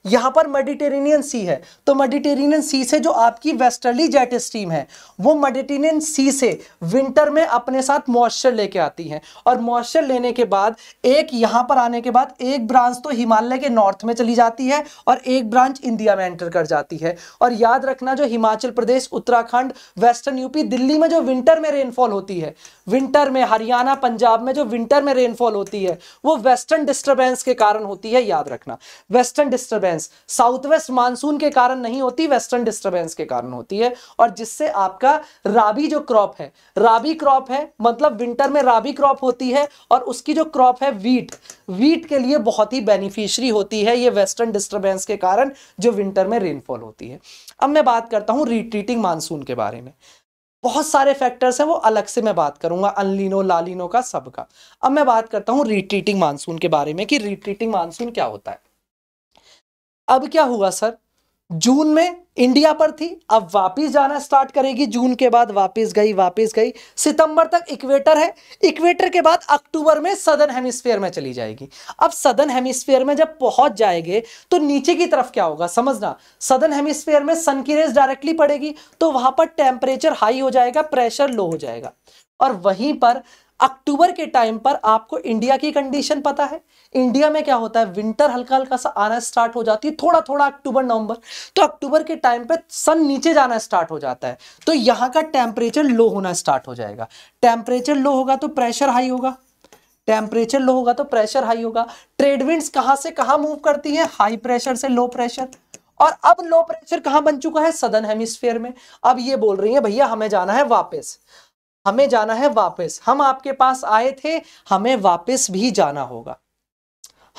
यहां पर मेडिटेरेनियन सी है तो मेडिटेरेनियन सी से जो आपकी वेस्टर्ली जेट स्ट्रीम है वो मेडिटेरेनियन सी से विंटर में अपने साथ मॉइस्चर लेके आती है और मॉइस्चर लेने के बाद एक यहां पर आने के बाद एक ब्रांच तो हिमालय के नॉर्थ में चली जाती है और एक ब्रांच इंडिया में एंटर कर जाती है और याद रखना जो हिमाचल प्रदेश उत्तराखंड वेस्टर्न यूपी दिल्ली में जो विंटर में रेनफॉल होती है विंटर में हरियाणा पंजाब में जो विंटर में रेनफॉल होती है वो वेस्टर्न डिस्टर्बेंस के कारण होती है याद रखना western disturbance disturbance south west monsoon के कारण नहीं होती वेस्टर्न डिस्टर्बेंस के कारण होती है और जिससे आपका राबी जो क्रॉप है राबी क्रॉप है मतलब विंटर में राबी क्रॉप होती है और उसकी जो क्रॉप है वीट वीट के लिए बहुत ही बेनिफिशरी होती है ये वेस्टर्न डिस्टर्बेंस के कारण जो विंटर में रेनफॉल होती है अब मैं बात करता हूँ रिट्रीटिंग मानसून के बारे में बहुत सारे फैक्टर्स हैं वो अलग से मैं बात करूंगा अनलिनो लालिनो का सबका अब मैं बात करता हूँ रिट्रीटिंग मानसून के बारे में कि रिट्रीटिंग मानसून क्या होता है अब क्या हुआ सर जून में इंडिया पर थी अब वापस जाना स्टार्ट करेगी जून के बाद वापस गई वापस गई सितंबर तक इक्वेटर है इक्वेटर के बाद अक्टूबर में सदन हेमिस्फीयर में चली जाएगी अब सदन हेमिस्फीयर में जब पहुंच जाएंगे तो नीचे की तरफ क्या होगा समझना सदन हेमिस्फीयर में सन की रेस डायरेक्टली पड़ेगी तो वहां पर टेम्परेचर हाई हो जाएगा प्रेशर लो हो जाएगा और वहीं पर अक्टूबर के टाइम पर आपको इंडिया की कंडीशन पता है इंडिया में क्या होता है विंटर हल्का हल्का सा आना स्टार्ट हो जाती है थोड़ा थोड़ा अक्टूबर नवंबर तो अक्टूबर के टाइम पर सन नीचे जाना स्टार्ट हो जाता है तो यहाँ का टेम्परेचर लो होना स्टार्ट हो जाएगा टेम्परेचर लो होगा तो प्रेशर हाई होगा टेम्परेचर लो होगा तो प्रेशर हाई होगा ट्रेडविंड कहां से कहां मूव करती है हाई प्रेशर से लो प्रेशर और अब लो प्रेशर कहां बन चुका है सदन हेमिस्फेयर में अब ये बोल रही है भैया हमें जाना है वापस हमें जाना है वापस हम आपके पास आए थे हमें वापस भी जाना होगा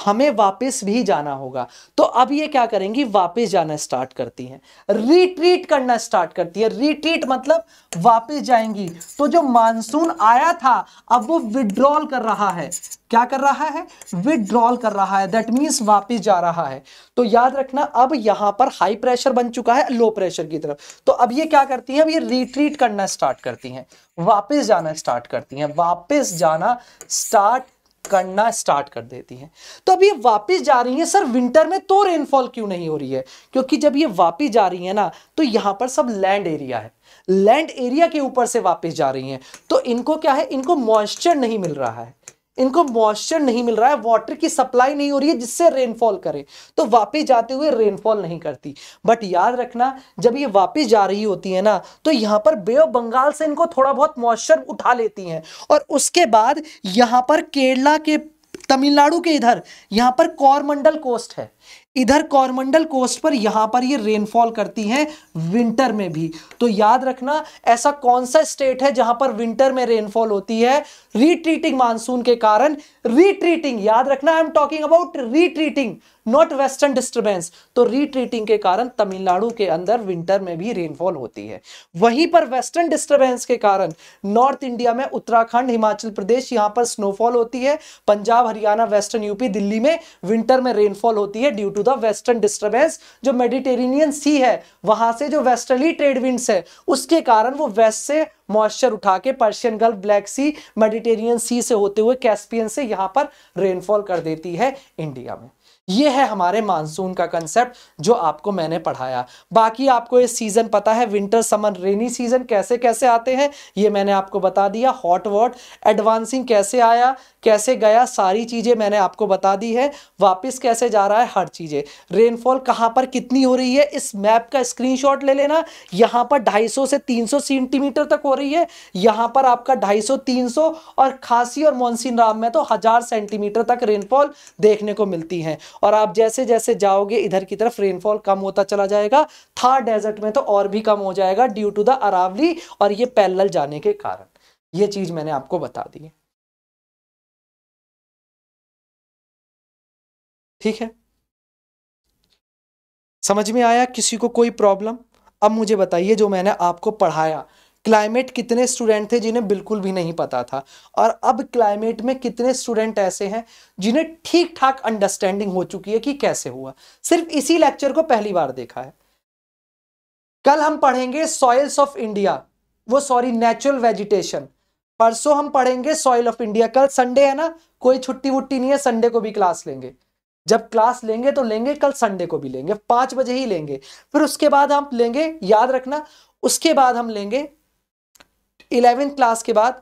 हमें वापस भी जाना होगा तो अब ये क्या करेंगी वापस जाना स्टार्ट करती हैं रिट्रीट करना स्टार्ट करती है रिट्रीट मतलब वापस जाएंगी तो जो मानसून आया था अब वो विड्रॉल कर रहा है क्या कर रहा है विड्रॉल कर रहा है दैट मीन्स वापस जा रहा है तो याद रखना अब यहां पर हाई प्रेशर बन चुका है लो प्रेशर की तरफ तो अब ये क्या करती है अब ये रिट्रीट करना स्टार्ट करती हैं वापस जाना स्टार्ट करती हैं वापस जाना स्टार्ट करना स्टार्ट कर देती हैं तो अब ये वापस जा रही है सर विंटर में तो रेनफॉल क्यों नहीं हो रही है क्योंकि जब ये वापस जा रही है ना तो यहाँ पर सब लैंड एरिया है लैंड एरिया के ऊपर से वापस जा रही हैं तो इनको क्या है इनको मॉइस्चर नहीं मिल रहा है इनको मॉइस्चर नहीं मिल रहा है वाटर की सप्लाई नहीं हो रही है जिससे रेनफॉल करे तो वापिस जाते हुए रेनफॉल नहीं करती बट याद रखना जब ये वापिस जा रही होती है ना तो यहाँ पर बे ऑफ बंगाल से इनको थोड़ा बहुत मॉइस्चर उठा लेती हैं और उसके बाद यहाँ पर केरला के तमिलनाडु के इधर यहाँ पर कौरमंडल कोस्ट है इधर कॉरमंडल कोस्ट पर यहां पर ये रेनफॉल करती हैं विंटर में भी तो याद रखना ऐसा कौन सा स्टेट है जहां पर विंटर में रेनफॉल होती है रिट्रीटिंग मानसून के कारण रीट्रीटिंग याद रखना I am talking about retreating not western disturbance तो रीट्रीटिंग के कारण तमिलनाडु के अंदर विंटर में भी रेनफॉल होती है वहीं पर वेस्टर्न डिस्टर्बेंस के कारण नॉर्थ इंडिया में उत्तराखंड हिमाचल प्रदेश यहां पर स्नोफॉल होती है पंजाब हरियाणा वेस्टर्न यूपी दिल्ली में विंटर में रेनफॉल होती है due to the western disturbance जो मेडिटेरेनियन सी है वहां से जो वेस्टर्ली ट्रेड विंड्स है उसके कारण वो वेस्ट से मॉइस्चर उठा के Persian gulf Black sea Mediterranean sea से होते हुए कैस्पियन से यहाँ पर रेनफॉल कर देती है इंडिया में ये है हमारे मानसून का कंसेप्ट जो आपको मैंने पढ़ाया बाकी आपको ये सीज़न पता है विंटर समर रेनी सीज़न कैसे कैसे आते हैं ये मैंने आपको बता दिया हॉट वॉट एडवांसिंग कैसे आया कैसे गया सारी चीज़ें मैंने आपको बता दी है वापस कैसे जा रहा है हर चीज़ें रेनफॉल कहाँ पर कितनी हो रही है इस मैप का स्क्रीनशॉट ले लेना यहाँ पर 250 से 300 सेंटीमीटर तक हो रही है यहाँ पर आपका 250 300 और खासी और मोनसिन राम में तो हज़ार सेंटीमीटर तक रेनफॉल देखने को मिलती हैं और आप जैसे जैसे जाओगे इधर की तरफ रेनफॉल कम होता चला जाएगा थार डेजर्ट में तो और भी कम हो जाएगा ड्यू टू द अरावली और ये पैलल जाने के कारण ये चीज़ मैंने आपको बता दी है ठीक है समझ में आया किसी को कोई प्रॉब्लम अब मुझे बताइए जो मैंने आपको पढ़ाया क्लाइमेट कितने स्टूडेंट थे जिन्हें बिल्कुल भी नहीं पता था और अब क्लाइमेट में कितने स्टूडेंट ऐसे हैं जिन्हें ठीक ठाक अंडरस्टैंडिंग हो चुकी है कि कैसे हुआ सिर्फ इसी लेक्चर को पहली बार देखा है कल हम पढ़ेंगे सॉइल्स ऑफ इंडिया वो सॉरी नेचुरल वेजिटेशन परसों हम पढ़ेंगे सॉइल ऑफ इंडिया कल संडे है ना कोई छुट्टी वुट्टी नहीं है संडे को भी क्लास लेंगे जब क्लास लेंगे तो लेंगे कल संडे को भी लेंगे पांच बजे ही लेंगे फिर उसके बाद हम लेंगे याद रखना उसके बाद हम लेंगे इलेवेंथ क्लास के बाद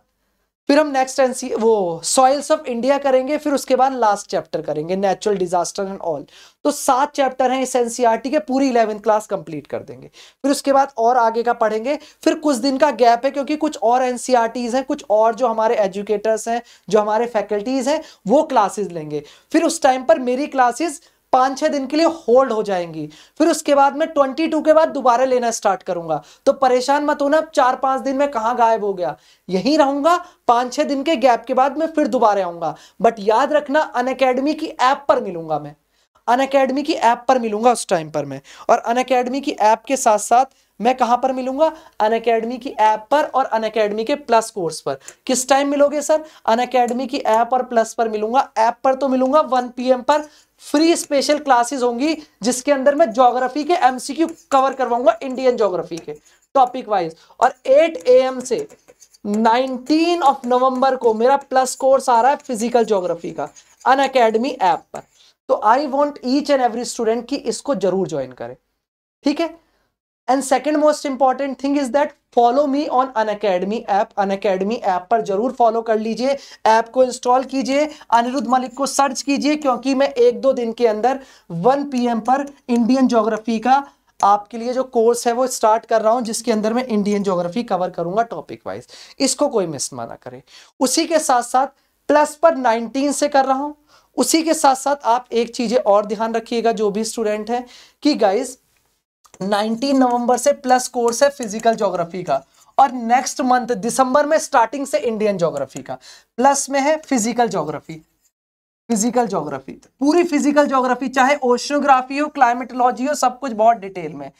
फिर हम नेक्स्ट एनसी वो सॉइल्स ऑफ इंडिया करेंगे फिर उसके बाद लास्ट चैप्टर करेंगे नेचुरल डिजास्टर एंड ऑल तो सात चैप्टर हैं इस एनसीईआरटी e के पूरी इलेवेंथ क्लास कंप्लीट कर देंगे फिर उसके बाद और आगे का पढ़ेंगे फिर कुछ दिन का गैप है क्योंकि कुछ और एनसीईआरटीज e हैं कुछ और जो हमारे एजुकेटर्स हैं जो हमारे फैकल्टीज हैं वो क्लासेज लेंगे फिर उस टाइम पर मेरी क्लासेज पांच छह दिन के लिए होल्ड हो जाएंगी फिर उसके बाद में ट्वेंटी टू के बाद दोबारा लेना स्टार्ट करूंगा तो परेशान मत होना चार पांच दिन में कहा गायब हो गया यही रहूंगा पांच छह दिन के गैप के बाद में फिर दोबारा आऊंगा बट याद रखना अन की ऐप पर मिलूंगा मैं अन की ऐप पर मिलूंगा उस टाइम पर मैं और अन की ऐप के साथ साथ मैं कहां पर मिलूंगा अन अकेडमी की ऐप पर और अन अकेडमी के प्लस कोर्स पर किस टाइम मिलोगे सर अन अकेडमी की ऐप और प्लस पर मिलूंगा ऐप पर तो मिलूंगा 1 पीएम पर फ्री स्पेशल क्लासेस होंगी जिसके अंदर मैं ज्योग्राफी के एमसीक्यू कवर करवाऊंगा इंडियन ज्योग्राफी के टॉपिक वाइज और 8 एम से 19 ऑफ नवंबर को मेरा प्लस कोर्स आ रहा है फिजिकल ज्योग्राफी का अन अकेडमी ऐप पर तो I want each and every student की इसको जरूर ज्वाइन करें ठीक है and second most important thing is that follow me on Unacademy app Unacademy app पर जरूर फॉलो कर लीजिए ऐप को इंस्टॉल कीजिए अनिरुद्ध मलिक को सर्च कीजिए क्योंकि मैं एक दो दिन के अंदर 1 पीएम पर इंडियन ज्योग्राफी का आपके लिए जो कोर्स है वो स्टार्ट कर रहा हूँ जिसके अंदर मैं इंडियन ज्योग्राफी कवर करूंगा टॉपिक वाइज इसको कोई मिस माना करे उसी के साथ साथ प्लस पर नाइनटीन से कर रहा हूँ उसी के साथ साथ आप एक चीज़ें और ध्यान रखिएगा जो भी स्टूडेंट हैं कि गाइज़ 19 नवंबर से प्लस कोर्स है फिजिकल ज्योग्राफी का और नेक्स्ट मंथ दिसंबर में स्टार्टिंग से इंडियन ज्योग्राफी का प्लस में है फिजिकल ज्योग्राफी फिजिकल ज्योग्राफी पूरी फिजिकल ज्योग्राफी चाहे ओशनोग्राफी हो क्लाइमेटोलॉजी हो सब कुछ बहुत डिटेल में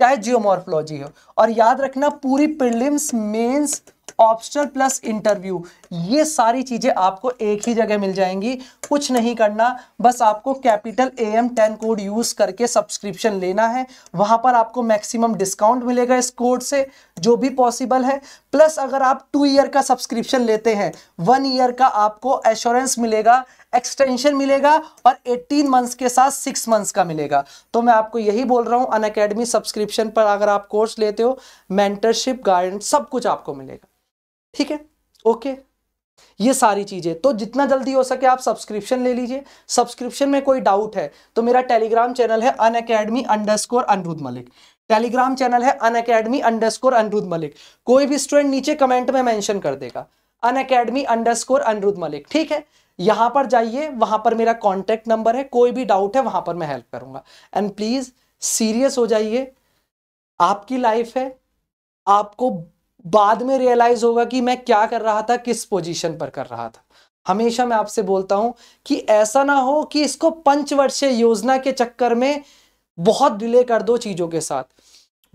चाहे जियोमोर्फोलॉजी हो और याद रखना पूरी prelims mains optional plus interview ये सारी चीज़ें आपको एक ही जगह मिल जाएंगी कुछ नहीं करना बस आपको capital A M ten code use करके सब्सक्रिप्शन लेना है वहां पर आपको मैक्सिमम डिस्काउंट मिलेगा इस कोड से जो भी पॉसिबल है प्लस अगर आप टू ईयर का सब्सक्रिप्शन लेते हैं वन ईयर का आपको एश्योरेंस मिलेगा एक्सटेंशन मिलेगा और 18 मंथ्स के साथ सिक्स मंथ्स का मिलेगा तो मैं आपको यही बोल रहा हूँ अन सब्सक्रिप्शन पर अगर आप कोर्स लेते हो मेंटरशिप गाइडेंस सब कुछ आपको मिलेगा ठीक है ओके ये सारी चीजें तो जितना जल्दी हो सके आप सब्सक्रिप्शन ले लीजिए सब्सक्रिप्शन में कोई डाउट है तो मेरा टेलीग्राम चैनल है Unacademy underscore Malik Telegram channel है Unacademy underscore Malik कोई भी स्टूडेंट नीचे कमेंट में मेंशन कर देगा Unacademy underscore Malik ठीक है यहां पर जाइए वहां पर मेरा कॉन्टेक्ट नंबर है कोई भी डाउट है वहां पर मैं हेल्प करूंगा एंड प्लीज सीरियस हो जाइए आपकी लाइफ है आपको बाद में रियलाइज होगा कि मैं क्या कर रहा था किस पोजीशन पर कर रहा था हमेशा मैं आपसे बोलता हूं कि ऐसा ना हो कि इसको पंचवर्षीय योजना के चक्कर में बहुत डिले कर दो चीजों के साथ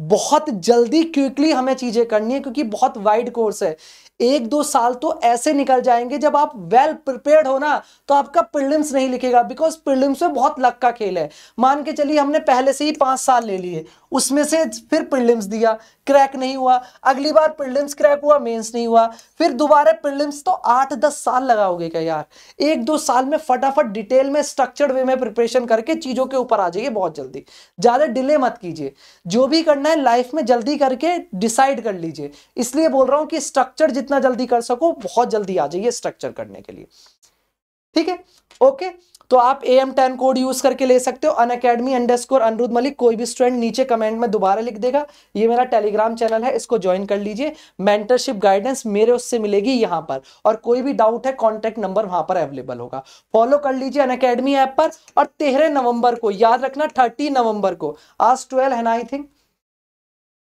बहुत जल्दी क्विकली हमें चीजें करनी है क्योंकि बहुत वाइड कोर्स है एक दो साल तो ऐसे निकल जाएंगे जब आप वेल प्रिपेयर्ड हो ना तो आपका प्रिलिम्स नहीं लिखेगा बिकॉज प्रिलिम्स में बहुत लक का खेल है मान के चलिए हमने पहले से ही पांच साल ले लिए उसमें से फिर प्रिलिम्स दिया क्रैक नहीं हुआ अगली बार प्रिलिम्स क्रैक हुआ मेंस नहीं हुआ फिर दोबारा प्रिलिम्स तो आठ दस साल लगाओगे क्या यार एक दो साल में फटाफट डिटेल में स्ट्रक्चर्ड वे में प्रिपरेशन करके चीज़ों के ऊपर आ जाइए बहुत जल्दी ज़्यादा डिले मत कीजिए जो भी करना है लाइफ में जल्दी करके डिसाइड कर लीजिए इसलिए बोल रहा हूं कि स्ट्रक्चर जितना जल्दी कर सको बहुत जल्दी आ जाइए स्ट्रक्चर करने के लिए ठीक है ओके okay? तो आप A M ten code use करके ले सकते हो Unacademy underscore Anirudh Malik कोई भी स्टूडेंट नीचे कमेंट में दोबारा लिख देगा ये मेरा टेलीग्राम चैनल है इसको ज्वाइन कर लीजिए मेंटरशिप गाइडेंस मेरे उससे मिलेगी यहाँ पर और कोई भी डाउट है कॉन्टेक्ट नंबर वहां पर अवेलेबल होगा फॉलो कर लीजिए अन अकेडमी ऐप पर और तेरह नवंबर को याद रखना थर्टी नवंबर को आज ट्वेल्व है ना आई थिंक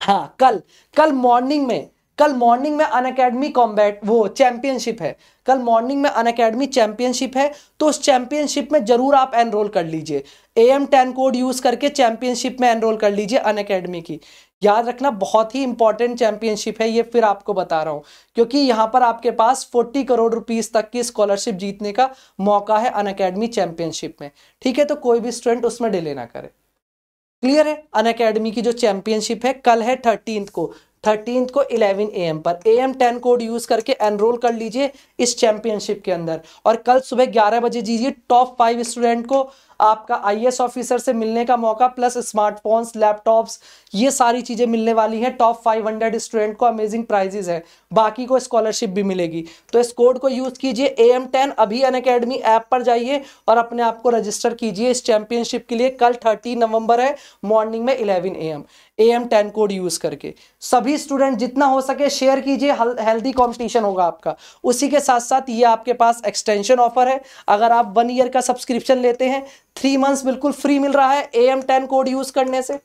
हाँ कल कल मॉर्निंग में कल मॉर्निंग में अन अकेडमी कॉम्बैट वो चैंपियनशिप है कल मॉर्निंग में अन अकेडमी चैंपियनशिप है तो उस चैंपियनशिप में जरूर आप एनरोल कर लीजिए A M ten code use करके चैंपियनशिप में एनरोल कर लीजिए अन अकेडमी की याद रखना बहुत ही इंपॉर्टेंट चैंपियनशिप है ये फिर आपको बता रहा हूँ क्योंकि यहाँ पर आपके पास 40 करोड़ रुपीस तक की स्कॉलरशिप जीतने का मौका है अन अकेडमी चैंपियनशिप में ठीक है तो कोई भी स्टूडेंट उसमें डिले ना करे क्लियर है अन अकेडमी की जो चैंपियनशिप है कल है थर्टीन को थर्टीन को 11 एम पर एम टेन कोड यूज करके एनरोल कर लीजिए इस चैंपियनशिप के अंदर और कल सुबह ग्यारह बजे दीजिए टॉप फाइव स्टूडेंट को आपका आई ऑफिसर से मिलने का मौका प्लस स्मार्टफोन्स लैपटॉप्स ये सारी चीज़ें मिलने वाली हैं टॉप 500 स्टूडेंट को अमेजिंग प्राइजेज है बाकी को स्कॉलरशिप भी मिलेगी तो इस कोड को यूज़ कीजिए ए एम टेन अभी अन अकेडमी ऐप पर जाइए और अपने आप को रजिस्टर कीजिए इस चैंपियनशिप के लिए कल थर्टी नवंबर है मॉर्निंग में eleven A M A M ten code use करके सभी स्टूडेंट जितना हो सके शेयर कीजिए हेल्दी कॉम्पिटिशन होगा आपका उसी के साथ साथ ये आपके पास एक्सटेंशन ऑफर है अगर आप वन ईयर का सब्सक्रिप्शन लेते हैं थ्री मंथ्स बिल्कुल फ्री मिल रहा है A M ten code use करने से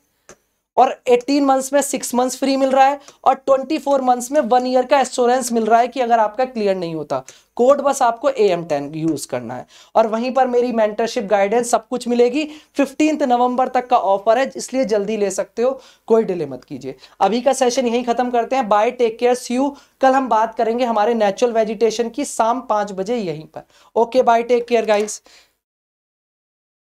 और एटीन मंथ्स में सिक्स मंथ्स फ्री मिल रहा है और ट्वेंटी फोर मंथ्स में वन ईयर का एश्योरेंस मिल रहा है कि अगर आपका क्लियर नहीं होता कोड बस आपको ए एम टेन यूज करना है और वहीं पर मेरी मेंटरशिप गाइडेंस सब कुछ मिलेगी फिफ्टींथ नवंबर तक का ऑफर है इसलिए जल्दी ले सकते हो कोई डिले मत कीजिए अभी का सेशन यही खत्म करते हैं bye take care see you कल हम बात करेंगे हमारे नेचुरल वेजिटेशन की शाम पांच बजे यहीं पर okay bye take care guys